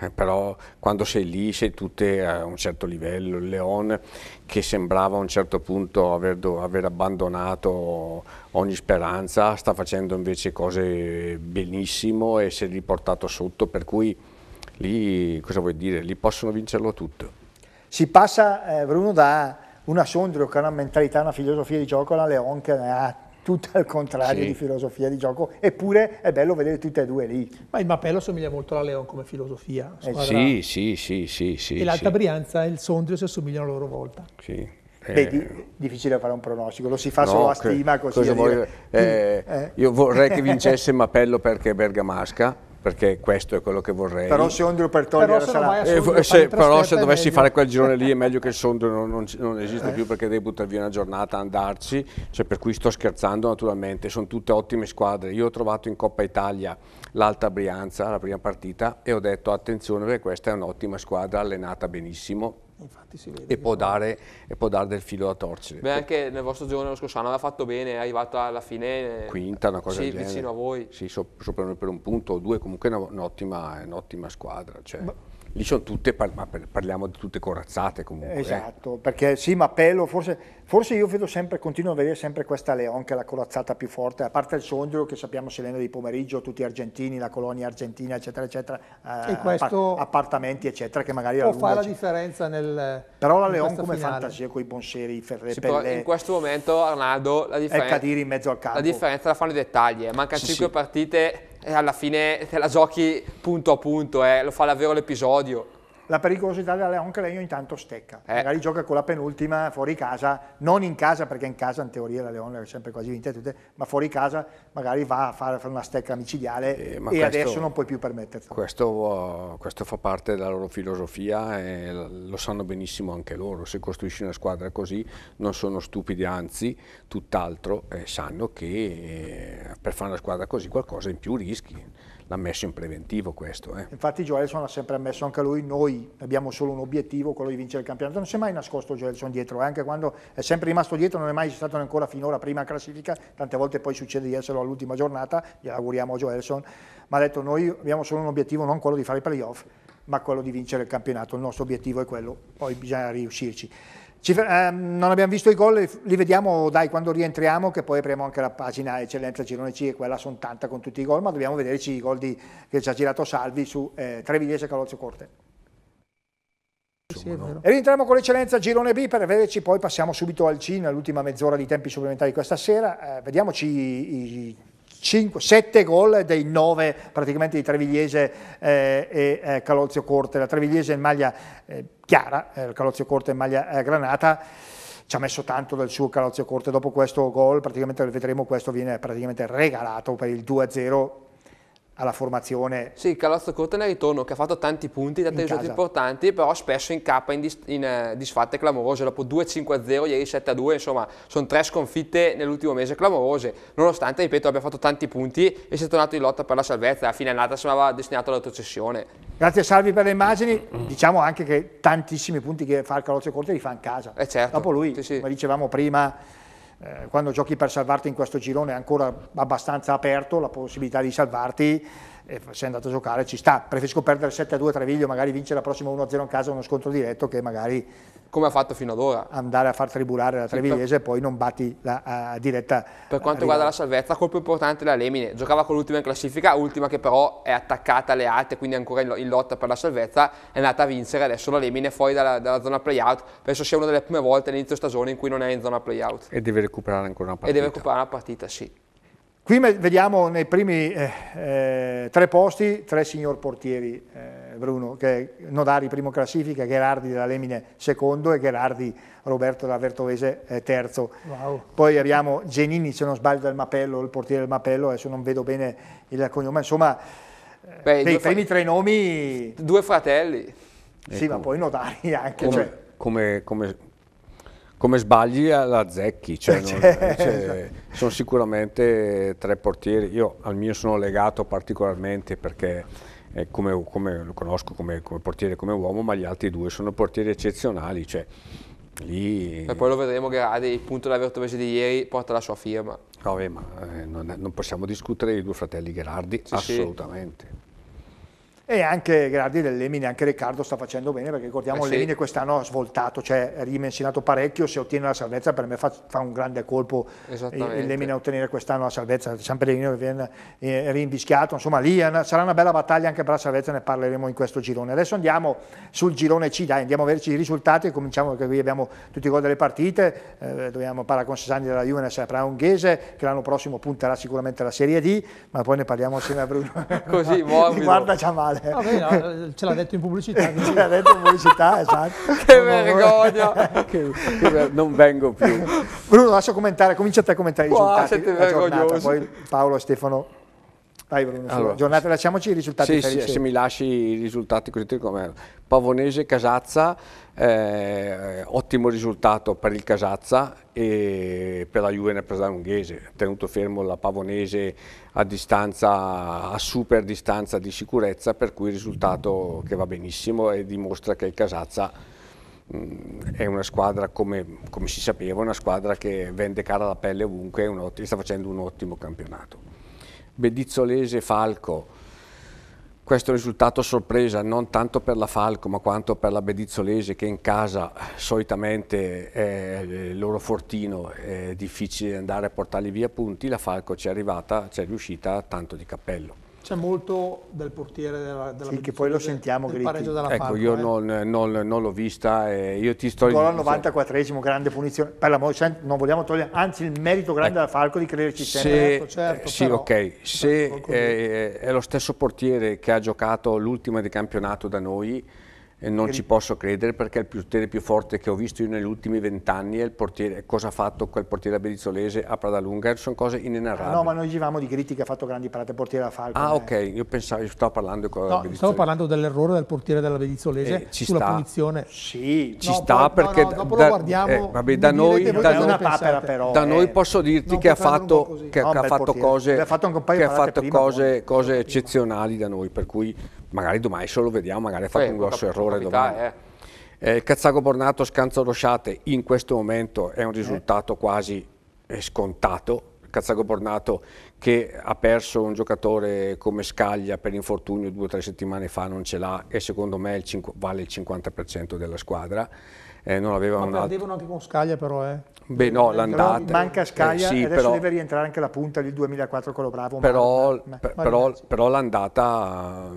eh, però quando sei lì sei tutte a un certo livello, il Leon che sembrava a un certo punto aver, aver abbandonato ogni speranza sta facendo invece cose benissimo e si è riportato sotto, per cui lì cosa vuoi dire, lì possono vincerlo tutto. Si passa eh, Bruno da una Sondrio che ha una mentalità, una filosofia di gioco alla Leon che ne ha tutto al contrario sì. di filosofia di gioco, eppure è bello vedere tutte e due lì. Ma il Mappello somiglia molto alla Leon come filosofia. Eh, sì, sì, sì, sì, sì. E l'Alta sì. Brianza e il Sondrio si assomigliano a loro volta. Sì. Eh. Vedi, eh, difficile fare un pronostico, lo si fa no, solo a stima così. A voglio, eh, eh, io vorrei che vincesse Mappello perché è bergamasca, perché questo è quello che vorrei. Però se Ondrio per togliere sarà... Eh, se, però se dovessi fare quel girone lì è meglio che il Sondrio non, non, non esista eh. più perché devi buttare via una giornata, andarci, cioè, per cui sto scherzando naturalmente, sono tutte ottime squadre. Io ho trovato in Coppa Italia l'Alta Brianza, la prima partita, e ho detto attenzione perché questa è un'ottima squadra allenata benissimo, Infatti si vede. E può, dare, e può dare del filo da torcere. Beh, anche nel vostro giorno lo scorso anno aveva fatto bene, è arrivato alla fine. Eh, Quinta, una cosa sì, del vicino a voi. Sì, sopra noi per un punto o due, comunque è un'ottima, un squadra. Cioè lì sono tutte, ma parliamo di tutte corazzate comunque. Eh. Esatto, eh. perché sì, ma pelo, forse, forse, io vedo sempre, continuo a vedere sempre questa Leon che è la corazzata più forte, a parte il Sondrio che sappiamo se allena di pomeriggio, tutti argentini, la colonia argentina, eccetera, eccetera, eh, appartamenti, eccetera, che magari... Può fare la differenza nel... Però la Leon come finale. fantasia con i bonseri, Ferre, sì, Pelle... In questo momento, Arnaldo, la differenza... È cadere in mezzo al campo. La differenza la fanno i dettagli, eh. mancano sì, 5 sì. partite e alla fine te la giochi punto a punto, eh, lo fa davvero l'episodio la pericolosità della Leon che lei ogni tanto stecca. Eh. Magari gioca con la penultima fuori casa, non in casa perché in casa in teoria la Leon è sempre quasi vinta tutte, ma fuori casa magari va a fare, una stecca micidiale eh, e questo, adesso non puoi più permetterti. Questo, uh, questo, fa parte della loro filosofia e lo sanno benissimo anche loro. Se costruisci una squadra così non sono stupidi, anzi tutt'altro eh, sanno che eh, per fare una squadra così qualcosa in più rischi l'ha messo in preventivo questo. Eh. Infatti Joelson ha sempre ammesso anche lui, noi abbiamo solo un obiettivo, quello di vincere il campionato, non si è mai nascosto Joelson dietro, eh, anche quando è sempre rimasto dietro, non è mai stato ancora finora prima classifica, tante volte poi succede di esserlo all'ultima giornata, gli auguriamo a Joelson, ma ha detto noi abbiamo solo un obiettivo, non quello di fare i playoff, ma quello di vincere il campionato, il nostro obiettivo è quello, poi bisogna riuscirci. Ci, ehm, non abbiamo visto i gol, li vediamo dai quando rientriamo che poi apriamo anche la pagina eccellenza Girone C e quella sono tanta con tutti i gol, ma dobbiamo vederci i gol di, che ci ha girato Salvi su eh, Treviglese e Calozzo Corte. Insomma, no? E rientriamo con l'eccellenza Girone B per vederci, poi passiamo subito al Cina, l'ultima mezz'ora di tempi supplementari questa sera, eh, vediamoci i, i 5, 7 gol dei 9 praticamente di Trevigliese eh, e eh, Calozio Corte. La Trevigliese in maglia eh, chiara, eh, il Calozio Corte in maglia eh, granata. Ci ha messo tanto dal suo Calozio Corte. Dopo questo gol, praticamente vedremo, questo viene praticamente regalato per il 2-0 alla formazione. Sì, Calozzo Corte nel ritorno che ha fatto tanti punti, tanti risultati casa. importanti, però spesso in K in, dis, in eh, disfatte clamorose, dopo 2-5-0, ieri 7-2, insomma sono tre sconfitte nell'ultimo mese clamorose, nonostante, ripeto, abbia fatto tanti punti e sia tornato in lotta per la salvezza, a fine annata sembrava destinato all'autocessione. Grazie Salvi per le immagini, diciamo anche che tantissimi punti che fa il Calozzo Corte li fa in casa. Eh certo. Dopo lui, sì, sì. come dicevamo prima eh, quando giochi per salvarti in questo girone è ancora abbastanza aperto la possibilità di salvarti e sei andato a giocare ci sta, preferisco perdere 7-2 Treviglio, magari vincere la prossima 1-0 in casa uno scontro diretto che magari come ha fatto fino ad ora andare a far tribulare la Trevigliese sì, per... e poi non batti la diretta per quanto riguarda la salvezza colpo importante la Lemine giocava con l'ultima in classifica ultima che però è attaccata alle alte quindi ancora in, lotta per la salvezza è andata a vincere adesso la Lemine è fuori dalla, dalla zona playout penso sia una delle prime volte all'inizio stagione in cui non è in zona playout e deve recuperare ancora una partita e deve recuperare una partita sì Qui vediamo nei primi eh, eh, tre posti tre signor portieri, eh, Bruno, che Nodari primo classifica, Gherardi della Lemine secondo e Gherardi Roberto della Vertovese eh, terzo. Wow. Poi abbiamo Genini, se non sbaglio, del Mapello, il portiere del Mapello, adesso non vedo bene il cognome, insomma eh, Beh, dei primi tre nomi... Due fratelli. Sì, ecco. ma poi Nodari anche. Come, cioè. come, come come sbagli alla Zecchi, cioè, non, cioè, eh, cioè esatto. sono sicuramente tre portieri, io al mio sono legato particolarmente perché eh, come, come, lo conosco come, come, portiere, come uomo, ma gli altri due sono portieri eccezionali, cioè, lì... E poi lo vedremo Grade, il punto dell'avvertimento di ieri porta la sua firma. No, beh, ma eh, non, non, possiamo discutere i due fratelli Gherardi, sì, assolutamente. Sì. E anche, Gradi dell'Emine, anche Riccardo sta facendo bene perché ricordiamo eh sì. l'Emine quest'anno ha svoltato, cioè ha ridimensionato parecchio, se ottiene la salvezza per me fa, fa un grande colpo l'Emine a ottenere quest'anno la salvezza, sempre l'Emine viene eh, rinvischiato, insomma lì sarà una bella battaglia anche per la salvezza, ne parleremo in questo girone. Adesso andiamo sul girone C, dai, andiamo a vederci i risultati e cominciamo perché qui abbiamo tutti i gol delle partite, eh, dobbiamo parlare con Sassani della Juventus e la Unghese che l'anno prossimo punterà sicuramente la Serie D, ma poi ne parliamo assieme a Bruno. Così, morbido. Mi guarda già male male. No, beh, ce l'ha detto in pubblicità. ce l'ha detto in pubblicità, esatto. che non vergogna. Che, che ver non vengo più. Bruno, lascia commentare, comincia a te a commentare i wow, risultati. Giornata, poi Paolo e Stefano Dai Bruno, allora, giornata, lasciamoci i risultati. Sì, sì, se mi lasci i risultati così come Pavonese, Casazza, eh, ottimo risultato per il Casazza e per la Juve Nepresano Unghese, tenuto fermo la Pavonese a, distanza, a super distanza di sicurezza, per cui il risultato che va benissimo e dimostra che il Casazza mh, mm, è una squadra, come, come, si sapeva, una squadra che vende cara la pelle ovunque e sta facendo un ottimo campionato. Bedizzolese Falco, questo risultato sorpresa non tanto per la Falco ma quanto per la Bedizzolese che in casa eh, solitamente è eh, il loro fortino, è difficile andare a portarli via punti, la Falco ci è arrivata, ci è riuscita tanto di cappello. C'è molto del portiere della, della Sì, che poi lo sentiamo del, del Ecco, Farco, io eh. non, non, non l'ho vista, eh, io ti sto... Gol al 94esimo, grande punizione, per l'amore, non vogliamo togliere, anzi il merito grande ecco, alla Falco di crederci se, sempre. Certo, certo, sì, però, ok, se eh, è lo stesso portiere che ha giocato l'ultima di campionato da noi, non ci posso credere perché il portiere più forte che ho visto negli ultimi vent'anni è il portiere, cosa ha fatto quel portiere abedizzolese a Pradalunga, sono cose ah, inenarrabili. no, ma noi dicevamo di Gritti che ha fatto grandi parate il portiere a Falco. Ah eh. ok, io pensavo, io stavo parlando di no, stavo parlando dell'errore del portiere della abedizzolese eh, sulla sta. punizione. Sì, ci no, sta poi, perché... No, dopo da, lo eh, guardiamo... Eh, vabbè, da noi, da, noi, papera, però, da eh. noi posso dirti che ha fatto, che, che ha fatto cose, fatto che ha fatto cose eccezionali da noi, per cui magari domani se lo vediamo, magari ha fatto eh, un grosso errore capità, domani. Eh. eh. il Cazzago Bornato Scanzo Rosciate in questo momento è un eh. risultato quasi eh, scontato, Cazzago Bornato che ha perso un giocatore come Scaglia per infortunio due o tre settimane fa non ce l'ha e secondo me il vale il 50% della squadra eh, non aveva Ma Devono anche con Scaglia però, eh. Beh no, l'andata. Manca Scaglia eh, sì, adesso però, deve rientrare anche la punta del 2004 con lo Bravo. Però, per, però, però l'andata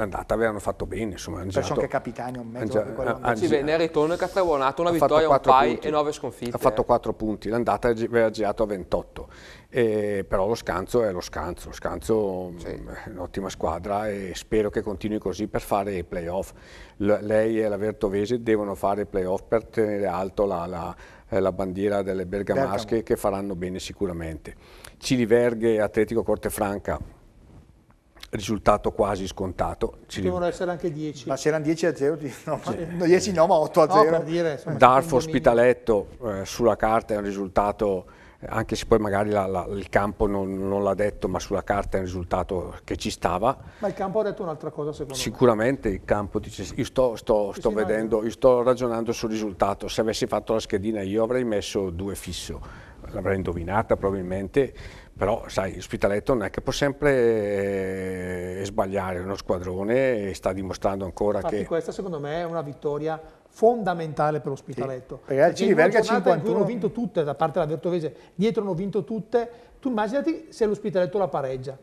l'andata avevano fatto bene, insomma. Hanno Penso anche Capitani un mezzo angia, quello ah, angia, Sì, beh, nel ritorno il Castellonato una vittoria, un pari e nove sconfitte. Ha fatto 4 punti, l'andata aveva girato a 28. Eh, però lo scanzo è lo scanzo, lo scanzo sì. mh, mm, è un'ottima squadra e spero che continui così per fare i playoff. L lei e la Vertovese devono fare i playoff per tenere alto la, la, eh, la bandiera delle bergamasche Bergamo. che faranno bene sicuramente. Cili Verghe Atletico Cortefranca, risultato quasi scontato. Ci Devono essere anche 10. Ma se erano 10 a 0, no, sì. 10 no, ma 8 a 0. No, dire, insomma, Darfo Spitaletto eh, sulla carta è un risultato, eh, anche se poi magari la, la, il campo non, non l'ha detto, ma sulla carta è un risultato che ci stava. Ma il campo ha detto un'altra cosa secondo Sicuramente me. il campo dice, io sto, sto, sto vedendo, io sto ragionando sul risultato, se avessi fatto la schedina io avrei messo due fisso, l'avrei indovinata probabilmente, però sai, Spitaletto non è che può sempre eh, sbagliare uno squadrone e sta dimostrando ancora Infatti che... questa secondo me è una vittoria fondamentale per lo Spitaletto. Sì, perché ci verga 51 hanno vinto tutte da parte della Vertovese, dietro hanno vinto tutte, tu immaginati se lo Spitaletto la pareggia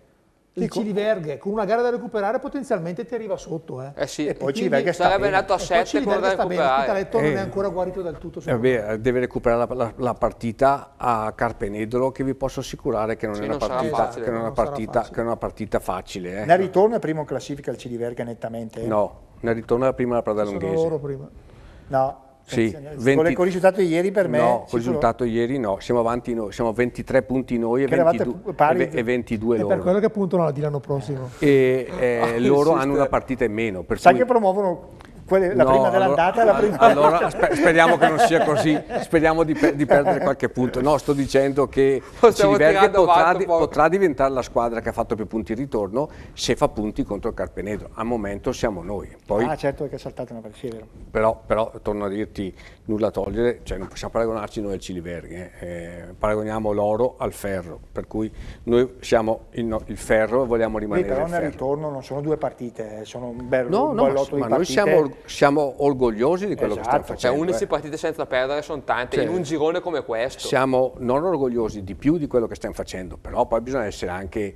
il Ciliverghe con una gara da recuperare potenzialmente ti arriva sotto eh, eh sì, e poi Ciliverghe sarebbe nato a 7 con da recuperare bene, eh. non è ancora guarito dal tutto eh beh, deve recuperare la, la, la, partita a Carpenedolo che vi posso assicurare che non, sì, è, una non partita, facile, che non, non partita, che non è una partita facile eh. ne ritorna prima in classifica il Ciliverghe nettamente eh. no, ne ritorna prima la Pradalunghese sono loro prima no sì, 20... Con il risultato di ieri per me... No, con il risultato di ieri no, siamo avanti noi, siamo 23 punti noi e, 22, pari... e 22 loro. per quello che puntano alla Dilano prossimo. E eh, ah, loro hanno una partita in meno. Per Sai cui... che promuovono quelle, la no, prima dell'andata allora, e la prima Allora sper speriamo che non sia così, speriamo di, per di, perdere qualche punto. No, sto dicendo che Ciliberga potrà, di potrà, diventare la squadra che ha fatto più punti in ritorno se fa punti contro il Carpenedro. Al momento siamo noi. Poi, ah certo che è saltata una partita, Però, però torno a dirti, nulla a togliere, cioè non possiamo paragonarci noi al Ciliberghi, eh. eh. paragoniamo l'oro al ferro, per cui noi siamo il, no, il ferro e vogliamo rimanere sì, però nel ritorno non sono due partite, eh, sono un bel no, un no, bellotto ma, ma noi siamo, siamo, orgogliosi di quello esatto, che stiamo esatto, facendo. Cioè, 11 partite senza perdere sono tante, cioè, in un girone come questo. Siamo non orgogliosi di più di quello che stiamo facendo, però poi bisogna essere anche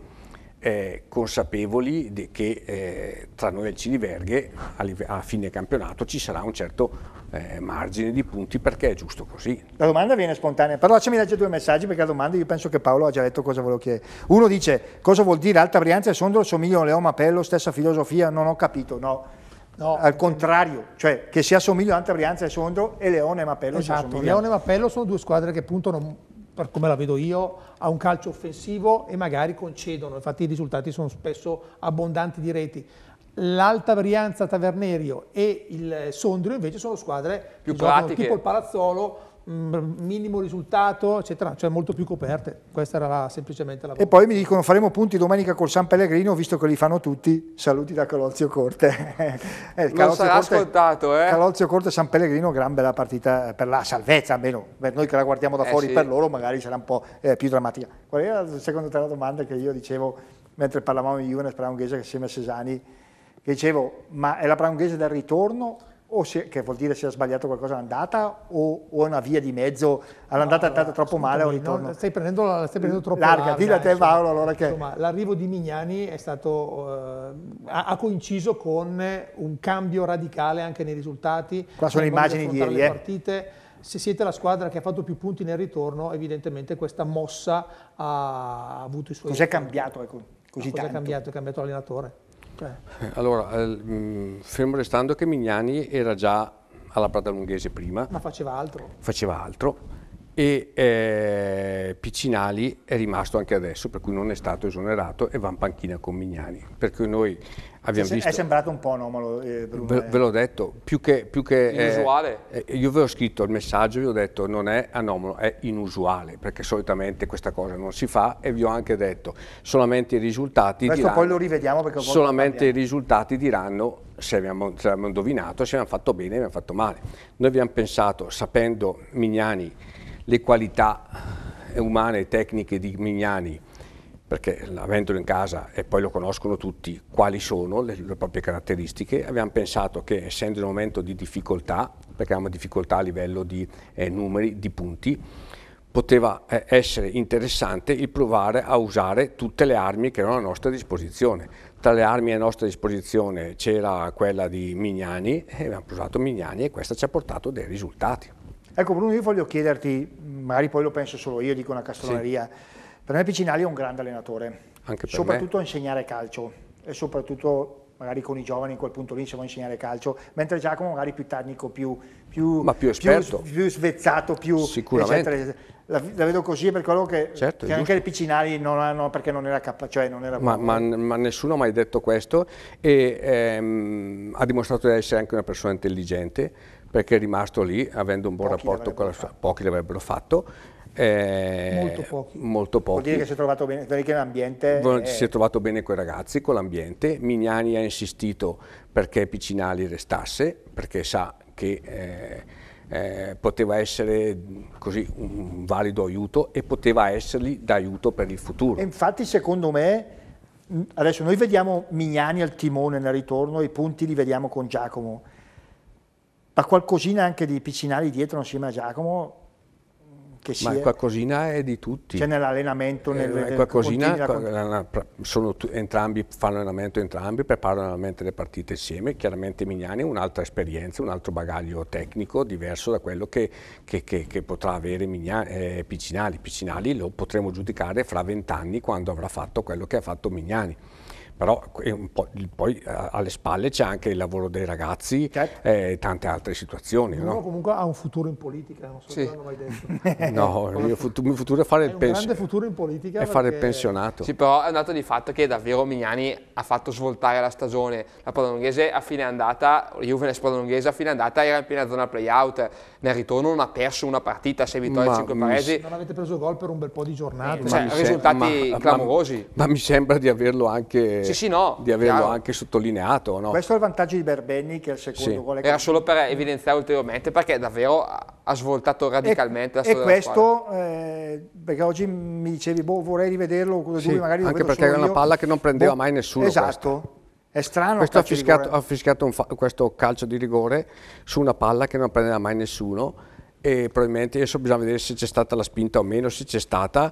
eh, consapevoli de, che eh, tra noi e il Ciniverghe a, a, fine campionato ci sarà un certo eh, margine di punti perché è giusto così. La domanda viene spontanea, però lasciami leggere due messaggi perché la domanda io penso che Paolo ha già letto cosa volevo chiedere. Uno dice cosa vuol dire Alta Brianza e Sondro somigliano a Leo Mapello, stessa filosofia, non ho capito, no. No. Al contrario, cioè che si assomigliano Alta Brianza e Sondro e Leone e Mappello esatto, Leone e Mappello sono due squadre che puntano per come la vedo io, a un calcio offensivo e magari concedono, infatti i risultati sono spesso abbondanti di reti. L'Alta varianza Tavernerio e il Sondrio invece sono squadre più che pratiche. tipo il Palazzolo Mm, minimo risultato, eccetera, cioè molto più coperte. Questa era la, semplicemente la E poi mi dicono faremo punti domenica col San Pellegrino, visto che li fanno tutti, saluti da Calozio Corte. eh, Calozio non sarà Corte, ascoltato, eh? Calozio Corte San Pellegrino, gran bella partita per la salvezza, almeno per noi che la guardiamo da eh fuori, sì. per loro magari sarà un po' eh, più drammatica. Qual era la seconda te la domanda che io dicevo mentre parlavamo di Juventus Pranghese assieme a Cesani, che dicevo, ma è la Pranghese del ritorno o si, che vuol dire si è sbagliato qualcosa all'andata o, o una via di mezzo all'andata no, è andata troppo male o ritorno no, stai, prendendo, stai prendendo troppo larga, larga dillo a te Paolo allora che insomma l'arrivo di Mignani è stato eh, ha, coinciso con un cambio radicale anche nei risultati qua sono cioè, immagini di ieri le eh. partite se siete la squadra che ha fatto più punti nel ritorno, evidentemente questa mossa ha avuto i suoi... Cos'è cambiato? Ecco, così ah, tanto. Cos'è cambiato? È cambiato l'allenatore. Allora, eh, fermo restando che Mignani era già alla Prata Lunghese prima. Ma faceva altro. Faceva altro e eh, Piccinali è rimasto anche adesso, per cui non è stato esonerato e va in panchina con Mignani. Per cui noi Abbiamo visto... È sembrato un po' anomalo, eh, Bruno. Eh. Ve, l'ho detto, più che... Più che eh, inusuale? Eh, io ve ho scritto il messaggio, vi ho detto non è anomalo, è inusuale, perché solitamente questa cosa non si fa e vi ho anche detto solamente i risultati Questo diranno... poi lo rivediamo perché... Solamente i risultati diranno se abbiamo, se abbiamo indovinato, se abbiamo fatto bene o abbiamo fatto male. Noi abbiamo pensato, sapendo Mignani, le qualità umane e tecniche di Mignani, perché avendolo in casa e poi lo conoscono tutti quali sono le, le proprie caratteristiche, abbiamo pensato che essendo in un momento di difficoltà, perché abbiamo difficoltà a livello di eh, numeri, di punti, poteva eh, essere interessante il provare a usare tutte le armi che erano a nostra disposizione. Tra le armi a nostra disposizione c'era quella di Mignani e abbiamo usato Mignani e questa ci ha portato dei risultati. Ecco Bruno, io voglio chiederti, magari poi lo penso solo io, dico una castoneria, sì per me Picinali è un grande allenatore, soprattutto me. a insegnare calcio e soprattutto magari con i giovani in quel punto lì insomma insegnare calcio, mentre Giacomo magari più tecnico, più, più, Ma più esperto, più, più svezzato, più Sicuramente. Eccetera. La, la, vedo così per quello che, certo, che anche i Piccinari non hanno perché non era capace, cioè non era ma, ma, ma, nessuno ha mai detto questo e ehm, ha dimostrato di essere anche una persona intelligente perché è rimasto lì avendo un buon pochi rapporto con la sua, pochi l'avrebbero fatto eh, molto poco. Vuol dire che si è trovato bene, perché l'ambiente... Si è trovato bene con i ragazzi, con l'ambiente. Mignani ha insistito perché Piccinali restasse, perché sa che... Eh, eh, poteva essere così un valido aiuto e poteva essergli d'aiuto per il futuro. E infatti secondo me, adesso noi vediamo Mignani al timone nel ritorno, i punti li vediamo con Giacomo, ma qualcosina anche di Piccinali dietro insieme a Giacomo che Ma sia... qualcosina è di tutti. C'è nell'allenamento, nel, eh, eh qualcosina, la... sono tu, entrambi, fanno allenamento entrambi, preparano allenamento le partite insieme, chiaramente Mignani è un'altra esperienza, un altro bagaglio tecnico diverso da quello che, che, che, che potrà avere Mignani, eh, Piccinali. Piccinali lo potremo giudicare fra vent'anni quando avrà fatto quello che ha fatto Mignani però po', poi eh, alle spalle c'è anche il lavoro dei ragazzi certo. Eh, e tante altre situazioni. Uno no? comunque ha un futuro in politica, non so se sì. l'hanno mai detto. no, il mio futuro, mio futuro, è fare è il pensionato. grande futuro in politica. È fare il pensionato. Sì, però è un dato di fatto che davvero Mignani ha fatto svoltare la stagione. La Prodonghese a fine andata, Juvenes Prodonghese a fine andata era in piena zona play-out. Nel ritorno non ha perso una partita, 6 vittorie, ma 5 paesi. Non avete preso gol per un bel po' di giornate. Eh, cioè, risultati ma, clamorosi. Ma, ma, mi sembra di averlo anche... Cicci no. Di averlo chiaro. anche sottolineato. No? Questo è il vantaggio di Berbenni che è il secondo sì. gol. Era solo per evidenziare ulteriormente perché davvero ha svoltato radicalmente e, la storia. E questo, eh, perché oggi mi dicevi, boh, vorrei rivederlo, sì, magari Anche perché era una palla che non prendeva boh, mai nessuno. Esatto. Questo. È strano. Questo ha fischiato, eh. ha fischiato questo calcio di rigore su una palla che non prenderà mai nessuno e probabilmente adesso bisogna vedere se c'è stata la spinta o meno, se c'è stata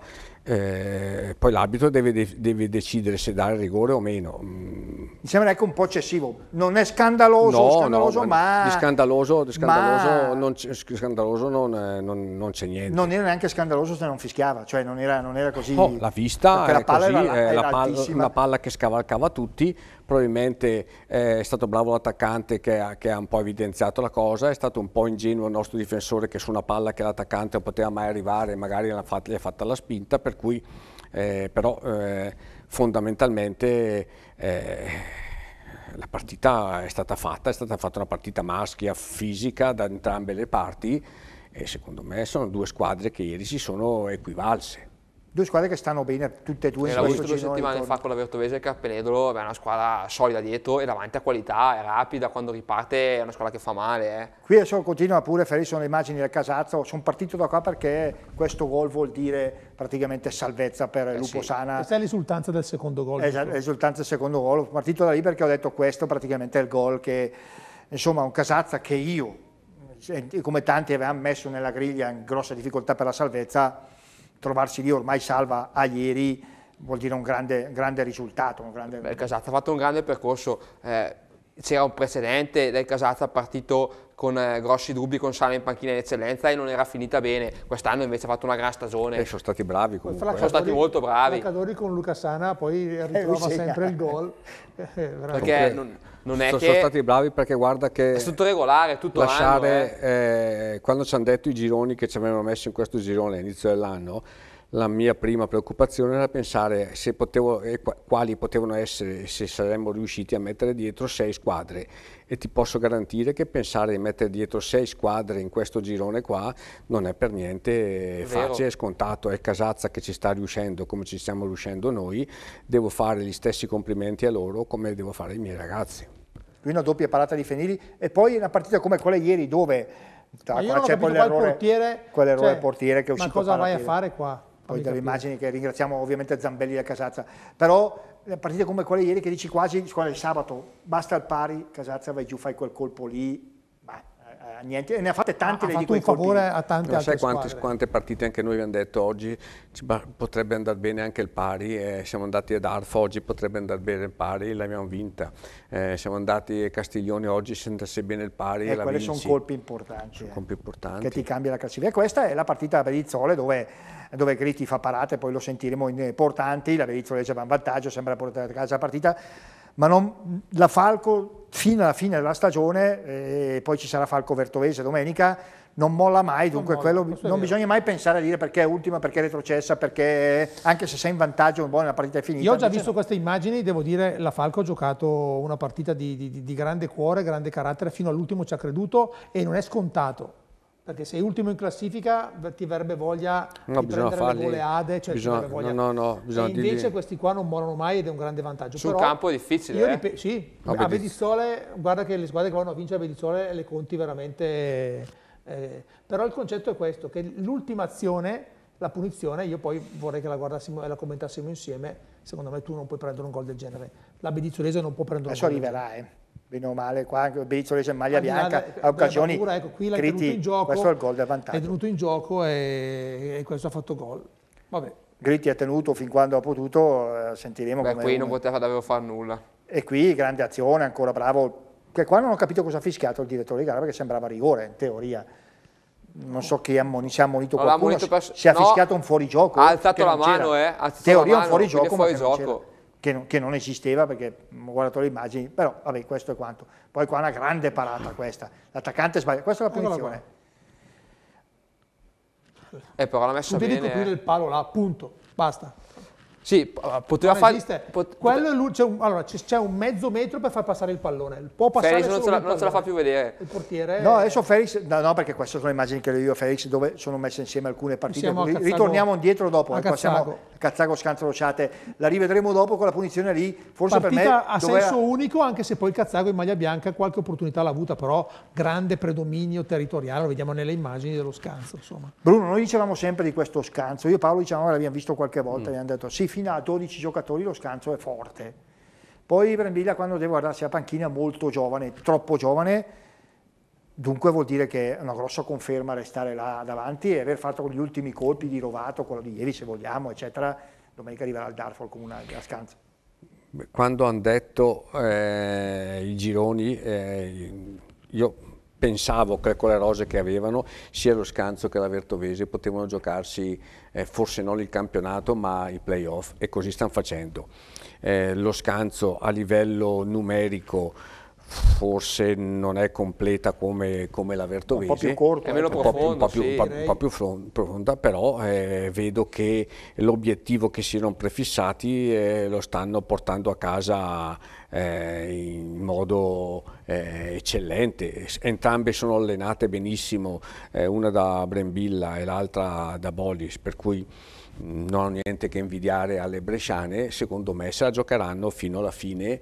eh, poi l'arbitro deve, deve, decidere se dare rigore o meno. Mm. Mi sembra anche un po' eccessivo, non è scandaloso, no, scandaloso no, ma... Di scandaloso, di scandaloso, ma... non, scandaloso non, eh, non, non, c'è niente. Non era neanche scandaloso se non fischiava, cioè non era, non era così... Oh, la vista la palla così, era, eh, era la, una palla che scavalcava tutti, probabilmente è stato bravo l'attaccante che ha, che ha, un po' evidenziato la cosa, è stato un po' ingenuo il nostro difensore che su una palla che l'attaccante non poteva mai arrivare magari gli ha fatta la spinta perché cui eh, però eh, fondamentalmente eh, la partita è stata fatta, è stata fatta una partita maschia, fisica da entrambe le parti e secondo me sono due squadre che ieri si sono equivalse due squadre che stanno bene tutte e due. L'ho visto due settimane fa con la Vertovese che a è una squadra solida dietro e davanti a qualità, è rapida, quando riparte è una squadra che fa male. Eh. Qui adesso continua pure Ferri, sono le immagini del Casazzo, sono partito da qua perché questo gol vuol dire praticamente salvezza per eh Lupo sì. Sana. Questa è l'esultanza del secondo gol. Esatto, l'esultanza del secondo gol, sono partito da lì perché ho detto questo praticamente è il gol che, insomma, un Casazza che io, eh, come tanti avevamo messo nella griglia in grossa difficoltà per la salvezza, trovarsi lì ormai salva a ieri vuol dire un grande, un grande risultato. Un grande... Beh, Casata ha fatto un grande percorso, eh, c'era un precedente, lei Casazza è partito con eh, grossi dubbi con Sala in panchina in eccellenza e non era finita bene, quest'anno invece ha fatto una gran stagione. E sono stati bravi comunque. Sono stati molto bravi. Cadori con Luca Sana poi eh, ritrova eh, sempre il gol. Eh, Perché non, non è sono, che... Sono stati bravi perché guarda che... È tutto regolare, tutto lasciare, l'anno. Eh. Eh, quando ci hanno detto i gironi che ci avevano messo in questo girone all'inizio dell'anno, la mia prima preoccupazione era pensare se potevo, quali potevano essere, se saremmo riusciti a mettere dietro sei squadre e ti posso garantire che pensare di mettere dietro sei squadre in questo girone qua non è per niente facile, è scontato, è Casazza che ci sta riuscendo come ci stiamo riuscendo noi, devo fare gli stessi complimenti a loro come devo fare ai miei ragazzi. Qui una doppia parata di Fenili e poi una partita come quella ieri dove c'è quell'errore portiere, quell'errore cioè, portiere che è uscito. Ma cosa vai a fare qua? poi dalle immagini che ringraziamo ovviamente Zambelli e Casazza, però partite come quelle ieri che dici quasi, squadra di sabato, basta al pari, Casazza vai giù, fai quel colpo lì, eh, eh, niente, ne ha fatte tante ha fatto un favore a tante non sai quante, quante, partite anche noi abbiamo detto oggi potrebbe andare bene anche il pari eh, siamo andati ad Arfa oggi potrebbe andare bene il pari l'abbiamo vinta eh, siamo andati a Castiglione oggi se andasse bene il pari eh, la quelli sono colpi importanti sono eh, colpi importanti che ti cambia la classifica E questa è la partita a Bedizzole dove dove Gritti fa parate, poi lo sentiremo in eh, portanti, la Verizzo legge va in vantaggio, sembra portare a casa la partita, ma non, la Falco fino alla fine della stagione, eh, poi ci sarà Falco Vertovese domenica, non molla mai, dunque non, molla, quello, non bisogna mai pensare a dire perché è ultima, perché è retrocessa, perché anche se sei in vantaggio, buona, la partita è finita. Io ho già visto no. queste immagini, devo dire, la Falco ha giocato una partita di, di, di grande cuore, grande carattere, fino all'ultimo ci ha creduto e non è scontato perché sei ultimo in classifica ti verrebbe voglia no, di prendere farli, le goleade, cioè bisogna, ti voglia. No, no, no, e invece dirgli. questi qua non morono mai ed è un grande vantaggio. Sul Però campo è difficile, eh? Sì, no, a Bedizzole, guarda che le squadre che vanno a vincere a Bedizzole le conti veramente... Eh. Però il concetto è questo, che l'ultima azione, la punizione, io poi vorrei che la guardassimo e la commentassimo insieme, secondo me tu non puoi prendere un gol del genere. La Bedizzolese non può prendere Adesso un gol. Adesso arriverà, eh bene o male, qua anche Brizzoli c'è maglia bianca, a occasioni bravura, ecco, qui in gioco, questo è il gol del vantaggio. È tenuto in gioco e, e questo ha fatto gol. Vabbè. Gritti ha tenuto fin quando ha potuto, eh, sentiremo Beh, qui un... non poteva davvero fare nulla. E qui grande azione, ancora bravo, che qua non ho capito cosa ha fischiato il direttore di gara perché sembrava rigore in teoria. Non so chi ha ammonito, ammonito no, qualcuno, ammonito per... si è no, fischiato un fuorigioco. Ha alzato la mano, eh, ha alzato teoria la mano, un fuorigioco. Fuori gioco che non, che non esisteva perché ho guardato le immagini, però vabbè questo è quanto. Poi qua una grande parata questa, l'attaccante sbaglia, questa è la punizione. Eh, però la messa tu devi coprire il palo là, punto, basta. Sì, ah, poteva ah, fare... Pot... Quello c'è un, allora, c'è un mezzo metro per far passare il pallone. Può passare Felix non, ce la, non ce la fa più vedere. Eh. Il portiere... No, adesso Felix... No, no, perché queste sono le immagini che io Felix dove sono messe insieme alcune partite. Cazzago, Ritorniamo indietro dopo. A ecco, Cazzago. Cazzago scantrociate. La rivedremo dopo con la punizione lì. Forse partita per me... a doveva... senso unico, anche se poi Cazzago in maglia bianca qualche opportunità l'ha avuta, però grande predominio territoriale, lo vediamo nelle immagini dello scanso, insomma. Bruno, noi dicevamo sempre di questo scanso. Io e Paolo dicevamo l'abbiamo visto qualche volta, mm. abbiamo detto sì, fino a 12 giocatori lo scanso è forte. Poi Brambilla quando deve guardarsi la panchina è molto giovane, troppo giovane, dunque vuol dire che è una grossa conferma restare là davanti e aver fatto gli ultimi colpi di Rovato, quello di ieri se vogliamo, eccetera, domenica arriverà al Darfur con una scansa. Quando hanno detto eh, i gironi, eh, io pensavo che con le rose che avevano sia lo Scanzo che la Vertovese potevano giocarsi eh, forse non il campionato ma i playoff e così stanno facendo. Eh, lo Scanzo a livello numerico forse non è completa come, come la Vertovese, un po' più corta, eh. un, un, po più, sì, un, un po' più profonda, però eh, vedo che l'obiettivo che si erano prefissati eh, lo stanno portando a casa eh, in modo eh, eccellente. Entrambe sono allenate benissimo, eh, una da Brembilla e l'altra da Bolis, per cui mm, non ho niente che invidiare alle bresciane, secondo me se la giocheranno fino alla fine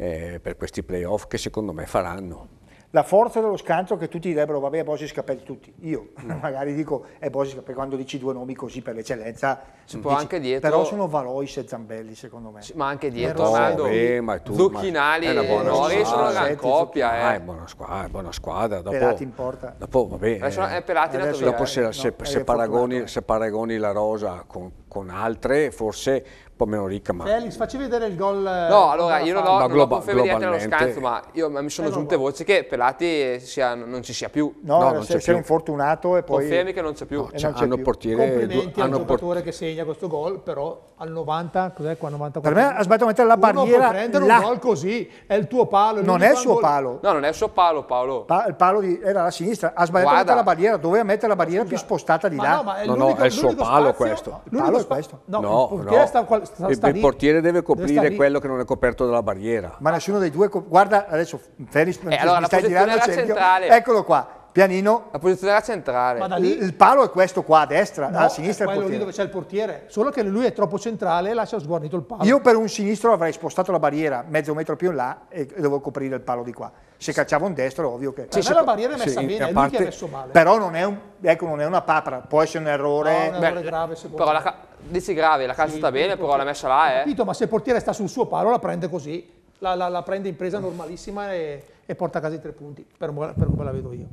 eh, per questi playoff che secondo me faranno. La forza dello scanso che tutti direbbero, vabbè, Bosic Capelli tutti. Io mm. magari dico, è Bosi perché quando dici due nomi così per l'eccellenza... Si mm, può anche dietro... Però sono Valois e Zambelli, secondo me. Ma anche dietro, Ronaldo, eh, Zucchinali e Nori sono una gran coppia. Eh. Ah, è buona squadra, ah, è buona squadra. Dopo, Pelati in porta. Dopo, vabbè, eh, Adesso è Pelati adesso, dopo eh, se, no, se, se, paragoni, se, paragoni, la rosa con, con altre, forse po' meno ricca, ma... Felix, facci vedere il gol... Eh, no, allora, io non ho, non globa- vedere lo scanso, ma io, mi sono giunte eh, no, voci che Pelati sia, non ci sia più. No, no non c'è, più. infortunato e poi... Confermi che non c'è più. No, eh, cioè, non c'è hanno più. portiere... Complimenti hanno al giocatore che segna questo gol, però al 90, cos'è qua, 94? Per me ha sbagliato a mettere la barriera... Non prendere la... un gol così, è il tuo palo. Non è il suo palo. No, non è il suo palo, Paolo. Pa- il palo di, era alla sinistra, ha sbagliato Guarda. a mettere la barriera, doveva mettere la barriera Scusa. più spostata di là. no, no, è il suo palo questo. Il palo è questo. No, il portiere sta sta, sta il lì. portiere deve coprire deve quello lì. che non è coperto dalla barriera. Ma nessuno dei due... Guarda, adesso Felix eh, allora, mi stai girando... Centrale... Eccolo qua Pianino. La posizione era centrale. Ma da lì... Il palo è questo qua a destra, no, a sinistra è quello lì dove c'è il portiere. Solo che lui è troppo centrale e lascia sguarnito il palo. Io per un sinistro avrei spostato la barriera mezzo metro più in là e dovevo coprire il palo di qua. Se cacciavo un destro ovvio che... Cioè, se la barriera è messa sì, bene, è parte... lui che ha messo male. Però non è, un, ecco, non è una papra, può essere un errore... No, un errore Beh, grave secondo però me. La dici grave, la calza sì, sta bene, però l'ha messa là, eh. Capito, ma se il portiere sta sul suo palo la prende così. La, la, la prende in presa normalissima e, e porta a casa i tre punti, per, per come la vedo io.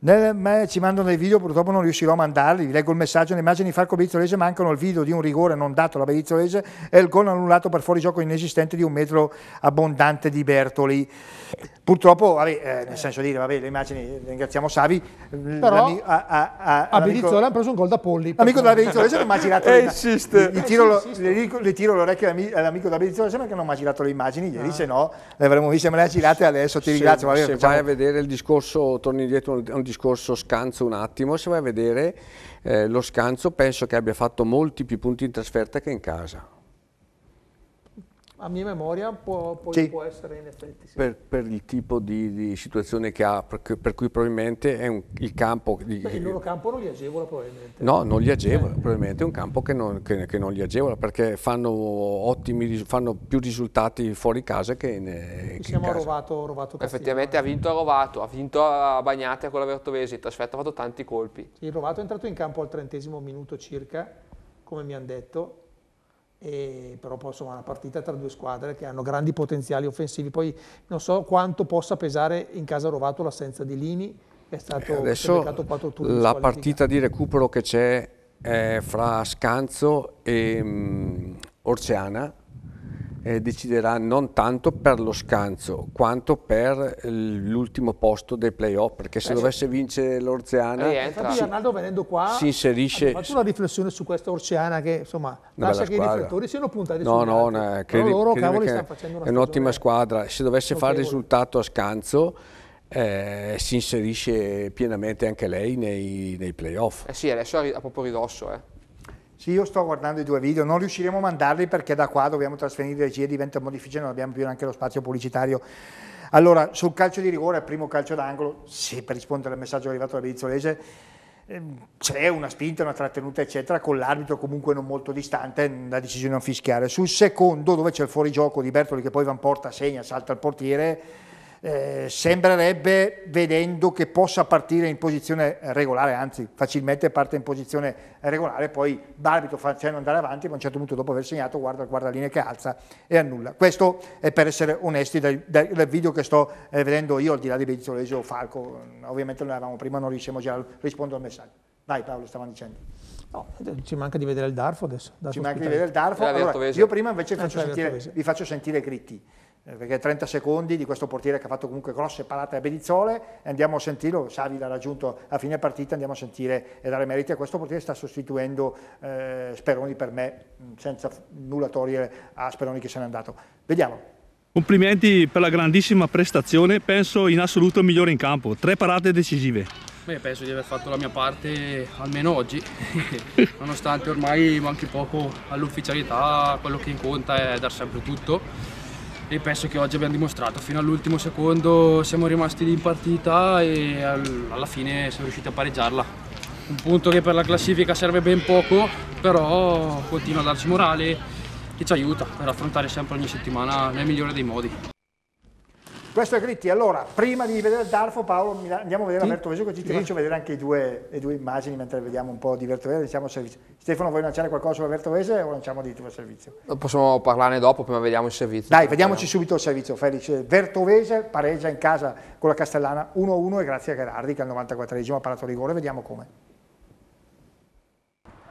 Nel, ci mandano dei video, purtroppo non riuscirò a mandarli, vi leggo il messaggio, le immagini di Falco Berizzolese mancano il video di un rigore non dato alla Berizzolese e il gol annullato per fuorigioco inesistente di un metro abbondante di Bertoli. Purtroppo, vabbè, eh, nel eh. senso dire, vabbè, le immagini, ringraziamo Savi, però a, a, a, a Berizzola hanno preso un gol da Polli. L'amico della Berizzolese non mi ha girato le immagini, le, tiro l'orecchio all'amico della Berizzolese perché non mi ha girato le immagini, gli ah. dice no, le avremmo viste, me le ha girate adesso, ti ringrazio. Se, vabbè, se facciamo... vai a vedere il discorso, torni indietro, un discorso scanso un attimo, se vai a vedere eh, lo scanzo penso che abbia fatto molti più punti in trasferta che in casa a mia memoria può, può, sì. può essere in effetti. Sì. Per, per, il tipo di, di, situazione che ha, per, cui probabilmente è un, il campo... Di, Beh, il loro campo non li agevola probabilmente. No, non li agevola, eh. probabilmente è un campo che non, che, che non, li agevola perché fanno, ottimi, fanno più risultati fuori casa che in, eh, che siamo in a Rovato, Rovato Effettivamente ha vinto a Rovato, ha vinto a Bagnate con la Vertovesi, ti trasferta ha fatto tanti colpi. il Rovato è entrato in campo al trentesimo minuto circa, come mi hanno detto, e però poi insomma una partita tra due squadre che hanno grandi potenziali offensivi. Poi non so quanto possa pesare in casa Rovato l'assenza di Lini, è stato eh, Adesso La partita di recupero che c'è fra Scanzo e um, Orceana eh, deciderà non tanto per lo scanso quanto per l'ultimo posto dei playoff perché se eh, dovesse sì. vincere l'Orzeana Arnaldo venendo qua si inserisce faccio una riflessione su questa Orzeana che insomma una lascia che squadra. i riflettori siano puntati no, su no, una, eh, credi, loro cavoli stanno facendo una è un'ottima squadra se dovesse fare risultato a scanso eh, si inserisce pienamente anche lei nei, nei playoff. Eh sì, adesso ha proprio ridosso. Eh. Sì, io sto guardando i due video, non riusciremo a mandarli perché da qua dobbiamo trasferire regia, diventa modifice, non abbiamo più neanche lo spazio pubblicitario. Allora, sul calcio di rigore, primo calcio d'angolo, sì, per rispondere al messaggio arrivato da Bizzolese, ehm, c'è una spinta, una trattenuta, eccetera, con l'arbitro comunque non molto distante, la decisione a fischiare. Sul secondo, dove c'è il fuorigioco di Bertoli che poi va in porta, segna, salta il portiere, eh, sembrerebbe vedendo che possa partire in posizione regolare, anzi facilmente parte in posizione regolare, poi l'arbitro facendo andare avanti, ma a un certo punto dopo aver segnato guarda il guardaline che alza e annulla. Questo è per essere onesti dal, dal video che sto eh, vedendo io, al di là di o Falco, mm, ovviamente noi eravamo prima, non riusciamo già a rispondere al messaggio. Vai Paolo, stavo dicendo. No, eh, ci manca di vedere il Darfo adesso. Darfo ci manca di vedere il Darfo. Allora, io prima invece eh, faccio sentire, vi faccio sentire Gritti. Eh, perché 30 secondi di questo portiere che ha fatto comunque grosse parate a Bedizzole, e andiamo a sentirlo, Savi l'ha raggiunto a fine partita, andiamo a sentire e dare merito a questo portiere, sta sostituendo eh, Speroni per me, mm, senza nulla togliere a Speroni che se n'è andato. Vediamo. Complimenti per la grandissima prestazione, penso in assoluto il migliore in campo, tre parate decisive. Beh, penso di aver fatto la mia parte almeno oggi, nonostante ormai manchi poco all'ufficialità, quello che conta è dar sempre tutto e penso che oggi abbiamo dimostrato, fino all'ultimo secondo siamo rimasti lì in partita e alla fine siamo riusciti a pareggiarla. Un punto che per la classifica serve ben poco, però continua a darci morale e ci aiuta per affrontare sempre ogni settimana nel migliore dei modi. Questo è Gritti. Allora, prima di vedere il Darfo, Paolo, andiamo a vedere sì? la Vertovese, così ti sì. faccio vedere anche due, le due immagini mentre vediamo un po' di Vertovese. Diciamo servizio. Stefano, vuoi lanciare qualcosa sulla Vertovese o lanciamo di tuo servizio? Possiamo parlarne dopo, prima vediamo il servizio. Dai, vediamoci no. subito il servizio. Felice Vertovese pareggia in casa con la Castellana 1-1 e grazie a Gerardi che al 94esimo ha parato rigore. Vediamo come.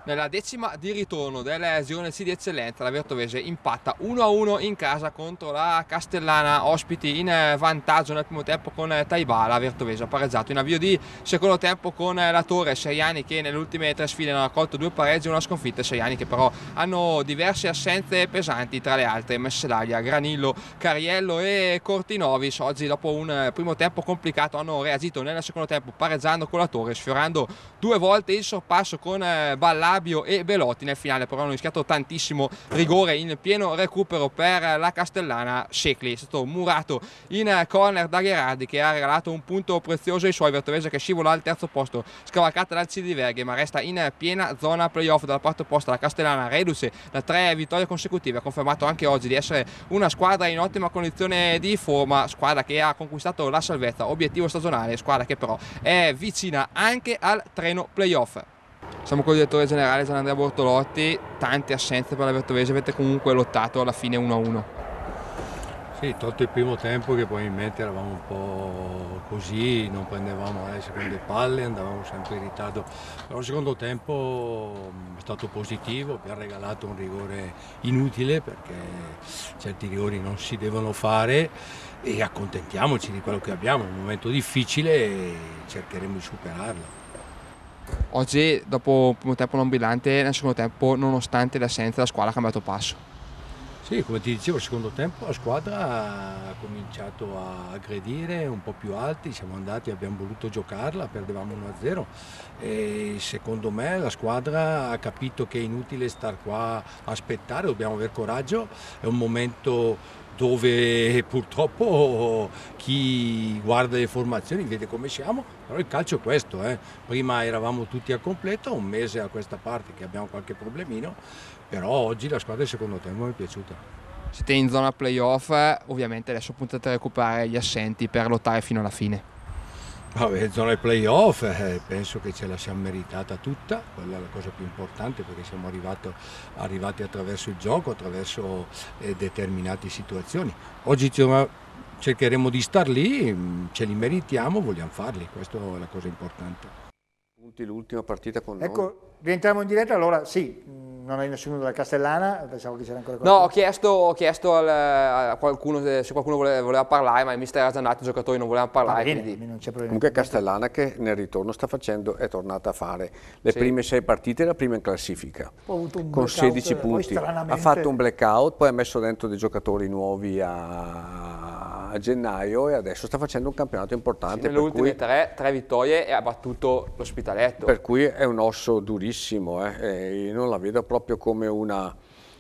Nella decima di ritorno dell'elezione C di eccellenza la Vertovese impatta 1-1 in casa contro la Castellana, ospiti in vantaggio nel primo tempo con Taibala, la Vertovese ha pareggiato in avvio di secondo tempo con la Torre, Seriani che nelle ultime tre sfide hanno raccolto due pareggi e una sconfitta, Seriani che però hanno diverse assenze pesanti tra le altre, Messelaglia, Granillo, Cariello e Cortinovis, oggi dopo un primo tempo complicato hanno reagito nel secondo tempo pareggiando con la Torre, sfiorando due volte il sorpasso con Ballaro Fabio e Velotti nel finale però hanno rischiato tantissimo rigore in pieno recupero per la Castellana Secli è stato murato in corner da Gherardi che ha regalato un punto prezioso ai suoi Vertovese che scivola al terzo posto scavalcata dal Cidi Verghe ma resta in piena zona playoff dalla parte opposta la Castellana reduce da tre vittorie consecutive ha confermato anche oggi di essere una squadra in ottima condizione di forma squadra che ha conquistato la salvezza obiettivo stagionale squadra che però è vicina anche al treno playoff siamo con il direttore generale Gianandrea Bortolotti, tante assenze per la Vertovese, avete comunque lottato alla fine 1-1. Sì, tolto il primo tempo che probabilmente eravamo un po' così, non prendevamo eh, le seconde palle, andavamo sempre in ritardo, però il secondo tempo mm, è stato positivo, ha regalato un rigore inutile perché certi rigori non si devono fare e accontentiamoci di quello che abbiamo, è un momento difficile e cercheremo di superarlo. Oggi, dopo un primo tempo non brillante, nel secondo tempo, nonostante l'assenza, la squadra ha cambiato passo. Sì, come ti dicevo, secondo tempo la squadra ha cominciato a aggredire un po' più alti, siamo andati, abbiamo voluto giocarla, perdevamo 1-0 e secondo me la squadra ha capito che è inutile star qua a aspettare, dobbiamo avere coraggio, è un momento dove purtroppo chi guarda le formazioni vede come siamo, però il calcio è questo, eh. prima eravamo tutti a completo, un mese a questa parte che abbiamo qualche problemino, però oggi la squadra del secondo tempo mi è piaciuta. Siete in zona playoff, eh, ovviamente adesso puntate a recuperare gli assenti per lottare fino alla fine. Vabbè, zona playoff, eh, penso che ce la siamo meritata tutta, quella è la cosa più importante perché siamo arrivato, arrivati attraverso il gioco, attraverso eh, determinate situazioni. Oggi ci troviamo cercheremo di star lì, mm, ce li meritiamo, vogliamo farli, questa è la cosa importante. L'ultima partita con ecco, noi. Ecco, rientriamo in diretta, allora sì, mm, non hai nessuno della Castellana? Pensavo che c'era ancora qualcuno. No, ho chiesto, ho chiesto al, a qualcuno se qualcuno voleva, voleva parlare, ma il mister era già nato, i giocatori non volevano parlare. Bene, quindi... Comunque Castellana che nel ritorno sta facendo, è tornata a fare le sì. prime sei partite, la prima in classifica, con 16 punti. Ha fatto un blackout, poi ha messo dentro dei giocatori nuovi a, a gennaio e adesso sta facendo un campionato importante. Sì, nelle ultime cui... tre, tre vittorie e ha battuto l'ospitaletto. Per cui è un osso durissimo, eh. non la vedo proprio proprio come una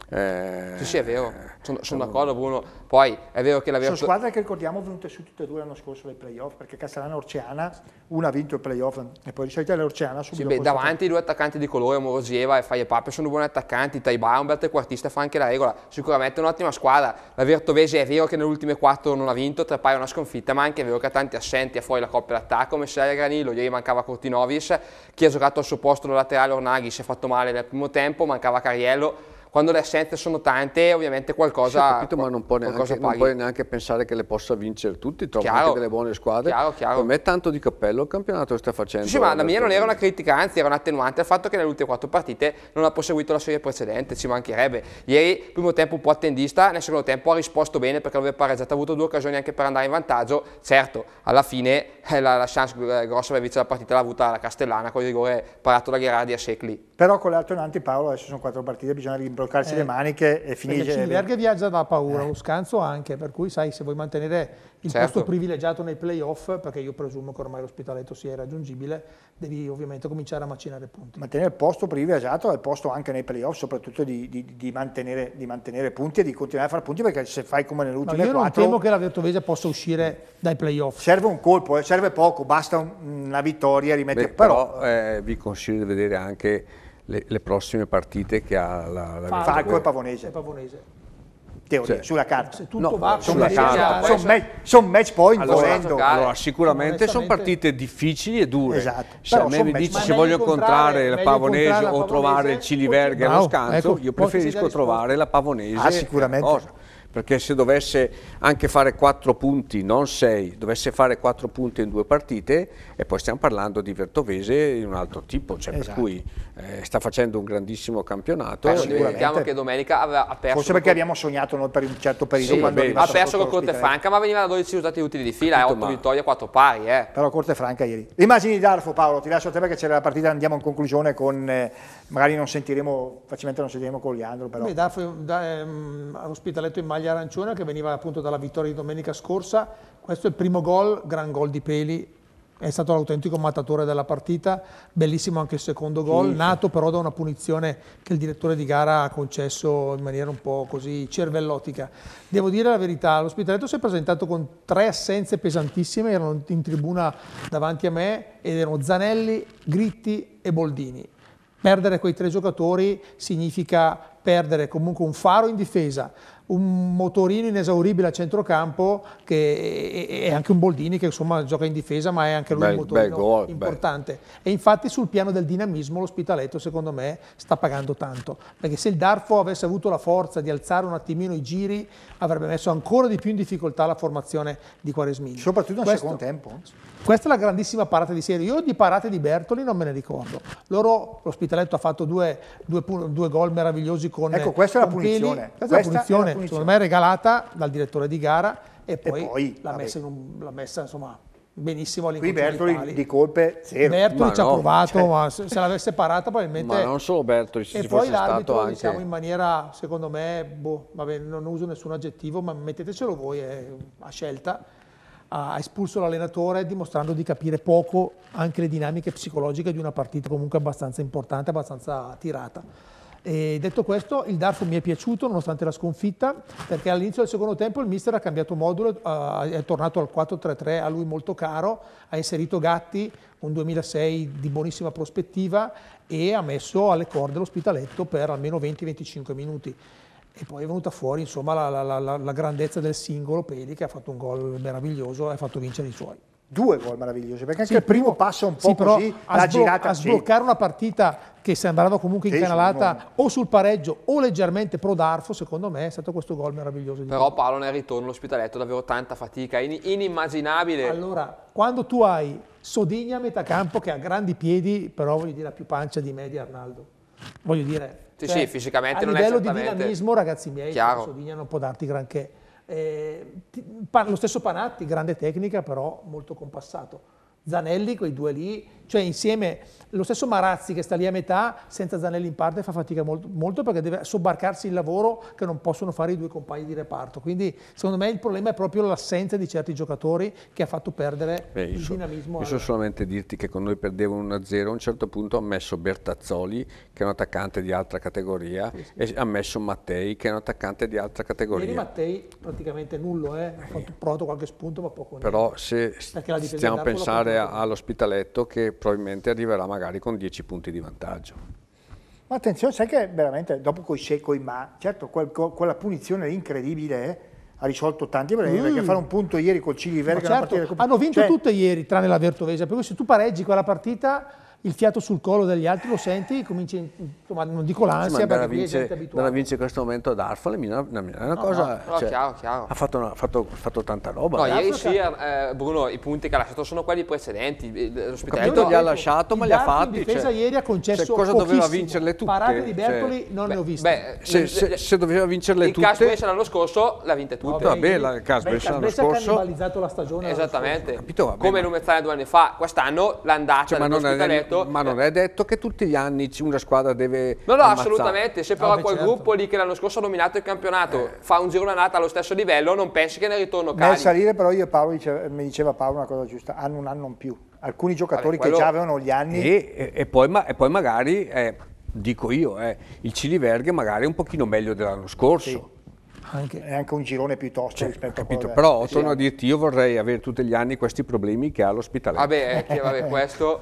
eh, sì, sì, è vero, sono, sono eh, d'accordo Bruno. Poi è vero che la Sono squadre che ricordiamo venute su tutte e due l'anno scorso dai playoff, perché Castellana e Orceana, una ha vinto il playoff e poi di solito l'Orceana subito. Sì, beh, davanti i due attaccanti di colore, Morosieva e Faye sono buoni attaccanti, Taiba, un bel trequartista, fa anche la regola. Sicuramente è un'ottima squadra. La Vertovese è vero che nelle ultime quattro non ha vinto, tre pari una sconfitta, ma anche è vero che ha tanti assenti a fuori la coppia d'attacco, come Granillo, ieri mancava Cortinovis, chi ha giocato al suo posto da laterale Ornaghi si è fatto male nel primo tempo, mancava Cariello quando le assenze sono tante ovviamente qualcosa... Sì, capito, ma non, può neanche, non puoi neanche pensare che le possa vincere tutti, trovo chiaro, anche delle buone squadre. Chiaro, chiaro. Per me tanto di cappello il campionato che sta facendo. Sì, sì ma la mia non era una critica, anzi era un attenuante al fatto che nelle ultime quattro partite non ha proseguito la serie precedente, ci mancherebbe. Ieri primo tempo un po' attendista, nel secondo tempo ha risposto bene perché aveva pareggiato, ha avuto due occasioni anche per andare in vantaggio. Certo, alla fine eh, la, la chance eh, grossa per vincere la partita l'ha avuta la Castellana con il rigore parato da Gherardi a Secli. Però con le altonanti Paolo adesso sono quattro partite, bisogna rim- imbroccarsi eh, le maniche e finire. Cinderga viaggia da paura, eh. Uscanzo anche, per cui sai se vuoi mantenere il certo. posto privilegiato nei playoff, perché io presumo che ormai l'ospitaletto sia irraggiungibile, devi ovviamente cominciare a macinare punti. Mantenere il posto privilegiato è il posto anche nei playoff, soprattutto di, di, di, mantenere, di mantenere, punti e di continuare a fare punti, perché se fai come nell'ultimo Ma io 4... non temo che la Vertovese possa uscire dai playoff. Serve un colpo, eh, serve poco, basta una vittoria, rimettere... Beh, però, però eh, vi consiglio di vedere anche le, le prossime partite che ha la, la Falco e Pavonese. Pavonese. Teoria, cioè, sulla carta. Se tutto no, va, sulla carta. Sono match, eh, son match point allora, volendo. Allora, sicuramente sono partite difficili e dure. Esatto. Se a me mi dici se voglio incontrare la Pavonese o la pavonese, trovare il Ciliverga allo no, scanso, ecco, io preferisco trovare la Pavonese. Ah, sicuramente. Cosa perché se dovesse anche fare 4 punti, non 6, dovesse fare 4 punti in due partite, e poi stiamo parlando di Vertovese di un altro tipo, cioè esatto. per cui eh, sta facendo un grandissimo campionato. Non ricordiamo eh, che domenica aveva perso... Forse perché abbiamo sognato noi per un certo periodo sì, quando Ha perso con Corte Franca, ma veniva da 12 risultati utili di fila, 8 ma... vittorie, 4 pari. Eh. Però Corte Franca ieri. Immagini di Darfo Paolo, ti lascio a te perché c'era la partita, andiamo in conclusione con... Eh, magari non sentiremo, facilmente non sentiremo con Leandro però. Beh, Darfo da, ehm, ospita le tue maglia arancione che veniva appunto dalla vittoria di domenica scorsa. Questo è il primo gol, gran gol di Peli, è stato l'autentico matatore della partita, bellissimo anche il secondo gol, sì. nato però da una punizione che il direttore di gara ha concesso in maniera un po' così cervellotica. Devo dire la verità, lo Spitaletto si è presentato con tre assenze pesantissime, erano in tribuna davanti a me ed erano Zanelli, Gritti e Boldini. Perdere quei tre giocatori significa perdere comunque un faro in difesa, un motorino inesauribile a centrocampo che è anche un Boldini che insomma gioca in difesa ma è anche lui beh, un motorino beh, goal, importante beh. e infatti sul piano del dinamismo l'ospitaletto secondo me sta pagando tanto perché se il Darfo avesse avuto la forza di alzare un attimino i giri avrebbe messo ancora di più in difficoltà la formazione di Quaresmini soprattutto nel secondo tempo questa è la grandissima parata di serie. Io di parate di Bertoli non me ne ricordo. Loro, l'ospitaletto ha fatto due, due, due gol meravigliosi con Ecco, questa è la punizione. Questa, questa, è la punizione, è la punizione. secondo me, è regalata dal direttore di gara e poi, e poi l'ha, messa un, l'ha messa, insomma, benissimo Qui Bertoli di colpe zero. Bertoli ma ci no, ha provato, cioè... ma se, l'avesse parata probabilmente... Ma non solo Bertoli, ci e poi l'arbitro, diciamo, in maniera, secondo me, boh, vabbè, non uso nessun aggettivo, ma mettetecelo voi è eh, a scelta ha espulso l'allenatore dimostrando di capire poco anche le dinamiche psicologiche di una partita comunque abbastanza importante, abbastanza tirata. E detto questo, il Darfur mi è piaciuto nonostante la sconfitta, perché all'inizio del secondo tempo il mister ha cambiato modulo, è tornato al 4-3-3 a lui molto caro, ha inserito Gatti, un 2006 di buonissima prospettiva e ha messo alle corde l'ospitaletto per almeno 20-25 minuti e poi è venuta fuori insomma, la, la, la, la, grandezza del singolo Peli che ha fatto un gol meraviglioso e ha fatto vincere i suoi. Due gol meravigliosi, perché anche sì, il primo passa un po' sì, così, la girata a sbloccare una partita che sembrava comunque incanalata o sul pareggio o leggermente pro d'Arfo, secondo me è stato questo gol meraviglioso. Però Paolo nel ritorno all'ospitaletto davvero tanta fatica, in inimmaginabile. Allora, quando tu hai Sodigna a metà campo che ha grandi piedi, però voglio dire ha più pancia di me di Arnaldo, voglio dire sì, cioè, sì, fisicamente non è certamente... A livello di dinamismo, ragazzi miei, Sodina non può darti granché. Eh, ti, lo stesso Panatti, grande tecnica, però molto compassato Zanelli, quei due lì, cioè insieme lo stesso Marazzi che sta lì a metà, senza Zanelli in parte fa fatica molto, molto, perché deve sobbarcarsi il lavoro che non possono fare i due compagni di reparto. Quindi secondo me il problema è proprio l'assenza di certi giocatori che ha fatto perdere Beh, il so, dinamismo. Posso alla... solamente dirti che con noi perdevano 1-0 a un certo punto ha messo Bertazzoli che è un attaccante di altra categoria sì, sì. e ha messo Mattei che è un attaccante di altra categoria. Ieri Mattei praticamente nullo, eh? ha fatto pronto qualche spunto ma poco. Però niente. se stiamo a pensare all'ospitaletto che probabilmente arriverà magari con 10 punti di vantaggio. Ma attenzione, sai che veramente dopo coi se, coi ma, certo quel, quella punizione incredibile eh, ha risolto tanti problemi, mm. perché fare un punto ieri col Ciliver... Certo, partita... hanno vinto cioè... tutte ieri, tranne la Vertovesa, perché se tu pareggi quella partita il fiato sul collo degli altri lo senti, cominci, insomma, non dico l'ansia, sì, ma perché vince, abituata. vince questo momento ad Arfa, è una, una no, cosa... No, cioè, chiaro, chiaro. Ha fatto, una, fatto, fatto, tanta roba. No, ieri sì, eh, eh, Bruno, i punti che ha lasciato sono quelli precedenti, Lo eh, l'ospitaletto gli ha ecco, lasciato, ma li ha fatti. In difesa cioè, ieri ha concesso cioè, cosa doveva vincerle tutte? Parate di cioè, Bertoli cioè, non beh, ne ho viste. Beh, se, se, se, doveva vincerle il tutte... Il Casbes l'anno scorso l'ha vinta tutte. No, vabbè, il Casbes l'anno scorso... ha cannibalizzato la stagione. Esattamente. Come Lumezzane due anni fa, quest'anno l'andata cioè, certo. Ma non è detto che tutti gli anni una squadra deve No, no, ammazzare. assolutamente. Se però no, quel certo. gruppo lì che l'anno scorso ha nominato il campionato eh. fa un giro nata allo stesso livello, non pensi che ne ritorno cari. Nel salire però io Paolo dice, mi diceva Paolo una cosa giusta, hanno un anno in più. Alcuni giocatori Vabbè, quello... che già avevano gli anni... E, eh, e, e, poi, ma, e poi, magari, eh, dico io, eh, il Verghe magari è un pochino meglio dell'anno scorso. Sì. Anche. È anche un girone piuttosto cioè, rispetto capito, a quello Però torno sì. a dirti, io vorrei avere tutti gli anni questi problemi che ha l'ospitale. Vabbè, eh, che, vabbè questo...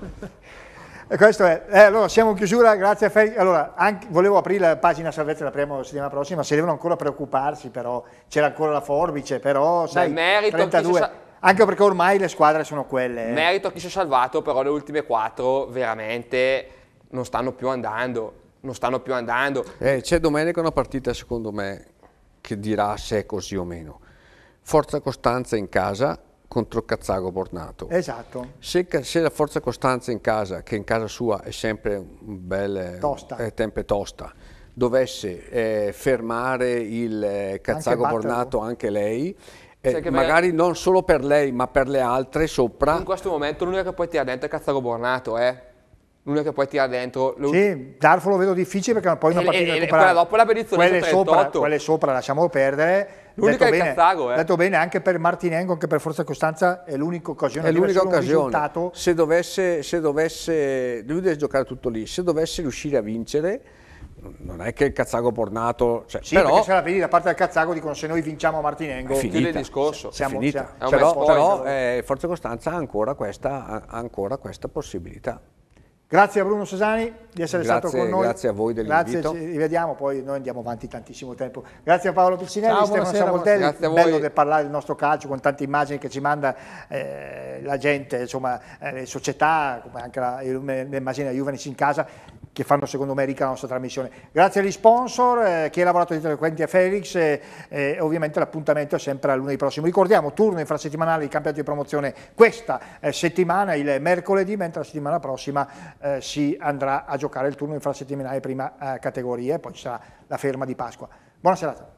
E questo è. Eh, allora, siamo in chiusura, grazie a Federico. Allora, anche, volevo aprire la pagina salvezza, la apriamo la settimana prossima, se devono ancora preoccuparsi però, c'era ancora la forbice, però, sai, Beh, merito 32, sa... anche perché ormai le squadre sono quelle. Eh. Merito a chi si è salvato, però le ultime quattro veramente non stanno più andando, non stanno più andando. Eh, c'è domenica una partita, secondo me, che dirà se è così o meno. Forza Costanza in casa, contro Cazzago Bornato. Esatto. Se, se, la forza Costanza in casa, che in casa sua è sempre un bel... Tosta. È sempre tosta dovesse eh, fermare il eh, Cazzago anche Bornato anche lei eh, magari per... non solo per lei ma per le altre sopra in questo momento l'unica che puoi tirare dentro è Cazzago Bornato eh. l'unica che puoi tirare dentro lo... sì Darfo lo vedo difficile perché poi una eh, partita e, e, e quella dopo la petizione quelle sopra, quelle sopra lasciamolo perdere L'unica è Cazzago. Eh. Detto bene anche per Martinengo, anche per Forza Costanza è l'unica occasione. È l'unica occasione. Se dovesse, se dovesse, lui deve giocare tutto lì, se dovesse riuscire a vincere non è che il Cazzago Pornato cioè, sì, però se la vedi da parte del Cazzago dicono se noi vinciamo a Martinengo è finita, il discorso siamo, è finita siamo, siamo, però, però eh, Forza Costanza ha ancora questa, ha ancora questa possibilità Grazie a Bruno Sesani di essere grazie, stato con noi. Grazie a voi dell'invito. Grazie, ci rivediamo, poi noi andiamo avanti tantissimo tempo. Grazie a Paolo Piccinelli, Ciao, Stefano Savoltelli, grazie a voi. bello di parlare del nostro calcio con tante immagini che ci manda eh, la gente, insomma, eh, le società, come anche la, l'immagine della Juventus in casa, che fanno secondo me ricca la nostra trasmissione. Grazie agli sponsor, eh, chi ha lavorato dietro Quenti e Felix e eh, eh, ovviamente l'appuntamento è sempre a lunedì prossimo. Ricordiamo, turno infrasettimanale di campionato di promozione questa eh, settimana, il mercoledì, mentre la settimana prossima eh, si andrà a giocare il turno infrasettimanale prima eh, categoria e poi ci sarà la ferma di Pasqua. Buona serata.